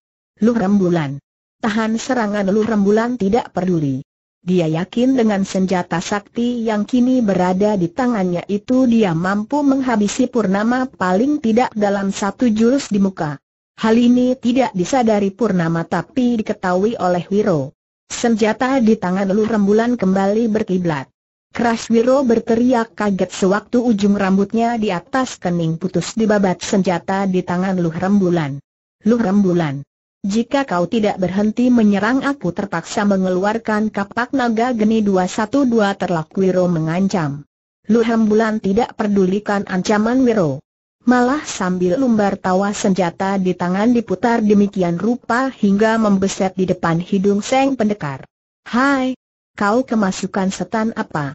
Luh rembulan tahan serangan Lu Rembulan tidak peduli. Dia yakin dengan senjata sakti yang kini berada di tangannya itu dia mampu menghabisi Purnama paling tidak dalam satu jurus di muka. Hal ini tidak disadari Purnama tapi diketahui oleh Wiro. Senjata di tangan Lu Rembulan kembali berkiblat. Keras Wiro berteriak kaget sewaktu ujung rambutnya di atas kening putus dibabat senjata di tangan Lu Rembulan. Lu Rembulan, jika kau tidak berhenti menyerang aku terpaksa mengeluarkan kapak naga geni 212 terlak Wiro mengancam. Luham Bulan tidak pedulikan ancaman Wiro. Malah sambil lumbar tawa senjata di tangan diputar demikian rupa hingga membeset di depan hidung Seng Pendekar. Hai! Kau kemasukan setan apa?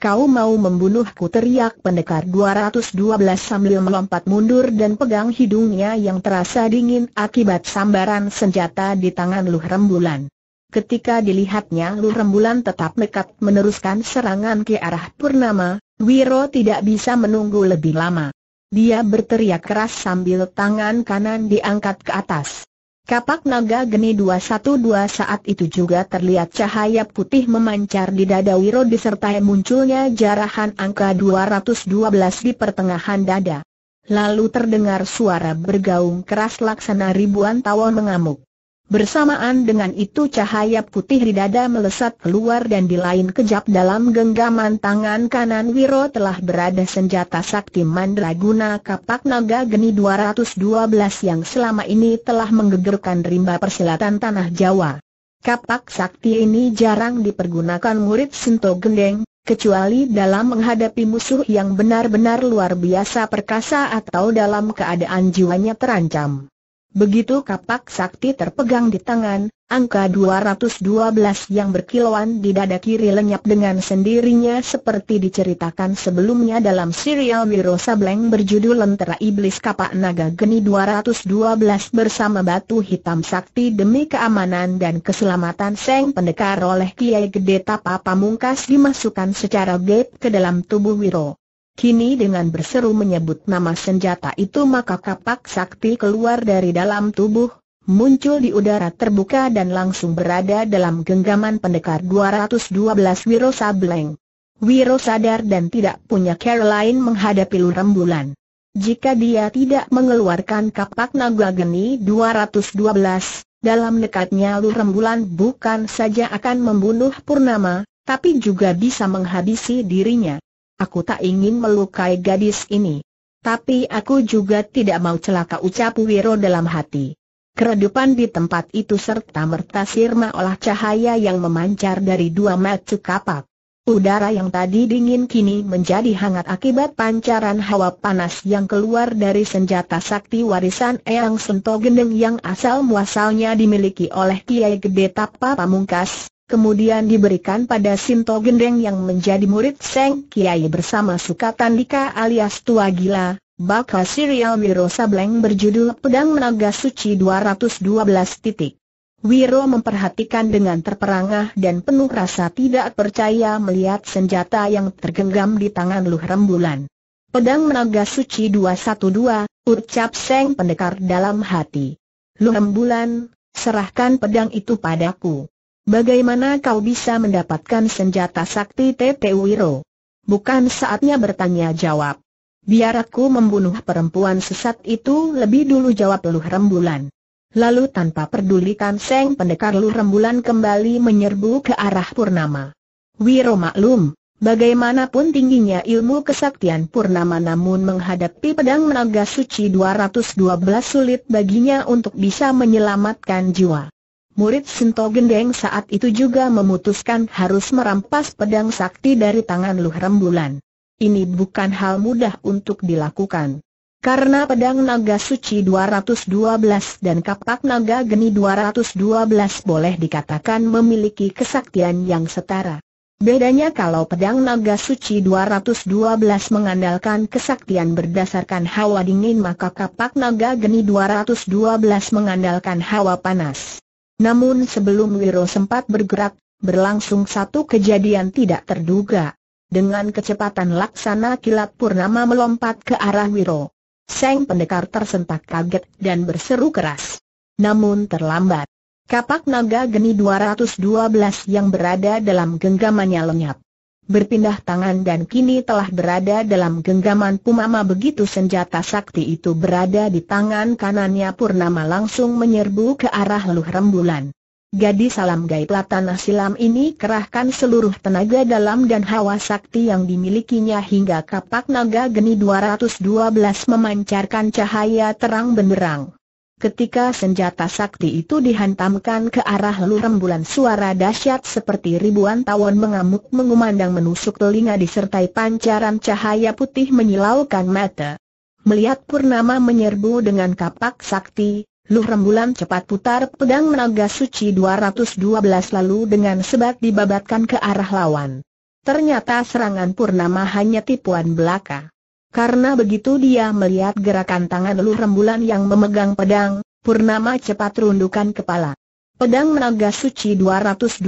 kau mau membunuhku teriak pendekar 212 sambil melompat mundur dan pegang hidungnya yang terasa dingin akibat sambaran senjata di tangan Luh Rembulan. Ketika dilihatnya Luh Rembulan tetap nekat meneruskan serangan ke arah Purnama, Wiro tidak bisa menunggu lebih lama. Dia berteriak keras sambil tangan kanan diangkat ke atas. Kapak naga geni 212 saat itu juga terlihat cahaya putih memancar di dada Wiro disertai munculnya jarahan angka 212 di pertengahan dada. Lalu terdengar suara bergaung keras laksana ribuan tawon mengamuk. Bersamaan dengan itu cahaya putih di dada melesat keluar dan di lain kejap dalam genggaman tangan kanan Wiro telah berada senjata sakti mandraguna kapak naga geni 212 yang selama ini telah menggegerkan rimba persilatan tanah Jawa. Kapak sakti ini jarang dipergunakan murid Sinto Gendeng, kecuali dalam menghadapi musuh yang benar-benar luar biasa perkasa atau dalam keadaan jiwanya terancam. Begitu kapak sakti terpegang di tangan, angka 212 yang berkilauan di dada kiri lenyap dengan sendirinya seperti diceritakan sebelumnya dalam serial Wiro Sableng berjudul Lentera Iblis Kapak Naga Geni 212 bersama batu hitam sakti demi keamanan dan keselamatan Seng Pendekar oleh Kiai Gede Tapa Pamungkas dimasukkan secara gate ke dalam tubuh Wiro. Kini dengan berseru menyebut nama senjata itu maka kapak sakti keluar dari dalam tubuh, muncul di udara terbuka dan langsung berada dalam genggaman pendekar 212 Wiro Sableng. Wiro sadar dan tidak punya care lain menghadapi luram bulan. Jika dia tidak mengeluarkan kapak naga geni 212, dalam dekatnya lurem bulan bukan saja akan membunuh Purnama, tapi juga bisa menghabisi dirinya. Aku tak ingin melukai gadis ini. Tapi aku juga tidak mau celaka ucap Wiro dalam hati. Keredupan di tempat itu serta merta sirna olah cahaya yang memancar dari dua mata kapak. Udara yang tadi dingin kini menjadi hangat akibat pancaran hawa panas yang keluar dari senjata sakti warisan Eyang Sento Gendeng yang asal muasalnya dimiliki oleh Kiai Gede Tapa Pamungkas, kemudian diberikan pada Sinto Gendeng yang menjadi murid Seng Kiai bersama Sukatan Dika alias Tua Gila, bakal serial Wiro Sableng berjudul Pedang Naga Suci 212 titik. Wiro memperhatikan dengan terperangah dan penuh rasa tidak percaya melihat senjata yang tergenggam di tangan Luh Rembulan. Pedang Menaga Suci 212, ucap Seng Pendekar dalam hati. Luh Rembulan, serahkan pedang itu padaku. Bagaimana kau bisa mendapatkan senjata sakti Tete Wiro? Bukan saatnya bertanya jawab. Biar aku membunuh perempuan sesat itu lebih dulu jawab Luh Rembulan. Lalu tanpa pedulikan Seng Pendekar Luh Rembulan kembali menyerbu ke arah Purnama. Wiro maklum, bagaimanapun tingginya ilmu kesaktian Purnama namun menghadapi pedang menaga suci 212 sulit baginya untuk bisa menyelamatkan jiwa. Murid Sinto Gendeng saat itu juga memutuskan harus merampas pedang sakti dari tangan Luh Rembulan. Ini bukan hal mudah untuk dilakukan. Karena pedang naga suci 212 dan kapak naga geni 212 boleh dikatakan memiliki kesaktian yang setara. Bedanya kalau pedang naga suci 212 mengandalkan kesaktian berdasarkan hawa dingin maka kapak naga geni 212 mengandalkan hawa panas. Namun sebelum Wiro sempat bergerak, berlangsung satu kejadian tidak terduga. Dengan kecepatan laksana kilat Purnama melompat ke arah Wiro. Seng pendekar tersentak kaget dan berseru keras. Namun terlambat. Kapak naga geni 212 yang berada dalam genggamannya lenyap berpindah tangan dan kini telah berada dalam genggaman Pumama begitu senjata sakti itu berada di tangan kanannya Purnama langsung menyerbu ke arah leluh rembulan. Gadis salam gaib latana silam ini kerahkan seluruh tenaga dalam dan hawa sakti yang dimilikinya hingga kapak naga geni 212 memancarkan cahaya terang benderang. Ketika senjata sakti itu dihantamkan ke arah lu rembulan suara dahsyat seperti ribuan tawon mengamuk mengumandang menusuk telinga disertai pancaran cahaya putih menyilaukan mata. Melihat Purnama menyerbu dengan kapak sakti, Luh Rembulan cepat putar pedang naga suci 212 lalu dengan sebat dibabatkan ke arah lawan. Ternyata serangan Purnama hanya tipuan belaka. Karena begitu dia melihat gerakan tangan Lu Rembulan yang memegang pedang, Purnama cepat rundukan kepala. Pedang naga suci 212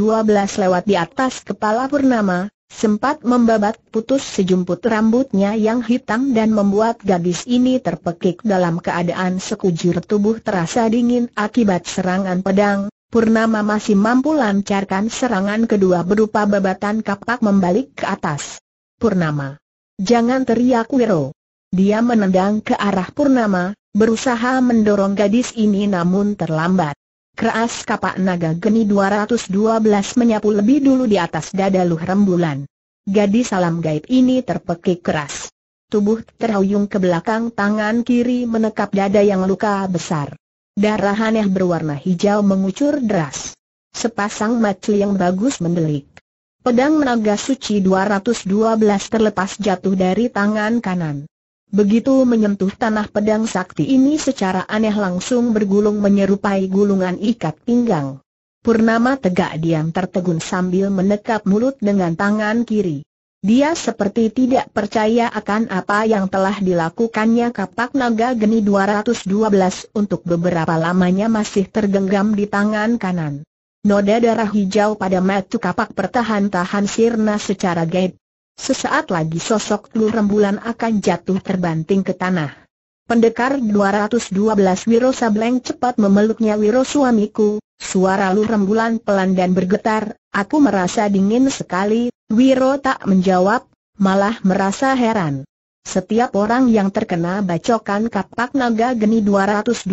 lewat di atas kepala Purnama, sempat membabat putus sejumput rambutnya yang hitam dan membuat gadis ini terpekik dalam keadaan sekujur tubuh terasa dingin akibat serangan pedang. Purnama masih mampu lancarkan serangan kedua berupa babatan kapak membalik ke atas. Purnama Jangan teriak Wiro. Dia menendang ke arah Purnama, berusaha mendorong gadis ini namun terlambat. Keras kapak naga geni 212 menyapu lebih dulu di atas dada Luh Rembulan. Gadis alam gaib ini terpekik keras. Tubuh terhuyung ke belakang tangan kiri menekap dada yang luka besar. Darah aneh berwarna hijau mengucur deras. Sepasang macu yang bagus mendelik. Pedang naga suci 212 terlepas jatuh dari tangan kanan. Begitu menyentuh tanah pedang sakti ini secara aneh langsung bergulung menyerupai gulungan ikat pinggang. Purnama tegak diam tertegun sambil menekap mulut dengan tangan kiri. Dia seperti tidak percaya akan apa yang telah dilakukannya kapak naga geni 212 untuk beberapa lamanya masih tergenggam di tangan kanan. Noda darah hijau pada matu kapak pertahan-tahan sirna secara gaib. Sesaat lagi sosok Lu Rembulan akan jatuh terbanting ke tanah. Pendekar 212 Wiro Sableng cepat memeluknya Wiro suamiku, suara Lu Rembulan pelan dan bergetar, aku merasa dingin sekali, Wiro tak menjawab, malah merasa heran. Setiap orang yang terkena bacokan kapak naga geni 212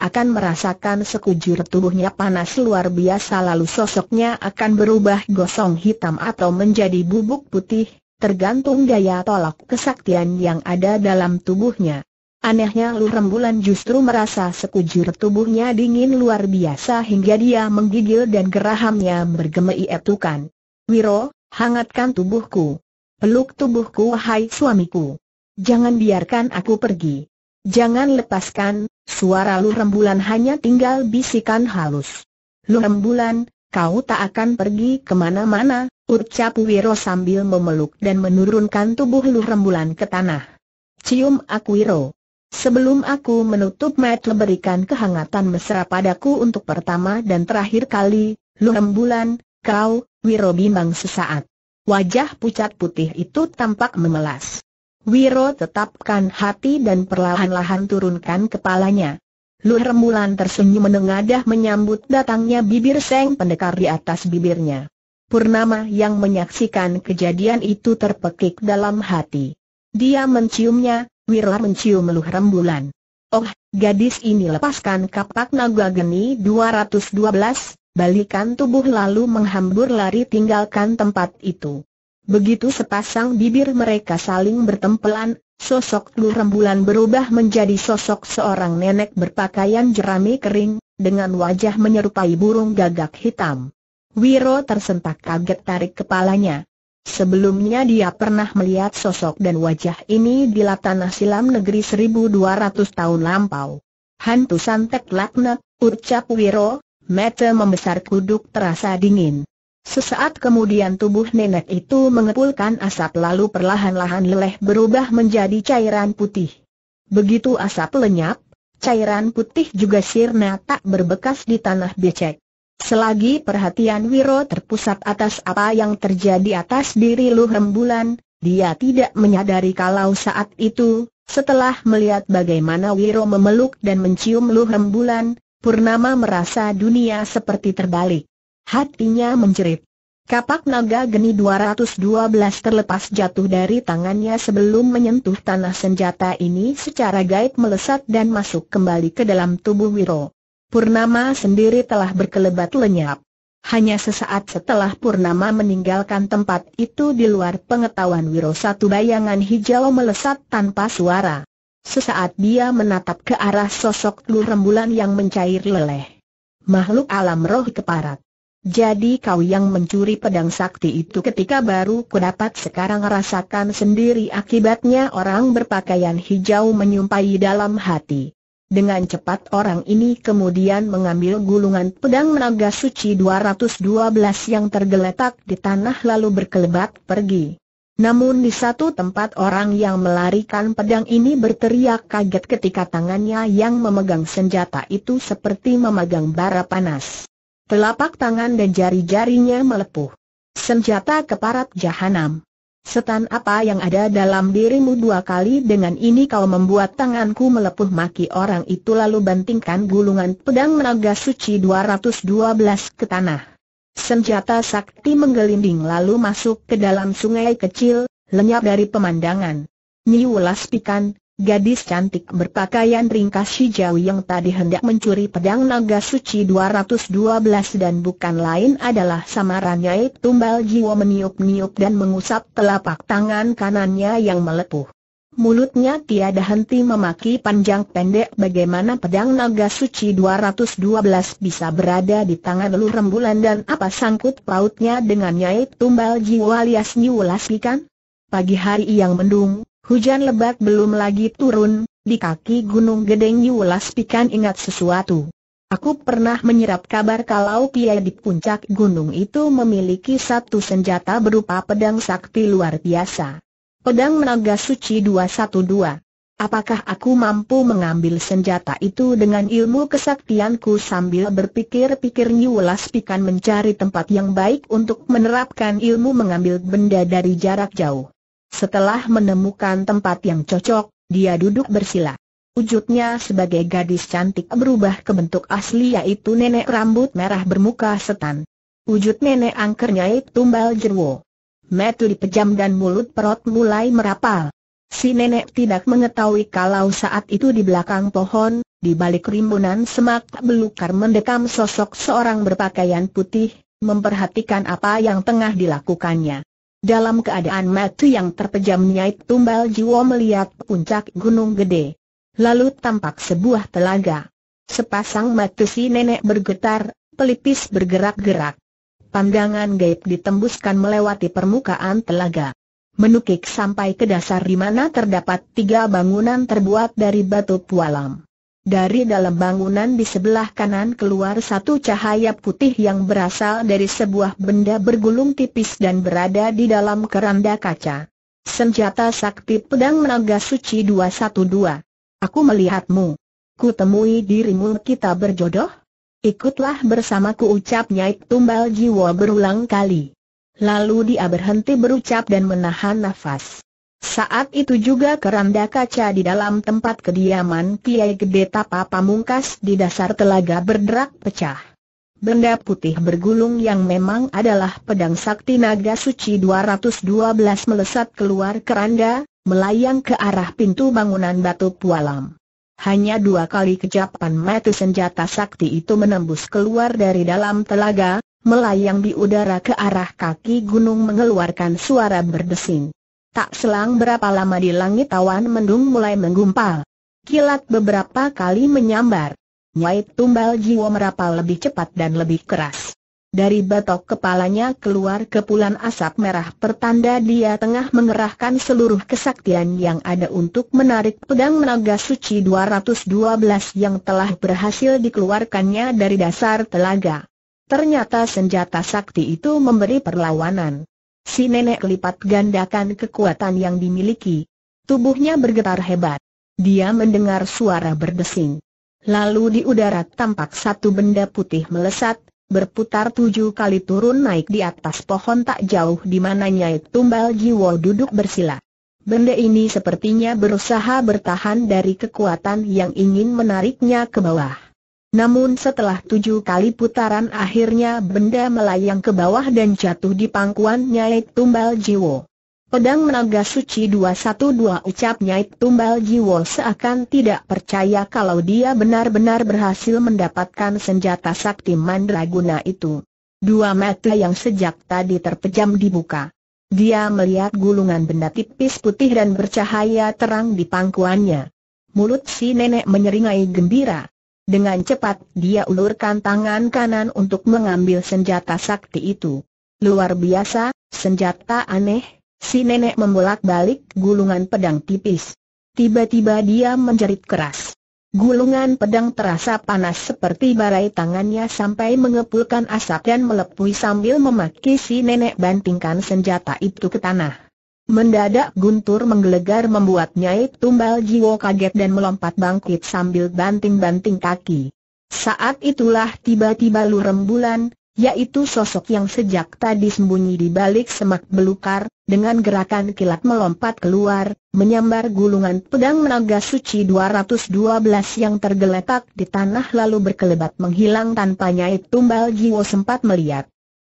akan merasakan sekujur tubuhnya panas luar biasa lalu sosoknya akan berubah gosong hitam atau menjadi bubuk putih, tergantung daya tolak kesaktian yang ada dalam tubuhnya. Anehnya Lu Rembulan justru merasa sekujur tubuhnya dingin luar biasa hingga dia menggigil dan gerahamnya bergema ietukan. Wiro, hangatkan tubuhku. Peluk tubuhku Hai suamiku. Jangan biarkan aku pergi. Jangan lepaskan, suara Lu Rembulan hanya tinggal bisikan halus. Lu Rembulan, kau tak akan pergi kemana-mana, ucap Wiro sambil memeluk dan menurunkan tubuh Lu Rembulan ke tanah. Cium aku Wiro. Sebelum aku menutup mata berikan kehangatan mesra padaku untuk pertama dan terakhir kali, Lu Rembulan, kau, Wiro bimbang sesaat. Wajah pucat putih itu tampak memelas. Wiro tetapkan hati dan perlahan-lahan turunkan kepalanya. Lu rembulan tersenyum menengadah menyambut datangnya bibir seng pendekar di atas bibirnya. Purnama yang menyaksikan kejadian itu terpekik dalam hati. Dia menciumnya, Wiro mencium luh rembulan. Oh, gadis ini lepaskan kapak naga geni 212, balikan tubuh lalu menghambur lari tinggalkan tempat itu. Begitu sepasang bibir mereka saling bertempelan, sosok Lu Rembulan berubah menjadi sosok seorang nenek berpakaian jerami kering, dengan wajah menyerupai burung gagak hitam. Wiro tersentak kaget tarik kepalanya. Sebelumnya dia pernah melihat sosok dan wajah ini di latanah silam negeri 1200 tahun lampau. Hantu santet laknat, ucap Wiro, mata membesar kuduk terasa dingin. Sesaat kemudian tubuh nenek itu mengepulkan asap lalu perlahan-lahan leleh berubah menjadi cairan putih. Begitu asap lenyap, cairan putih juga sirna tak berbekas di tanah becek. Selagi perhatian Wiro terpusat atas apa yang terjadi atas diri Lu Hembulan, dia tidak menyadari kalau saat itu, setelah melihat bagaimana Wiro memeluk dan mencium Lu Hembulan, Purnama merasa dunia seperti terbalik. Hatinya menjerit. Kapak naga geni 212 terlepas jatuh dari tangannya sebelum menyentuh tanah senjata ini secara gaib melesat dan masuk kembali ke dalam tubuh Wiro. Purnama sendiri telah berkelebat lenyap. Hanya sesaat setelah Purnama meninggalkan tempat itu di luar pengetahuan Wiro satu bayangan hijau melesat tanpa suara. Sesaat dia menatap ke arah sosok lu rembulan yang mencair leleh. Makhluk alam roh keparat. Jadi kau yang mencuri pedang sakti itu ketika baru kudapat sekarang rasakan sendiri akibatnya orang berpakaian hijau menyumpahi dalam hati. Dengan cepat orang ini kemudian mengambil gulungan pedang naga suci 212 yang tergeletak di tanah lalu berkelebat pergi. Namun di satu tempat orang yang melarikan pedang ini berteriak kaget ketika tangannya yang memegang senjata itu seperti memegang bara panas. Telapak tangan dan jari-jarinya melepuh. Senjata keparat jahanam. Setan apa yang ada dalam dirimu dua kali dengan ini kau membuat tanganku melepuh maki orang itu lalu bantingkan gulungan pedang naga suci 212 ke tanah. Senjata sakti menggelinding lalu masuk ke dalam sungai kecil, lenyap dari pemandangan. Niulas pikan, Gadis cantik berpakaian ringkas hijau yang tadi hendak mencuri pedang naga suci 212 dan bukan lain adalah samaran Tumbal Jiwa meniup-niup dan mengusap telapak tangan kanannya yang melepuh. Mulutnya tiada henti memaki panjang pendek bagaimana pedang naga suci 212 bisa berada di tangan lu rembulan dan apa sangkut pautnya dengan Nyai Tumbal Jiwa alias Nyiwulaski ikan? Pagi hari yang mendung, Hujan lebat belum lagi turun, di kaki Gunung Gedeng Yulas Pikan ingat sesuatu. Aku pernah menyerap kabar kalau Pia di puncak gunung itu memiliki satu senjata berupa pedang sakti luar biasa. Pedang naga suci 212. Apakah aku mampu mengambil senjata itu dengan ilmu kesaktianku sambil berpikir-pikir Nyulas Pikan mencari tempat yang baik untuk menerapkan ilmu mengambil benda dari jarak jauh. Setelah menemukan tempat yang cocok, dia duduk bersila. Wujudnya sebagai gadis cantik berubah ke bentuk asli yaitu nenek rambut merah bermuka setan. Wujud nenek angkernya itu tumbal jerwo. Metu dipejam dan mulut perut mulai merapal. Si nenek tidak mengetahui kalau saat itu di belakang pohon, di balik rimbunan semak belukar mendekam sosok seorang berpakaian putih, memperhatikan apa yang tengah dilakukannya. Dalam keadaan mata yang terpejam Nyai Tumbal Jiwo melihat puncak gunung gede. Lalu tampak sebuah telaga. Sepasang mata si nenek bergetar, pelipis bergerak-gerak. Pandangan gaib ditembuskan melewati permukaan telaga. Menukik sampai ke dasar di mana terdapat tiga bangunan terbuat dari batu pualam. Dari dalam bangunan di sebelah kanan keluar satu cahaya putih yang berasal dari sebuah benda bergulung tipis dan berada di dalam keranda kaca. Senjata sakti pedang menaga suci 212. Aku melihatmu. Ku temui dirimu kita berjodoh? Ikutlah bersamaku ucap Nyai Tumbal Jiwa berulang kali. Lalu dia berhenti berucap dan menahan nafas. Saat itu juga keranda kaca di dalam tempat kediaman Kiai Gede Tapa Pamungkas di dasar telaga berderak pecah. Benda putih bergulung yang memang adalah pedang sakti naga suci 212 melesat keluar keranda, melayang ke arah pintu bangunan batu pualam. Hanya dua kali kejapan mata senjata sakti itu menembus keluar dari dalam telaga, melayang di udara ke arah kaki gunung mengeluarkan suara berdesing. Tak selang berapa lama di langit awan mendung mulai menggumpal. Kilat beberapa kali menyambar. Nyai tumbal jiwa merapal lebih cepat dan lebih keras. Dari batok kepalanya keluar kepulan asap merah pertanda dia tengah mengerahkan seluruh kesaktian yang ada untuk menarik pedang naga suci 212 yang telah berhasil dikeluarkannya dari dasar telaga. Ternyata senjata sakti itu memberi perlawanan. Si nenek lipat gandakan kekuatan yang dimiliki. Tubuhnya bergetar hebat. Dia mendengar suara berdesing. Lalu di udara tampak satu benda putih melesat, berputar tujuh kali turun naik di atas pohon tak jauh di mana Nyai Tumbal Jiwo duduk bersila. Benda ini sepertinya berusaha bertahan dari kekuatan yang ingin menariknya ke bawah. Namun setelah tujuh kali putaran akhirnya benda melayang ke bawah dan jatuh di pangkuan Nyai Tumbal Jiwo. Pedang menaga suci 212 ucap Nyai Tumbal Jiwo seakan tidak percaya kalau dia benar-benar berhasil mendapatkan senjata sakti mandraguna itu. Dua mata yang sejak tadi terpejam dibuka. Dia melihat gulungan benda tipis putih dan bercahaya terang di pangkuannya. Mulut si nenek menyeringai gembira. Dengan cepat dia ulurkan tangan kanan untuk mengambil senjata sakti itu. Luar biasa, senjata aneh, si nenek membolak-balik gulungan pedang tipis. Tiba-tiba dia menjerit keras. Gulungan pedang terasa panas seperti barai tangannya sampai mengepulkan asap dan melepui sambil memaki si nenek bantingkan senjata itu ke tanah. Mendadak guntur menggelegar membuat Nyai Tumbal Jiwo kaget dan melompat bangkit sambil banting-banting kaki. Saat itulah tiba-tiba lurem bulan, yaitu sosok yang sejak tadi sembunyi di balik semak belukar, dengan gerakan kilat melompat keluar, menyambar gulungan pedang menaga suci 212 yang tergeletak di tanah lalu berkelebat menghilang tanpa Nyai Tumbal Jiwo sempat melihat.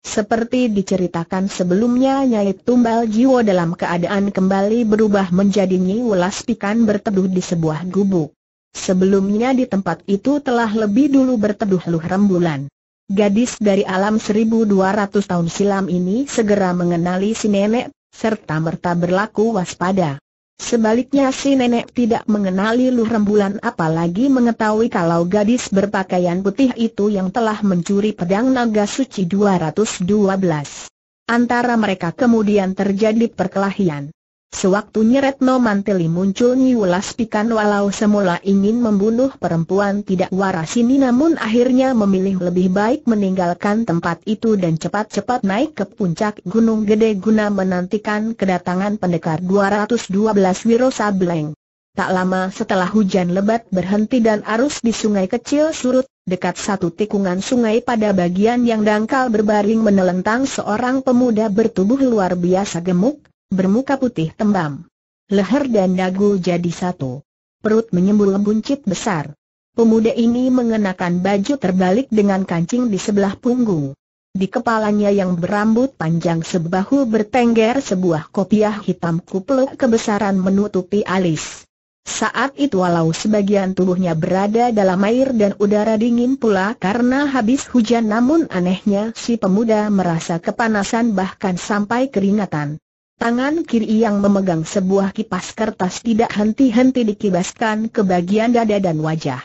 Seperti diceritakan sebelumnya Nyai Tumbal Jiwo dalam keadaan kembali berubah menjadi Nyi Welas Pikan berteduh di sebuah gubuk. Sebelumnya di tempat itu telah lebih dulu berteduh Luh Rembulan. Gadis dari alam 1200 tahun silam ini segera mengenali si nenek, serta merta berlaku waspada. Sebaliknya si nenek tidak mengenali Lu Rembulan apalagi mengetahui kalau gadis berpakaian putih itu yang telah mencuri pedang naga suci 212. Antara mereka kemudian terjadi perkelahian. Sewaktu nyeretno Manteli muncul Nyulas Pikan walau semula ingin membunuh perempuan tidak waras ini namun akhirnya memilih lebih baik meninggalkan tempat itu dan cepat-cepat naik ke puncak Gunung Gede guna menantikan kedatangan pendekar 212 Wiro Sableng. Tak lama setelah hujan lebat berhenti dan arus di sungai kecil surut, dekat satu tikungan sungai pada bagian yang dangkal berbaring menelentang seorang pemuda bertubuh luar biasa gemuk, bermuka putih tembam. Leher dan dagu jadi satu. Perut menyembul buncit besar. Pemuda ini mengenakan baju terbalik dengan kancing di sebelah punggung. Di kepalanya yang berambut panjang sebahu bertengger sebuah kopiah hitam kupluk kebesaran menutupi alis. Saat itu walau sebagian tubuhnya berada dalam air dan udara dingin pula karena habis hujan namun anehnya si pemuda merasa kepanasan bahkan sampai keringatan. Tangan kiri yang memegang sebuah kipas kertas tidak henti-henti dikibaskan ke bagian dada dan wajah.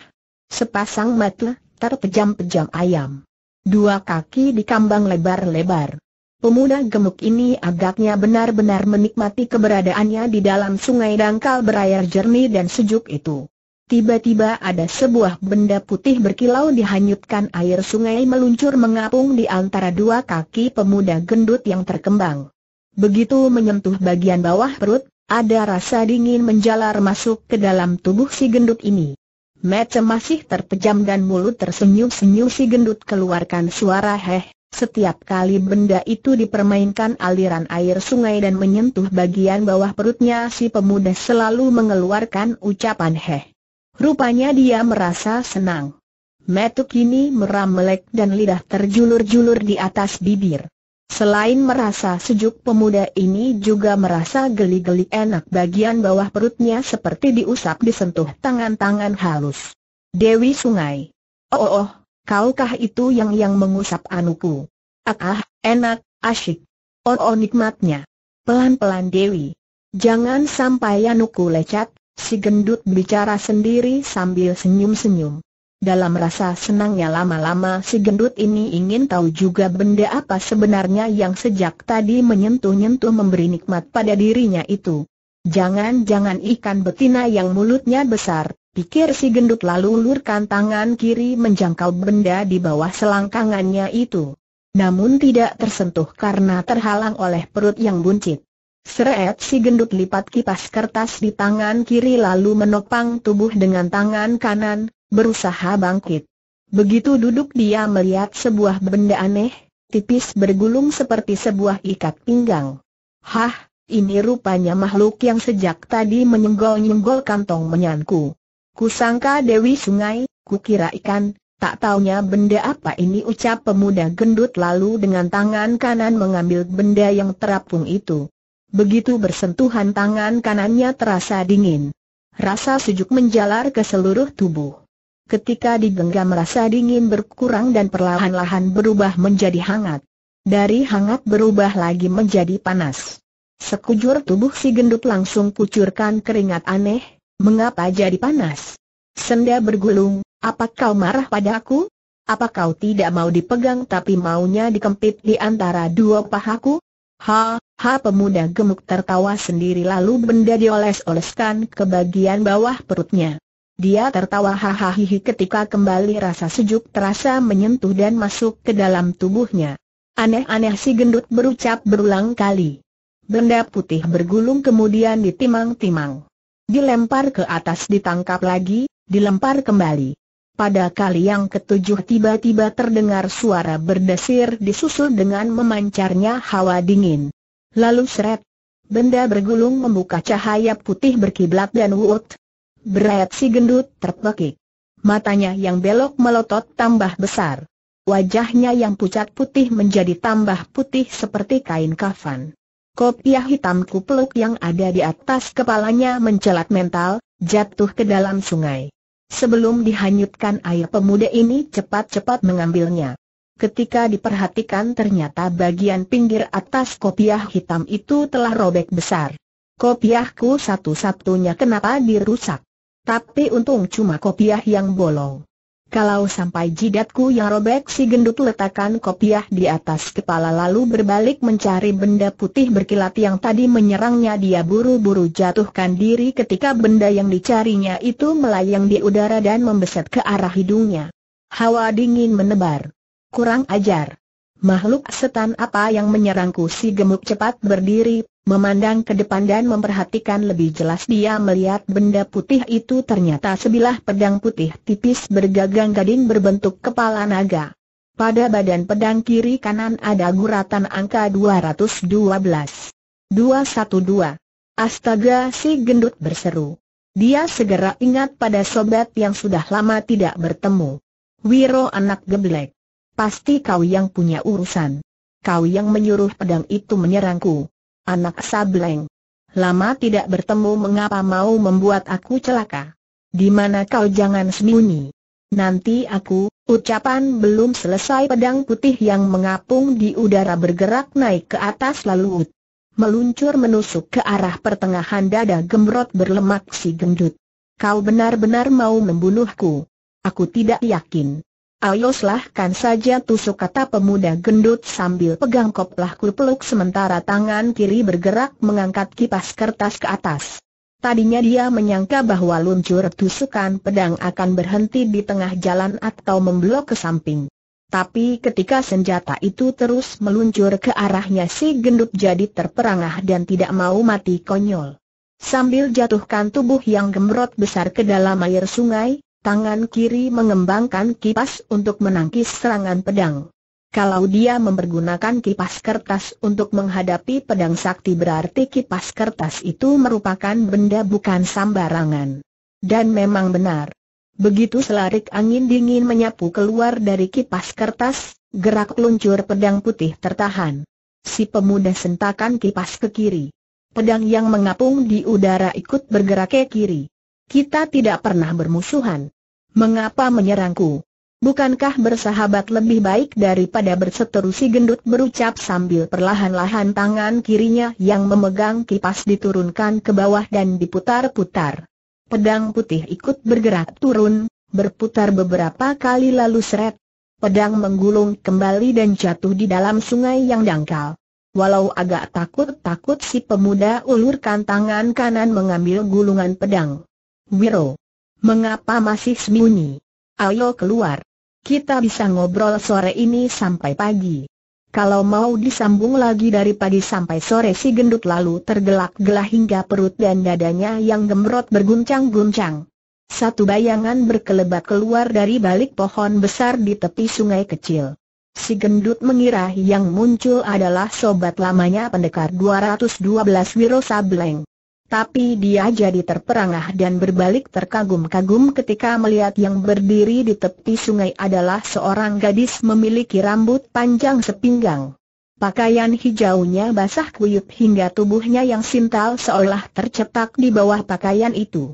Sepasang mata terpejam-pejam ayam. Dua kaki dikambang lebar-lebar. Pemuda gemuk ini agaknya benar-benar menikmati keberadaannya di dalam sungai dangkal berair jernih dan sejuk itu. Tiba-tiba ada sebuah benda putih berkilau dihanyutkan air sungai meluncur mengapung di antara dua kaki pemuda gendut yang terkembang. Begitu menyentuh bagian bawah perut, ada rasa dingin menjalar masuk ke dalam tubuh si gendut ini. Mata masih terpejam dan mulut tersenyum-senyum si gendut keluarkan suara heh. Setiap kali benda itu dipermainkan aliran air sungai dan menyentuh bagian bawah perutnya si pemuda selalu mengeluarkan ucapan heh. Rupanya dia merasa senang. Metuk ini meram melek dan lidah terjulur-julur di atas bibir. Selain merasa sejuk pemuda ini juga merasa geli-geli enak bagian bawah perutnya seperti diusap disentuh tangan-tangan halus. Dewi Sungai. Oh, oh, oh, kaukah itu yang yang mengusap anuku? Ah, ah enak, asyik. Oh, oh nikmatnya. Pelan-pelan Dewi. Jangan sampai anuku lecet, si gendut bicara sendiri sambil senyum-senyum. Dalam rasa senangnya lama-lama si gendut ini ingin tahu juga benda apa sebenarnya yang sejak tadi menyentuh-nyentuh memberi nikmat pada dirinya itu. Jangan-jangan ikan betina yang mulutnya besar, pikir si gendut lalu ulurkan tangan kiri menjangkau benda di bawah selangkangannya itu. Namun tidak tersentuh karena terhalang oleh perut yang buncit. Seret si gendut lipat kipas kertas di tangan kiri lalu menopang tubuh dengan tangan kanan, berusaha bangkit. Begitu duduk dia melihat sebuah benda aneh, tipis bergulung seperti sebuah ikat pinggang. Hah, ini rupanya makhluk yang sejak tadi menyenggol-nyenggol kantong menyanku. Kusangka Dewi Sungai, kukira ikan, tak taunya benda apa ini ucap pemuda gendut lalu dengan tangan kanan mengambil benda yang terapung itu. Begitu bersentuhan tangan kanannya terasa dingin. Rasa sejuk menjalar ke seluruh tubuh ketika digenggam rasa dingin berkurang dan perlahan-lahan berubah menjadi hangat. Dari hangat berubah lagi menjadi panas. Sekujur tubuh si gendut langsung kucurkan keringat aneh, mengapa jadi panas? Senda bergulung, apa kau marah padaku? Apa kau tidak mau dipegang tapi maunya dikempit di antara dua pahaku? Ha, ha pemuda gemuk tertawa sendiri lalu benda dioles-oleskan ke bagian bawah perutnya. Dia tertawa hahaha ketika kembali rasa sejuk terasa menyentuh dan masuk ke dalam tubuhnya. Aneh-aneh si gendut berucap berulang kali. Benda putih bergulung kemudian ditimang-timang. Dilempar ke atas ditangkap lagi, dilempar kembali. Pada kali yang ketujuh tiba-tiba terdengar suara berdesir disusul dengan memancarnya hawa dingin. Lalu seret. Benda bergulung membuka cahaya putih berkiblat dan wuut, Berat si gendut terpekik. Matanya yang belok melotot tambah besar. Wajahnya yang pucat putih menjadi tambah putih seperti kain kafan. Kopiah hitam kupluk yang ada di atas kepalanya mencelat mental, jatuh ke dalam sungai. Sebelum dihanyutkan air pemuda ini cepat-cepat mengambilnya. Ketika diperhatikan ternyata bagian pinggir atas kopiah hitam itu telah robek besar. Kopiahku satu-satunya kenapa dirusak? Tapi untung cuma kopiah yang bolong. Kalau sampai jidatku yang robek si gendut letakkan kopiah di atas kepala lalu berbalik mencari benda putih berkilat yang tadi menyerangnya dia buru-buru jatuhkan diri ketika benda yang dicarinya itu melayang di udara dan membeset ke arah hidungnya. Hawa dingin menebar. Kurang ajar. Makhluk setan apa yang menyerangku si gemuk cepat berdiri, Memandang ke depan dan memperhatikan lebih jelas dia melihat benda putih itu ternyata sebilah pedang putih tipis bergagang gading berbentuk kepala naga. Pada badan pedang kiri kanan ada guratan angka 212. 212. Astaga si gendut berseru. Dia segera ingat pada sobat yang sudah lama tidak bertemu. Wiro anak geblek. Pasti kau yang punya urusan. Kau yang menyuruh pedang itu menyerangku. Anak sableng. Lama tidak bertemu mengapa mau membuat aku celaka? Di mana kau jangan sembunyi? Nanti aku, ucapan belum selesai pedang putih yang mengapung di udara bergerak naik ke atas lalu Meluncur menusuk ke arah pertengahan dada gemrot berlemak si gendut. Kau benar-benar mau membunuhku. Aku tidak yakin. Ayo kan saja tusuk kata pemuda gendut sambil pegang koplahku peluk sementara tangan kiri bergerak mengangkat kipas kertas ke atas. Tadinya dia menyangka bahwa luncur tusukan pedang akan berhenti di tengah jalan atau memblok ke samping. Tapi ketika senjata itu terus meluncur ke arahnya si gendut jadi terperangah dan tidak mau mati konyol. Sambil jatuhkan tubuh yang gemrot besar ke dalam air sungai, Tangan kiri mengembangkan kipas untuk menangkis serangan pedang. Kalau dia mempergunakan kipas kertas untuk menghadapi pedang sakti berarti kipas kertas itu merupakan benda bukan sambarangan. Dan memang benar. Begitu selarik angin dingin menyapu keluar dari kipas kertas, gerak luncur pedang putih tertahan. Si pemuda sentakan kipas ke kiri. Pedang yang mengapung di udara ikut bergerak ke kiri. Kita tidak pernah bermusuhan. Mengapa menyerangku? Bukankah bersahabat lebih baik daripada berseteru si gendut berucap sambil perlahan-lahan tangan kirinya yang memegang kipas diturunkan ke bawah dan diputar-putar. Pedang putih ikut bergerak turun, berputar beberapa kali lalu seret. Pedang menggulung kembali dan jatuh di dalam sungai yang dangkal. Walau agak takut-takut si pemuda ulurkan tangan kanan mengambil gulungan pedang. Wiro. Mengapa masih sembunyi? Ayo keluar. Kita bisa ngobrol sore ini sampai pagi. Kalau mau disambung lagi dari pagi sampai sore si gendut lalu tergelak gelah hingga perut dan dadanya yang gemrot berguncang-guncang. Satu bayangan berkelebat keluar dari balik pohon besar di tepi sungai kecil. Si gendut mengira yang muncul adalah sobat lamanya pendekar 212 Wiro Sableng. Tapi dia jadi terperangah dan berbalik terkagum-kagum ketika melihat yang berdiri di tepi sungai adalah seorang gadis memiliki rambut panjang sepinggang. Pakaian hijaunya basah kuyup hingga tubuhnya yang sintal seolah tercetak di bawah pakaian itu.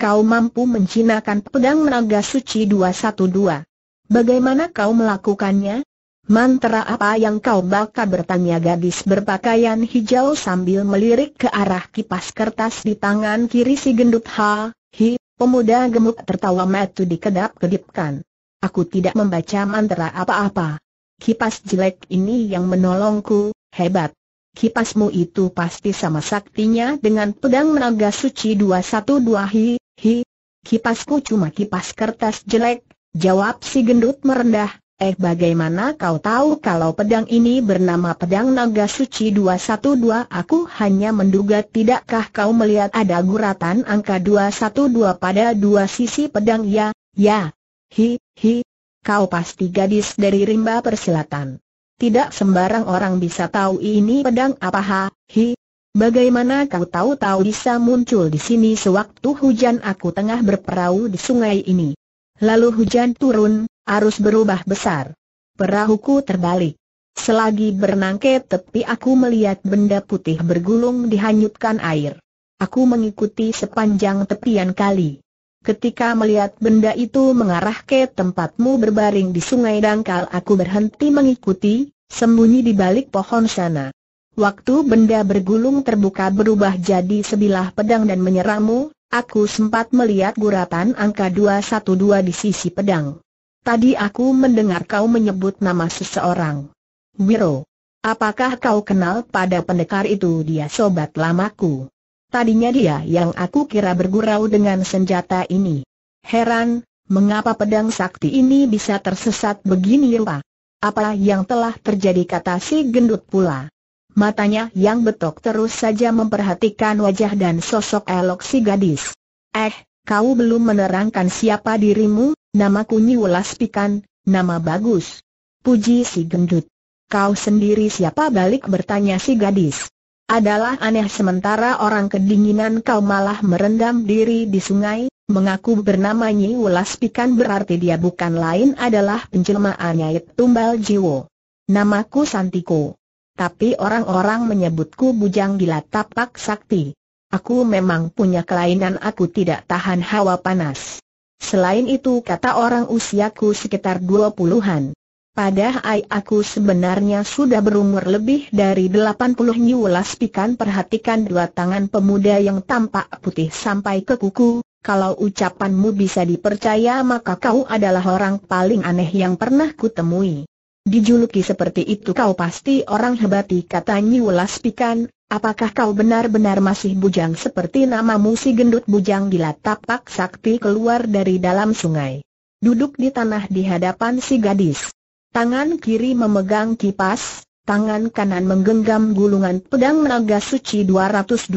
Kau mampu mencinakan pedang naga suci 212. Bagaimana kau melakukannya? Mantra apa yang kau baca bertanya gadis berpakaian hijau sambil melirik ke arah kipas kertas di tangan kiri si gendut Ha, Hi, pemuda gemuk tertawa metu dikedap-kedipkan. Aku tidak membaca mantra apa-apa. Kipas jelek ini yang menolongku, hebat. Kipasmu itu pasti sama saktinya dengan pedang menaga suci 212 hi, hi. Kipasku cuma kipas kertas jelek, jawab si gendut merendah, Eh bagaimana kau tahu kalau pedang ini bernama pedang naga suci 212 Aku hanya menduga tidakkah kau melihat ada guratan angka 212 pada dua sisi pedang ya, ya Hi, hi, kau pasti gadis dari rimba persilatan Tidak sembarang orang bisa tahu ini pedang apa ha, hi Bagaimana kau tahu-tahu bisa muncul di sini sewaktu hujan aku tengah berperahu di sungai ini Lalu hujan turun, Arus berubah besar. Perahuku terbalik. Selagi berenang ke tepi aku melihat benda putih bergulung dihanyutkan air. Aku mengikuti sepanjang tepian kali. Ketika melihat benda itu mengarah ke tempatmu berbaring di sungai dangkal aku berhenti mengikuti, sembunyi di balik pohon sana. Waktu benda bergulung terbuka berubah jadi sebilah pedang dan menyerangmu, aku sempat melihat guratan angka 212 di sisi pedang. Tadi aku mendengar kau menyebut nama seseorang. Wiro. Apakah kau kenal pada pendekar itu dia sobat lamaku? Tadinya dia yang aku kira bergurau dengan senjata ini. Heran, mengapa pedang sakti ini bisa tersesat begini rupa? Ya Apa yang telah terjadi kata si gendut pula? Matanya yang betok terus saja memperhatikan wajah dan sosok elok si gadis. Eh, kau belum menerangkan siapa dirimu? Namaku welas Pikan, nama bagus. Puji si gendut. Kau sendiri siapa balik bertanya si gadis. Adalah aneh sementara orang kedinginan kau malah merendam diri di sungai, mengaku bernama Welas Pikan berarti dia bukan lain adalah penjelmaan Nyait Tumbal Jiwo. Namaku Santiko. Tapi orang-orang menyebutku Bujang Gila Tapak Sakti. Aku memang punya kelainan aku tidak tahan hawa panas. Selain itu kata orang usiaku sekitar dua puluhan. Padahal aku sebenarnya sudah berumur lebih dari 80 nyulas pikan perhatikan dua tangan pemuda yang tampak putih sampai ke kuku, kalau ucapanmu bisa dipercaya maka kau adalah orang paling aneh yang pernah kutemui. Dijuluki seperti itu kau pasti orang hebati kata nyulas pikan, Apakah kau benar-benar masih bujang seperti nama musi gendut bujang gila tapak sakti keluar dari dalam sungai? Duduk di tanah di hadapan si gadis. Tangan kiri memegang kipas, tangan kanan menggenggam gulungan pedang naga suci 212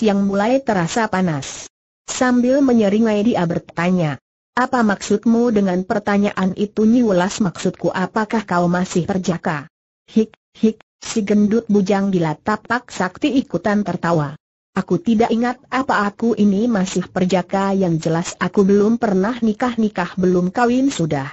yang mulai terasa panas. Sambil menyeringai dia bertanya, apa maksudmu dengan pertanyaan itu Nyi maksudku apakah kau masih perjaka? Hik, hik, Si gendut bujang gila tapak sakti ikutan tertawa. Aku tidak ingat apa aku ini masih perjaka yang jelas aku belum pernah nikah-nikah belum kawin sudah.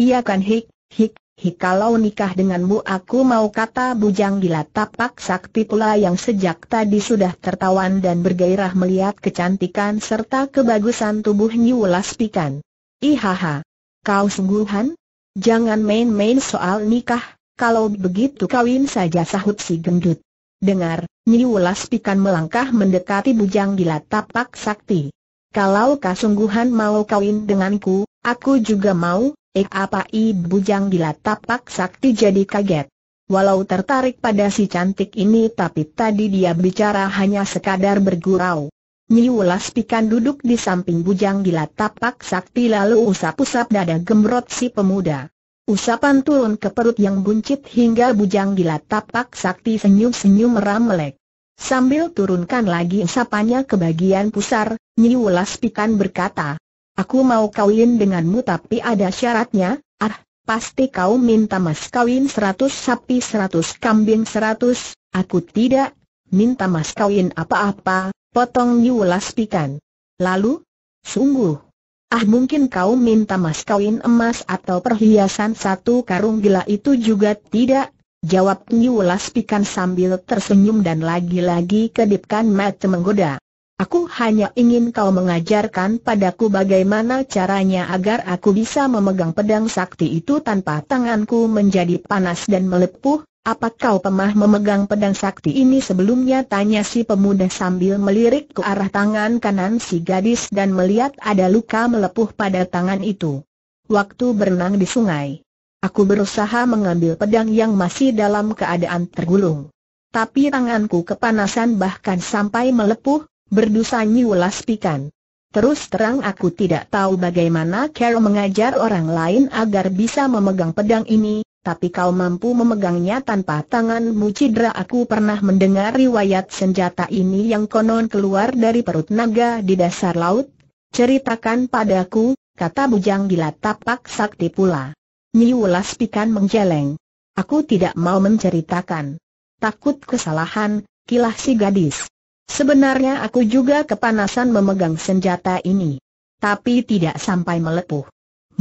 Iya kan hik, hik, hik kalau nikah denganmu aku mau kata bujang gila tapak sakti pula yang sejak tadi sudah tertawan dan bergairah melihat kecantikan serta kebagusan tubuh Nyulas Pikan. Ihaha. Kau sungguhan? Jangan main-main soal nikah, kalau begitu kawin saja sahut si gendut. Dengar, Niulas Pikan melangkah mendekati bujang gila tapak sakti. Kalau kasungguhan mau kawin denganku, aku juga mau, eh apa i bujang gila tapak sakti jadi kaget. Walau tertarik pada si cantik ini tapi tadi dia bicara hanya sekadar bergurau. Niulas Pikan duduk di samping bujang gila tapak sakti lalu usap-usap dada gemrot si pemuda. Usapan turun ke perut yang buncit hingga bujang gila tapak sakti senyum-senyum meram Sambil turunkan lagi usapannya ke bagian pusar, Nyi Wulas Pikan berkata, Aku mau kawin denganmu tapi ada syaratnya, ah, pasti kau minta mas kawin seratus sapi seratus kambing seratus, aku tidak, minta mas kawin apa-apa, potong Nyi Wulas Pikan. Lalu, sungguh, Ah mungkin kau minta mas kawin emas atau perhiasan satu karung gila itu juga tidak? Jawab Nyulas Pikan sambil tersenyum dan lagi-lagi kedipkan mata menggoda. Aku hanya ingin kau mengajarkan padaku bagaimana caranya agar aku bisa memegang pedang sakti itu tanpa tanganku menjadi panas dan melepuh, apa kau pemah memegang pedang sakti ini sebelumnya? Tanya si pemuda sambil melirik ke arah tangan kanan si gadis dan melihat ada luka melepuh pada tangan itu. Waktu berenang di sungai. Aku berusaha mengambil pedang yang masih dalam keadaan tergulung. Tapi tanganku kepanasan bahkan sampai melepuh, berdusa nyiulas pikan. Terus terang aku tidak tahu bagaimana Carol mengajar orang lain agar bisa memegang pedang ini, tapi kau mampu memegangnya tanpa tanganmu cedera aku pernah mendengar riwayat senjata ini yang konon keluar dari perut naga di dasar laut. Ceritakan padaku, kata bujang gila tapak sakti pula. Nyulas pikan menjeleng. Aku tidak mau menceritakan. Takut kesalahan, kilah si gadis. Sebenarnya aku juga kepanasan memegang senjata ini. Tapi tidak sampai melepuh.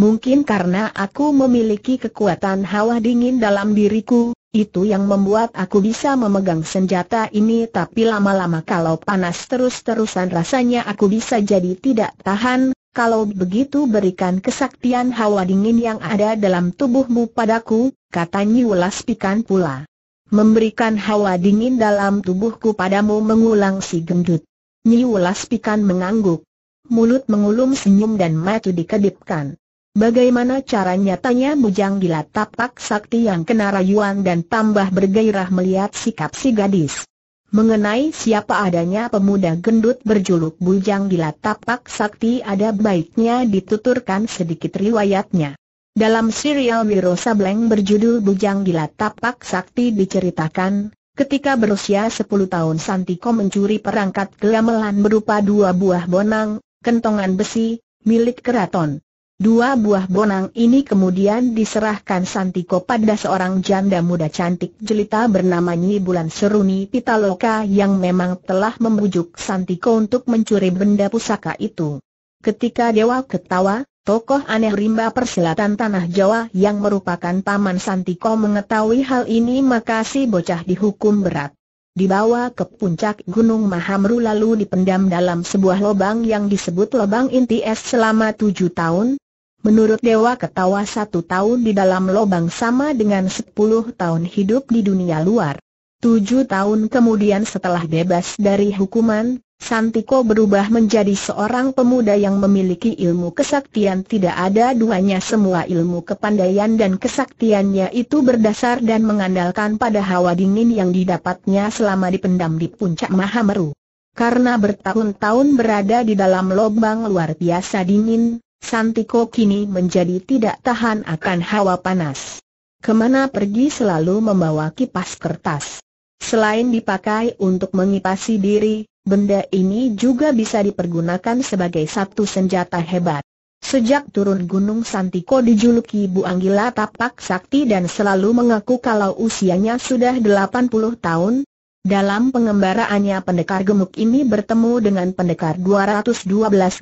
Mungkin karena aku memiliki kekuatan hawa dingin dalam diriku, itu yang membuat aku bisa memegang senjata ini tapi lama-lama kalau panas terus-terusan rasanya aku bisa jadi tidak tahan, kalau begitu berikan kesaktian hawa dingin yang ada dalam tubuhmu padaku, kata Nyulas Pikan pula. Memberikan hawa dingin dalam tubuhku padamu mengulang si gendut. Nyulas Pikan mengangguk. Mulut mengulum senyum dan mata dikedipkan. Bagaimana caranya tanya bujang gila tapak sakti yang kena rayuan dan tambah bergairah melihat sikap si gadis. Mengenai siapa adanya pemuda gendut berjuluk bujang gila tapak sakti ada baiknya dituturkan sedikit riwayatnya. Dalam serial Wiro Sableng berjudul Bujang Gila Tapak Sakti diceritakan, ketika berusia 10 tahun Santiko mencuri perangkat gelamelan berupa dua buah bonang, kentongan besi, milik keraton. Dua buah bonang ini kemudian diserahkan Santiko pada seorang janda muda cantik jelita bernama Nyi Bulan Seruni Pitaloka yang memang telah membujuk Santiko untuk mencuri benda pusaka itu. Ketika Dewa ketawa, tokoh aneh rimba persilatan Tanah Jawa yang merupakan paman Santiko mengetahui hal ini maka si bocah dihukum berat. Dibawa ke puncak Gunung Mahamru lalu dipendam dalam sebuah lubang yang disebut lubang inti es selama tujuh tahun, Menurut Dewa Ketawa satu tahun di dalam lobang sama dengan sepuluh tahun hidup di dunia luar. Tujuh tahun kemudian setelah bebas dari hukuman, Santiko berubah menjadi seorang pemuda yang memiliki ilmu kesaktian tidak ada duanya semua ilmu kepandaian dan kesaktiannya itu berdasar dan mengandalkan pada hawa dingin yang didapatnya selama dipendam di puncak Mahameru. Karena bertahun-tahun berada di dalam lobang luar biasa dingin, Santiko kini menjadi tidak tahan akan hawa panas. Kemana pergi selalu membawa kipas kertas. Selain dipakai untuk mengipasi diri, benda ini juga bisa dipergunakan sebagai satu senjata hebat. Sejak turun gunung Santiko dijuluki Bu Anggila Tapak Sakti dan selalu mengaku kalau usianya sudah 80 tahun, dalam pengembaraannya pendekar gemuk ini bertemu dengan pendekar 212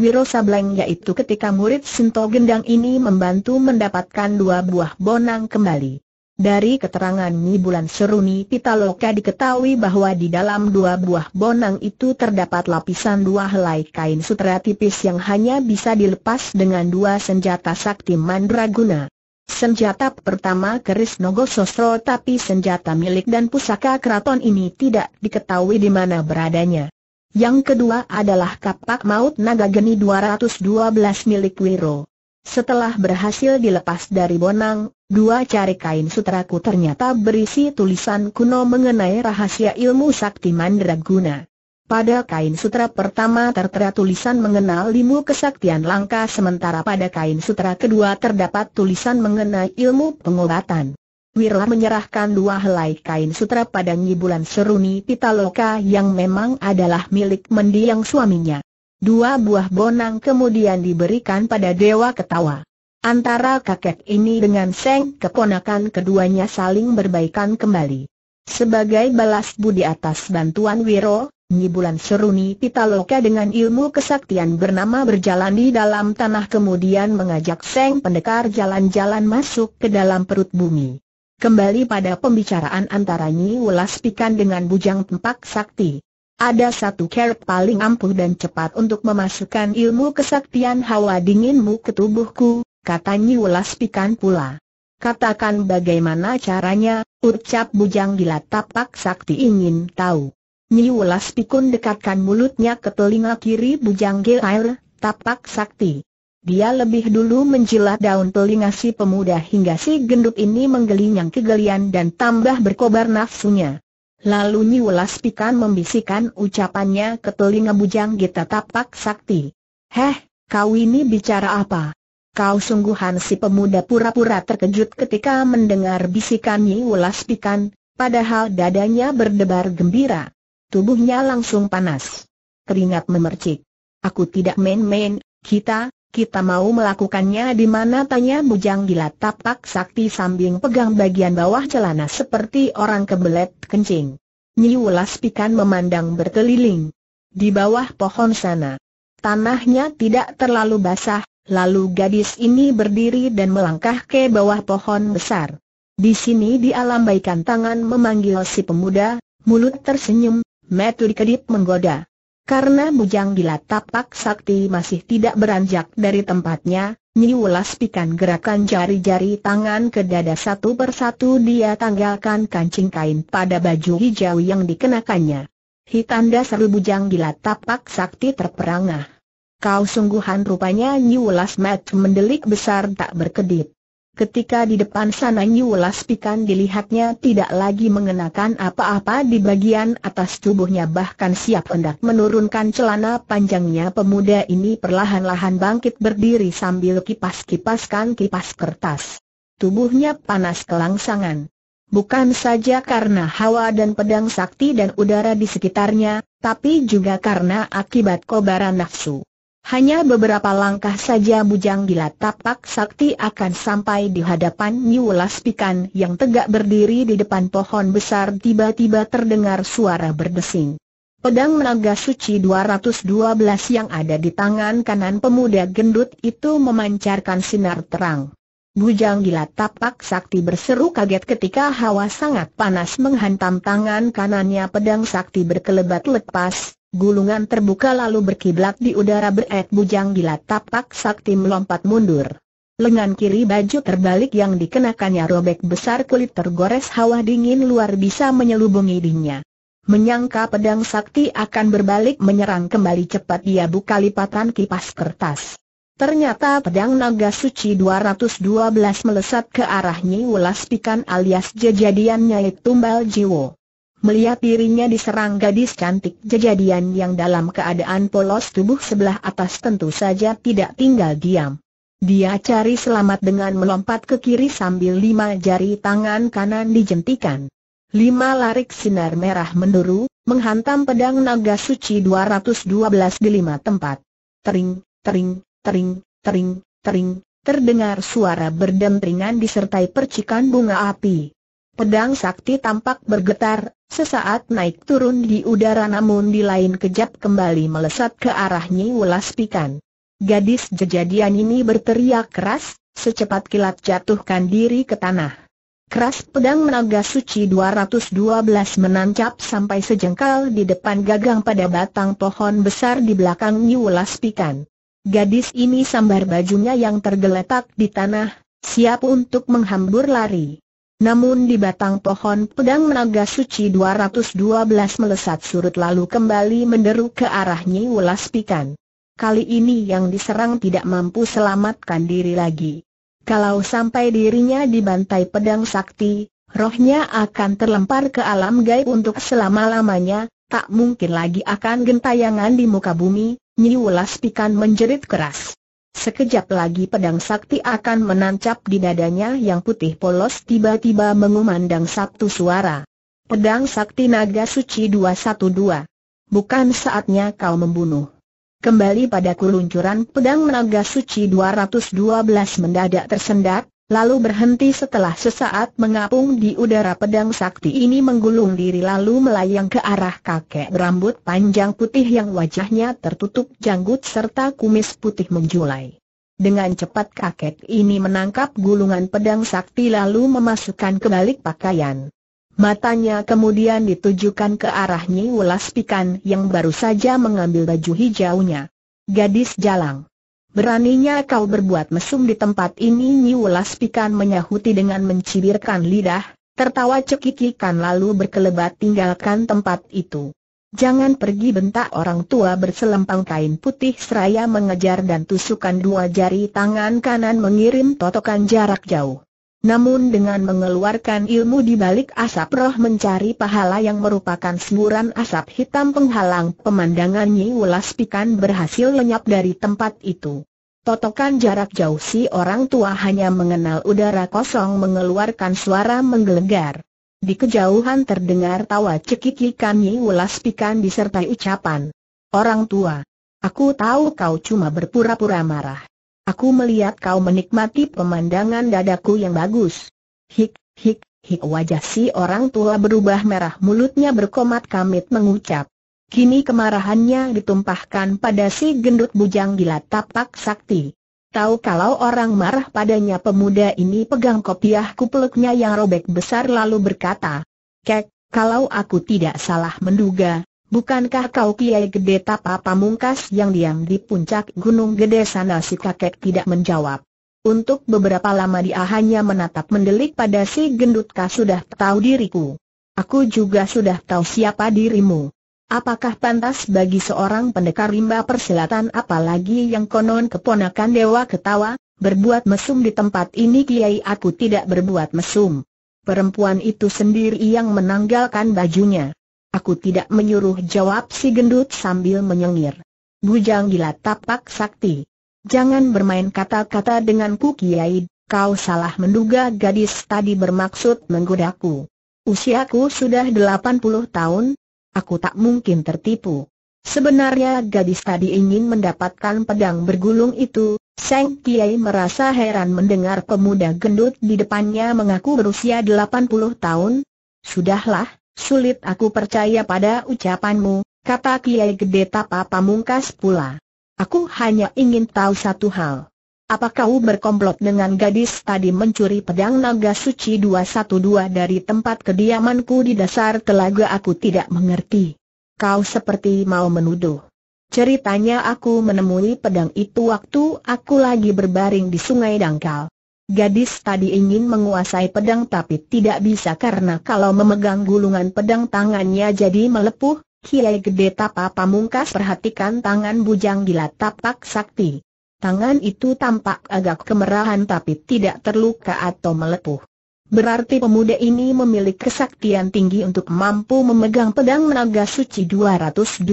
Wiro Sableng yaitu ketika murid Sinto Gendang ini membantu mendapatkan dua buah bonang kembali. Dari keterangan Nyi Bulan Seruni Pitaloka diketahui bahwa di dalam dua buah bonang itu terdapat lapisan dua helai kain sutra tipis yang hanya bisa dilepas dengan dua senjata sakti mandraguna. Senjata pertama keris Nogo Sosro tapi senjata milik dan pusaka keraton ini tidak diketahui di mana beradanya. Yang kedua adalah kapak maut naga geni 212 milik Wiro. Setelah berhasil dilepas dari bonang, dua cari kain sutraku ternyata berisi tulisan kuno mengenai rahasia ilmu sakti mandraguna. Pada kain sutra pertama tertera tulisan mengenal ilmu kesaktian langka sementara pada kain sutra kedua terdapat tulisan mengenai ilmu pengobatan. Wirla menyerahkan dua helai kain sutra pada Nyibulan Seruni Pitaloka yang memang adalah milik mendiang suaminya. Dua buah bonang kemudian diberikan pada Dewa Ketawa. Antara kakek ini dengan Seng keponakan keduanya saling berbaikan kembali. Sebagai balas budi atas bantuan Wiro, Nyi Bulan Seruni Pitaloka dengan ilmu kesaktian bernama berjalan di dalam tanah kemudian mengajak Seng Pendekar jalan-jalan masuk ke dalam perut bumi. Kembali pada pembicaraan antara Nyi Wulas Pikan dengan Bujang Tempak Sakti. Ada satu cara paling ampuh dan cepat untuk memasukkan ilmu kesaktian hawa dinginmu ke tubuhku, kata Nyi Wulas Pikan pula. Katakan bagaimana caranya, ucap Bujang Gila Tapak Sakti ingin tahu. Nyiulas Pikun dekatkan mulutnya ke telinga kiri Bujang Air, tapak sakti. Dia lebih dulu menjilat daun telinga si pemuda hingga si gendut ini yang kegelian dan tambah berkobar nafsunya. Lalu Nyiulas Pikan membisikkan ucapannya ke telinga Bujang Gita tapak sakti. Heh, kau ini bicara apa? Kau sungguhan si pemuda pura-pura terkejut ketika mendengar bisikan Nyiulas Pikan, padahal dadanya berdebar gembira. Tubuhnya langsung panas. Keringat memercik. Aku tidak main-main, kita, kita mau melakukannya di mana tanya bujang gila tapak sakti sambil pegang bagian bawah celana seperti orang kebelet kencing. Nyulas pikan memandang berkeliling. Di bawah pohon sana. Tanahnya tidak terlalu basah, lalu gadis ini berdiri dan melangkah ke bawah pohon besar. Di sini dialambaikan tangan memanggil si pemuda, mulut tersenyum, Metu dikedip menggoda. Karena bujang gila tapak sakti masih tidak beranjak dari tempatnya, Niulas pikan gerakan jari-jari tangan ke dada satu persatu dia tanggalkan kancing kain pada baju hijau yang dikenakannya. Hitanda seru bujang gila tapak sakti terperangah. Kau sungguhan rupanya Niulas Matt mendelik besar tak berkedip. Ketika di depan sana Nyulas Pikan dilihatnya tidak lagi mengenakan apa-apa di bagian atas tubuhnya bahkan siap hendak menurunkan celana panjangnya pemuda ini perlahan-lahan bangkit berdiri sambil kipas-kipaskan kipas kertas. Tubuhnya panas kelangsangan. Bukan saja karena hawa dan pedang sakti dan udara di sekitarnya, tapi juga karena akibat kobaran nafsu. Hanya beberapa langkah saja bujang gila tapak sakti akan sampai di hadapan Nyulas Pikan yang tegak berdiri di depan pohon besar tiba-tiba terdengar suara berdesing. Pedang menaga suci 212 yang ada di tangan kanan pemuda gendut itu memancarkan sinar terang. Bujang gila tapak sakti berseru kaget ketika hawa sangat panas menghantam tangan kanannya pedang sakti berkelebat lepas, Gulungan terbuka lalu berkiblat di udara beret bujang bila tapak sakti melompat mundur. Lengan kiri baju terbalik yang dikenakannya robek besar kulit tergores hawa dingin luar bisa menyelubungi dirinya. Menyangka pedang sakti akan berbalik menyerang kembali cepat dia buka lipatan kipas kertas. Ternyata pedang naga suci 212 melesat ke arahnya Nyi Wulas Pikan alias jejadiannya Tumbal Jiwo. Melihat dirinya diserang gadis cantik kejadian yang dalam keadaan polos tubuh sebelah atas tentu saja tidak tinggal diam. Dia cari selamat dengan melompat ke kiri sambil lima jari tangan kanan dijentikan. Lima larik sinar merah menduru, menghantam pedang naga suci 212 di lima tempat. Tering, tering, tering, tering, tering, terdengar suara berdentringan disertai percikan bunga api. Pedang sakti tampak bergetar, sesaat naik turun di udara namun di lain kejap kembali melesat ke arah Nyi Welas Pikan. Gadis jejadian ini berteriak keras, secepat kilat jatuhkan diri ke tanah. Keras pedang menaga suci 212 menancap sampai sejengkal di depan gagang pada batang pohon besar di belakang Nyi Welas Pikan. Gadis ini sambar bajunya yang tergeletak di tanah, siap untuk menghambur lari. Namun di batang pohon pedang menaga suci 212 melesat surut lalu kembali menderu ke arah Nyi Wulas Pikan. Kali ini yang diserang tidak mampu selamatkan diri lagi. Kalau sampai dirinya dibantai pedang sakti, rohnya akan terlempar ke alam gaib untuk selama-lamanya, tak mungkin lagi akan gentayangan di muka bumi, Nyi Wulas Pikan menjerit keras. Sekejap lagi pedang sakti akan menancap di dadanya yang putih polos tiba-tiba mengumandang satu suara. Pedang sakti naga suci 212. Bukan saatnya kau membunuh. Kembali pada kuluncuran pedang naga suci 212 mendadak tersendat, lalu berhenti setelah sesaat mengapung di udara pedang sakti ini menggulung diri lalu melayang ke arah kakek berambut panjang putih yang wajahnya tertutup janggut serta kumis putih menjulai. Dengan cepat kakek ini menangkap gulungan pedang sakti lalu memasukkan ke balik pakaian. Matanya kemudian ditujukan ke arah Nyi Wulas Pikan yang baru saja mengambil baju hijaunya. Gadis jalang. Beraninya kau berbuat mesum di tempat ini Nyulas Pikan menyahuti dengan mencibirkan lidah, tertawa cekikikan lalu berkelebat tinggalkan tempat itu. Jangan pergi bentak orang tua berselempang kain putih seraya mengejar dan tusukan dua jari tangan kanan mengirim totokan jarak jauh. Namun dengan mengeluarkan ilmu di balik asap roh mencari pahala yang merupakan semburan asap hitam penghalang pemandangan Nyi Wulas Pikan berhasil lenyap dari tempat itu. Totokan jarak jauh si orang tua hanya mengenal udara kosong mengeluarkan suara menggelegar. Di kejauhan terdengar tawa cekikikan Nyi Wulas Pikan disertai ucapan. Orang tua, aku tahu kau cuma berpura-pura marah. Aku melihat kau menikmati pemandangan dadaku yang bagus. Hik, hik, hik wajah si orang tua berubah merah mulutnya berkomat kamit mengucap. Kini kemarahannya ditumpahkan pada si gendut bujang gila tapak sakti. Tahu kalau orang marah padanya pemuda ini pegang kopiah kupeluknya yang robek besar lalu berkata, Kek, kalau aku tidak salah menduga, Bukankah kau kiai gede tapa pamungkas yang diam di puncak gunung gede sana si kakek tidak menjawab. Untuk beberapa lama dia hanya menatap mendelik pada si gendut kah sudah tahu diriku. Aku juga sudah tahu siapa dirimu. Apakah pantas bagi seorang pendekar rimba persilatan apalagi yang konon keponakan dewa ketawa, berbuat mesum di tempat ini kiai aku tidak berbuat mesum. Perempuan itu sendiri yang menanggalkan bajunya. Aku tidak menyuruh jawab si gendut sambil menyengir. Bujang gila tapak sakti. Jangan bermain kata-kata dengan denganku Kiai, kau salah menduga gadis tadi bermaksud menggodaku. Usiaku sudah 80 tahun, aku tak mungkin tertipu. Sebenarnya gadis tadi ingin mendapatkan pedang bergulung itu, Seng Kiai merasa heran mendengar pemuda gendut di depannya mengaku berusia 80 tahun. Sudahlah, Sulit aku percaya pada ucapanmu, kata Kiai Gede Tapa Pamungkas pula. Aku hanya ingin tahu satu hal. Apakah kau berkomplot dengan gadis tadi mencuri pedang naga suci 212 dari tempat kediamanku di dasar telaga aku tidak mengerti. Kau seperti mau menuduh. Ceritanya aku menemui pedang itu waktu aku lagi berbaring di sungai dangkal. Gadis tadi ingin menguasai pedang tapi tidak bisa karena kalau memegang gulungan pedang tangannya jadi melepuh. Kiai Gede Tapa Pamungkas perhatikan tangan bujang gila tapak sakti. Tangan itu tampak agak kemerahan tapi tidak terluka atau melepuh. Berarti pemuda ini memiliki kesaktian tinggi untuk mampu memegang pedang naga suci 212.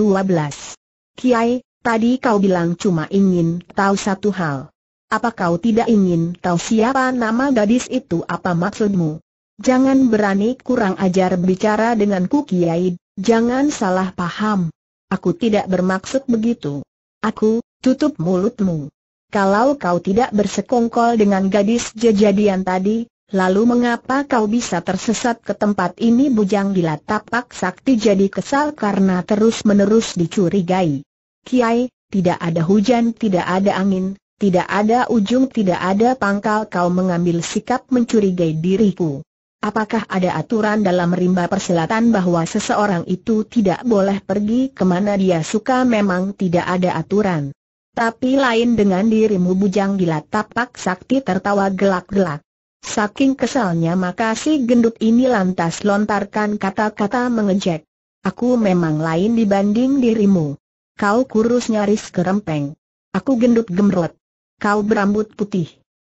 Kiai, tadi kau bilang cuma ingin tahu satu hal. Apa kau tidak ingin tahu siapa nama gadis itu apa maksudmu? Jangan berani kurang ajar bicara denganku Kiai, jangan salah paham. Aku tidak bermaksud begitu. Aku, tutup mulutmu. Kalau kau tidak bersekongkol dengan gadis jejadian tadi, lalu mengapa kau bisa tersesat ke tempat ini bujang gila tapak sakti jadi kesal karena terus-menerus dicurigai. Kiai, tidak ada hujan tidak ada angin, tidak ada ujung tidak ada pangkal kau mengambil sikap mencurigai diriku. Apakah ada aturan dalam rimba persilatan bahwa seseorang itu tidak boleh pergi kemana dia suka memang tidak ada aturan. Tapi lain dengan dirimu bujang gila tapak sakti tertawa gelak-gelak. Saking kesalnya maka si gendut ini lantas lontarkan kata-kata mengejek. Aku memang lain dibanding dirimu. Kau kurus nyaris kerempeng. Aku gendut gemrot. Kau berambut putih.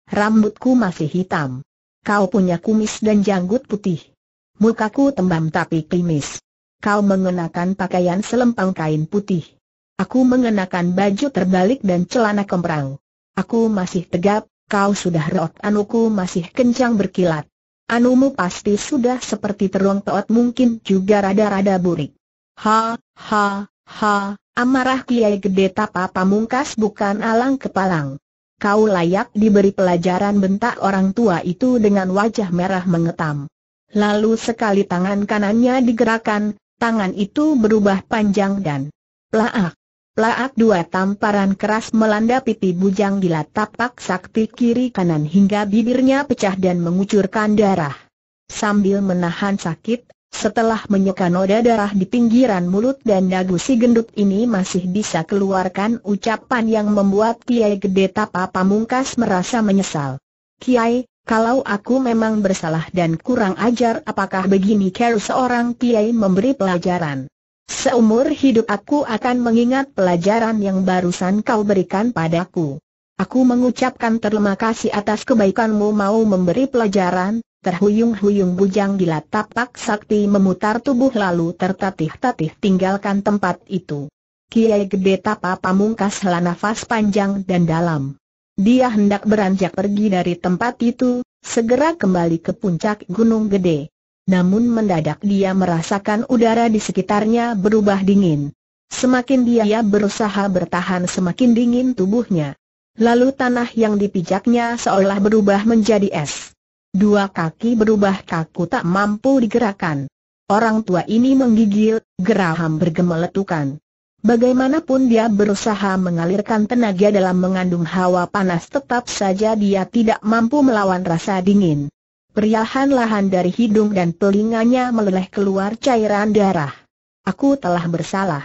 Rambutku masih hitam. Kau punya kumis dan janggut putih. Mukaku tembam tapi klimis. Kau mengenakan pakaian selempang kain putih. Aku mengenakan baju terbalik dan celana kemprang. Aku masih tegap, kau sudah reot anuku masih kencang berkilat. Anumu pasti sudah seperti terong peot mungkin juga rada-rada burik. Ha, ha, ha, amarah kiai gede tapa pamungkas bukan alang kepalang. Kau layak diberi pelajaran bentak orang tua itu dengan wajah merah mengetam. Lalu sekali tangan kanannya digerakkan, tangan itu berubah panjang dan pelak. Pelak dua tamparan keras melanda pipi bujang gila tapak sakti kiri kanan hingga bibirnya pecah dan mengucurkan darah. Sambil menahan sakit, setelah menyeka noda darah di pinggiran mulut dan dagu si gendut ini masih bisa keluarkan ucapan yang membuat Kiai Gede Tapa Pamungkas merasa menyesal. Kiai, kalau aku memang bersalah dan kurang ajar apakah begini care seorang Kiai memberi pelajaran? Seumur hidup aku akan mengingat pelajaran yang barusan kau berikan padaku. Aku mengucapkan terima kasih atas kebaikanmu mau memberi pelajaran, Terhuyung-huyung bujang gila tapak sakti memutar tubuh lalu tertatih-tatih tinggalkan tempat itu. Kiai Gede Tapa Pamungkas hela nafas panjang dan dalam. Dia hendak beranjak pergi dari tempat itu, segera kembali ke puncak Gunung Gede. Namun mendadak dia merasakan udara di sekitarnya berubah dingin. Semakin dia berusaha bertahan semakin dingin tubuhnya. Lalu tanah yang dipijaknya seolah berubah menjadi es. Dua kaki berubah kaku tak mampu digerakkan. Orang tua ini menggigil, geraham bergemeletukan. Bagaimanapun dia berusaha mengalirkan tenaga dalam mengandung hawa panas tetap saja dia tidak mampu melawan rasa dingin. Periahan lahan dari hidung dan telinganya meleleh keluar cairan darah. Aku telah bersalah.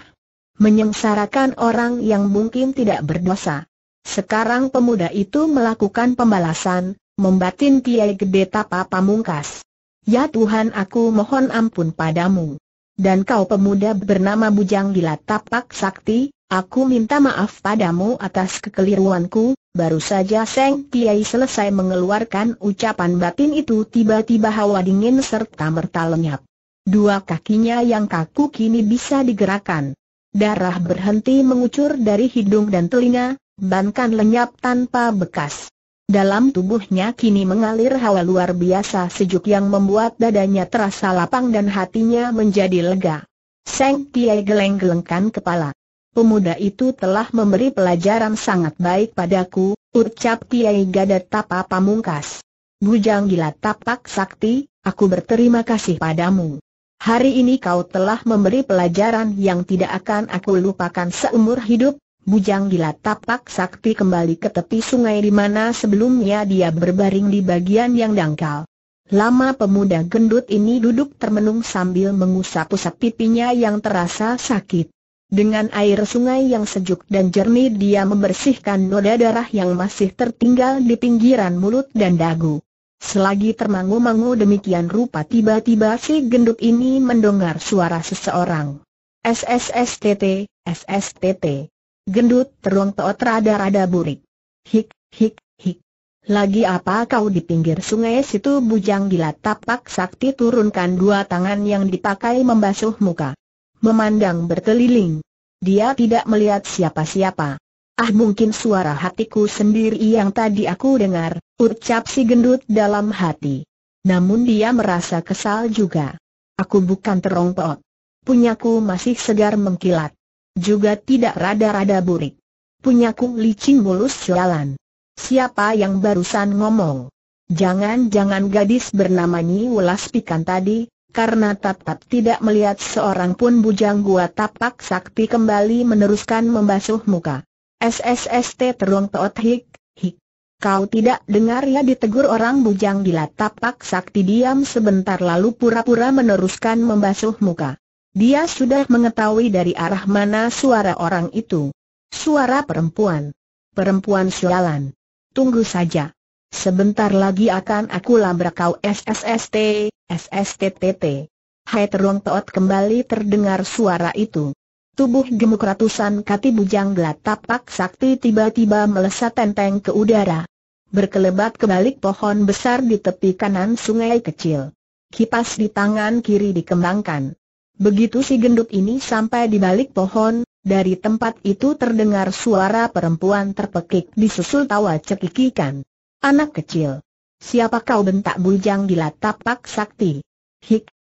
Menyengsarakan orang yang mungkin tidak berdosa. Sekarang pemuda itu melakukan pembalasan, membatin Kiai Gede Tapa Pamungkas. Ya Tuhan aku mohon ampun padamu. Dan kau pemuda bernama Bujang Gila Tapak Sakti, aku minta maaf padamu atas kekeliruanku, baru saja Seng Kiai selesai mengeluarkan ucapan batin itu tiba-tiba hawa dingin serta merta lenyap. Dua kakinya yang kaku kini bisa digerakkan. Darah berhenti mengucur dari hidung dan telinga, bahkan lenyap tanpa bekas. Dalam tubuhnya kini mengalir hawa luar biasa sejuk yang membuat dadanya terasa lapang dan hatinya menjadi lega. Seng Kiai geleng-gelengkan kepala. Pemuda itu telah memberi pelajaran sangat baik padaku, ucap Kiai Gada Tapa Pamungkas. Bujang gila tapak sakti, aku berterima kasih padamu. Hari ini kau telah memberi pelajaran yang tidak akan aku lupakan seumur hidup, Bujang gila tapak sakti kembali ke tepi sungai di mana sebelumnya dia berbaring di bagian yang dangkal. Lama pemuda gendut ini duduk termenung sambil mengusap-usap pipinya yang terasa sakit. Dengan air sungai yang sejuk dan jernih dia membersihkan noda darah yang masih tertinggal di pinggiran mulut dan dagu. Selagi termangu-mangu demikian rupa tiba-tiba si gendut ini mendengar suara seseorang. SSSTT, SSTT. Gendut terong teot rada-rada burik. Hik, hik, hik. Lagi apa kau di pinggir sungai situ bujang gila tapak sakti turunkan dua tangan yang dipakai membasuh muka. Memandang berkeliling. Dia tidak melihat siapa-siapa. Ah mungkin suara hatiku sendiri yang tadi aku dengar, ucap si gendut dalam hati. Namun dia merasa kesal juga. Aku bukan terong peot. Punyaku masih segar mengkilat. Juga tidak rada-rada burik. Punyaku licin mulus jalan. Siapa yang barusan ngomong? Jangan-jangan gadis bernama Nyi Wulas Pikan tadi, karena Tatap tidak melihat seorang pun bujang gua tapak sakti kembali meneruskan membasuh muka. SSST terung teot hik, hik. Kau tidak dengar ya ditegur orang bujang gila tapak sakti diam sebentar lalu pura-pura meneruskan membasuh muka. Dia sudah mengetahui dari arah mana suara orang itu. Suara perempuan. Perempuan sialan. Tunggu saja. Sebentar lagi akan aku labrak kau SSST, SSTTT. Hai terong toot kembali terdengar suara itu. Tubuh gemuk ratusan kati bujang tapak sakti tiba-tiba melesat tenteng ke udara. Berkelebat kebalik pohon besar di tepi kanan sungai kecil. Kipas di tangan kiri dikembangkan. Begitu si gendut ini sampai di balik pohon, dari tempat itu terdengar suara perempuan terpekik disusul tawa cekikikan. Anak kecil. Siapa kau bentak bujang gila tapak sakti? Hik,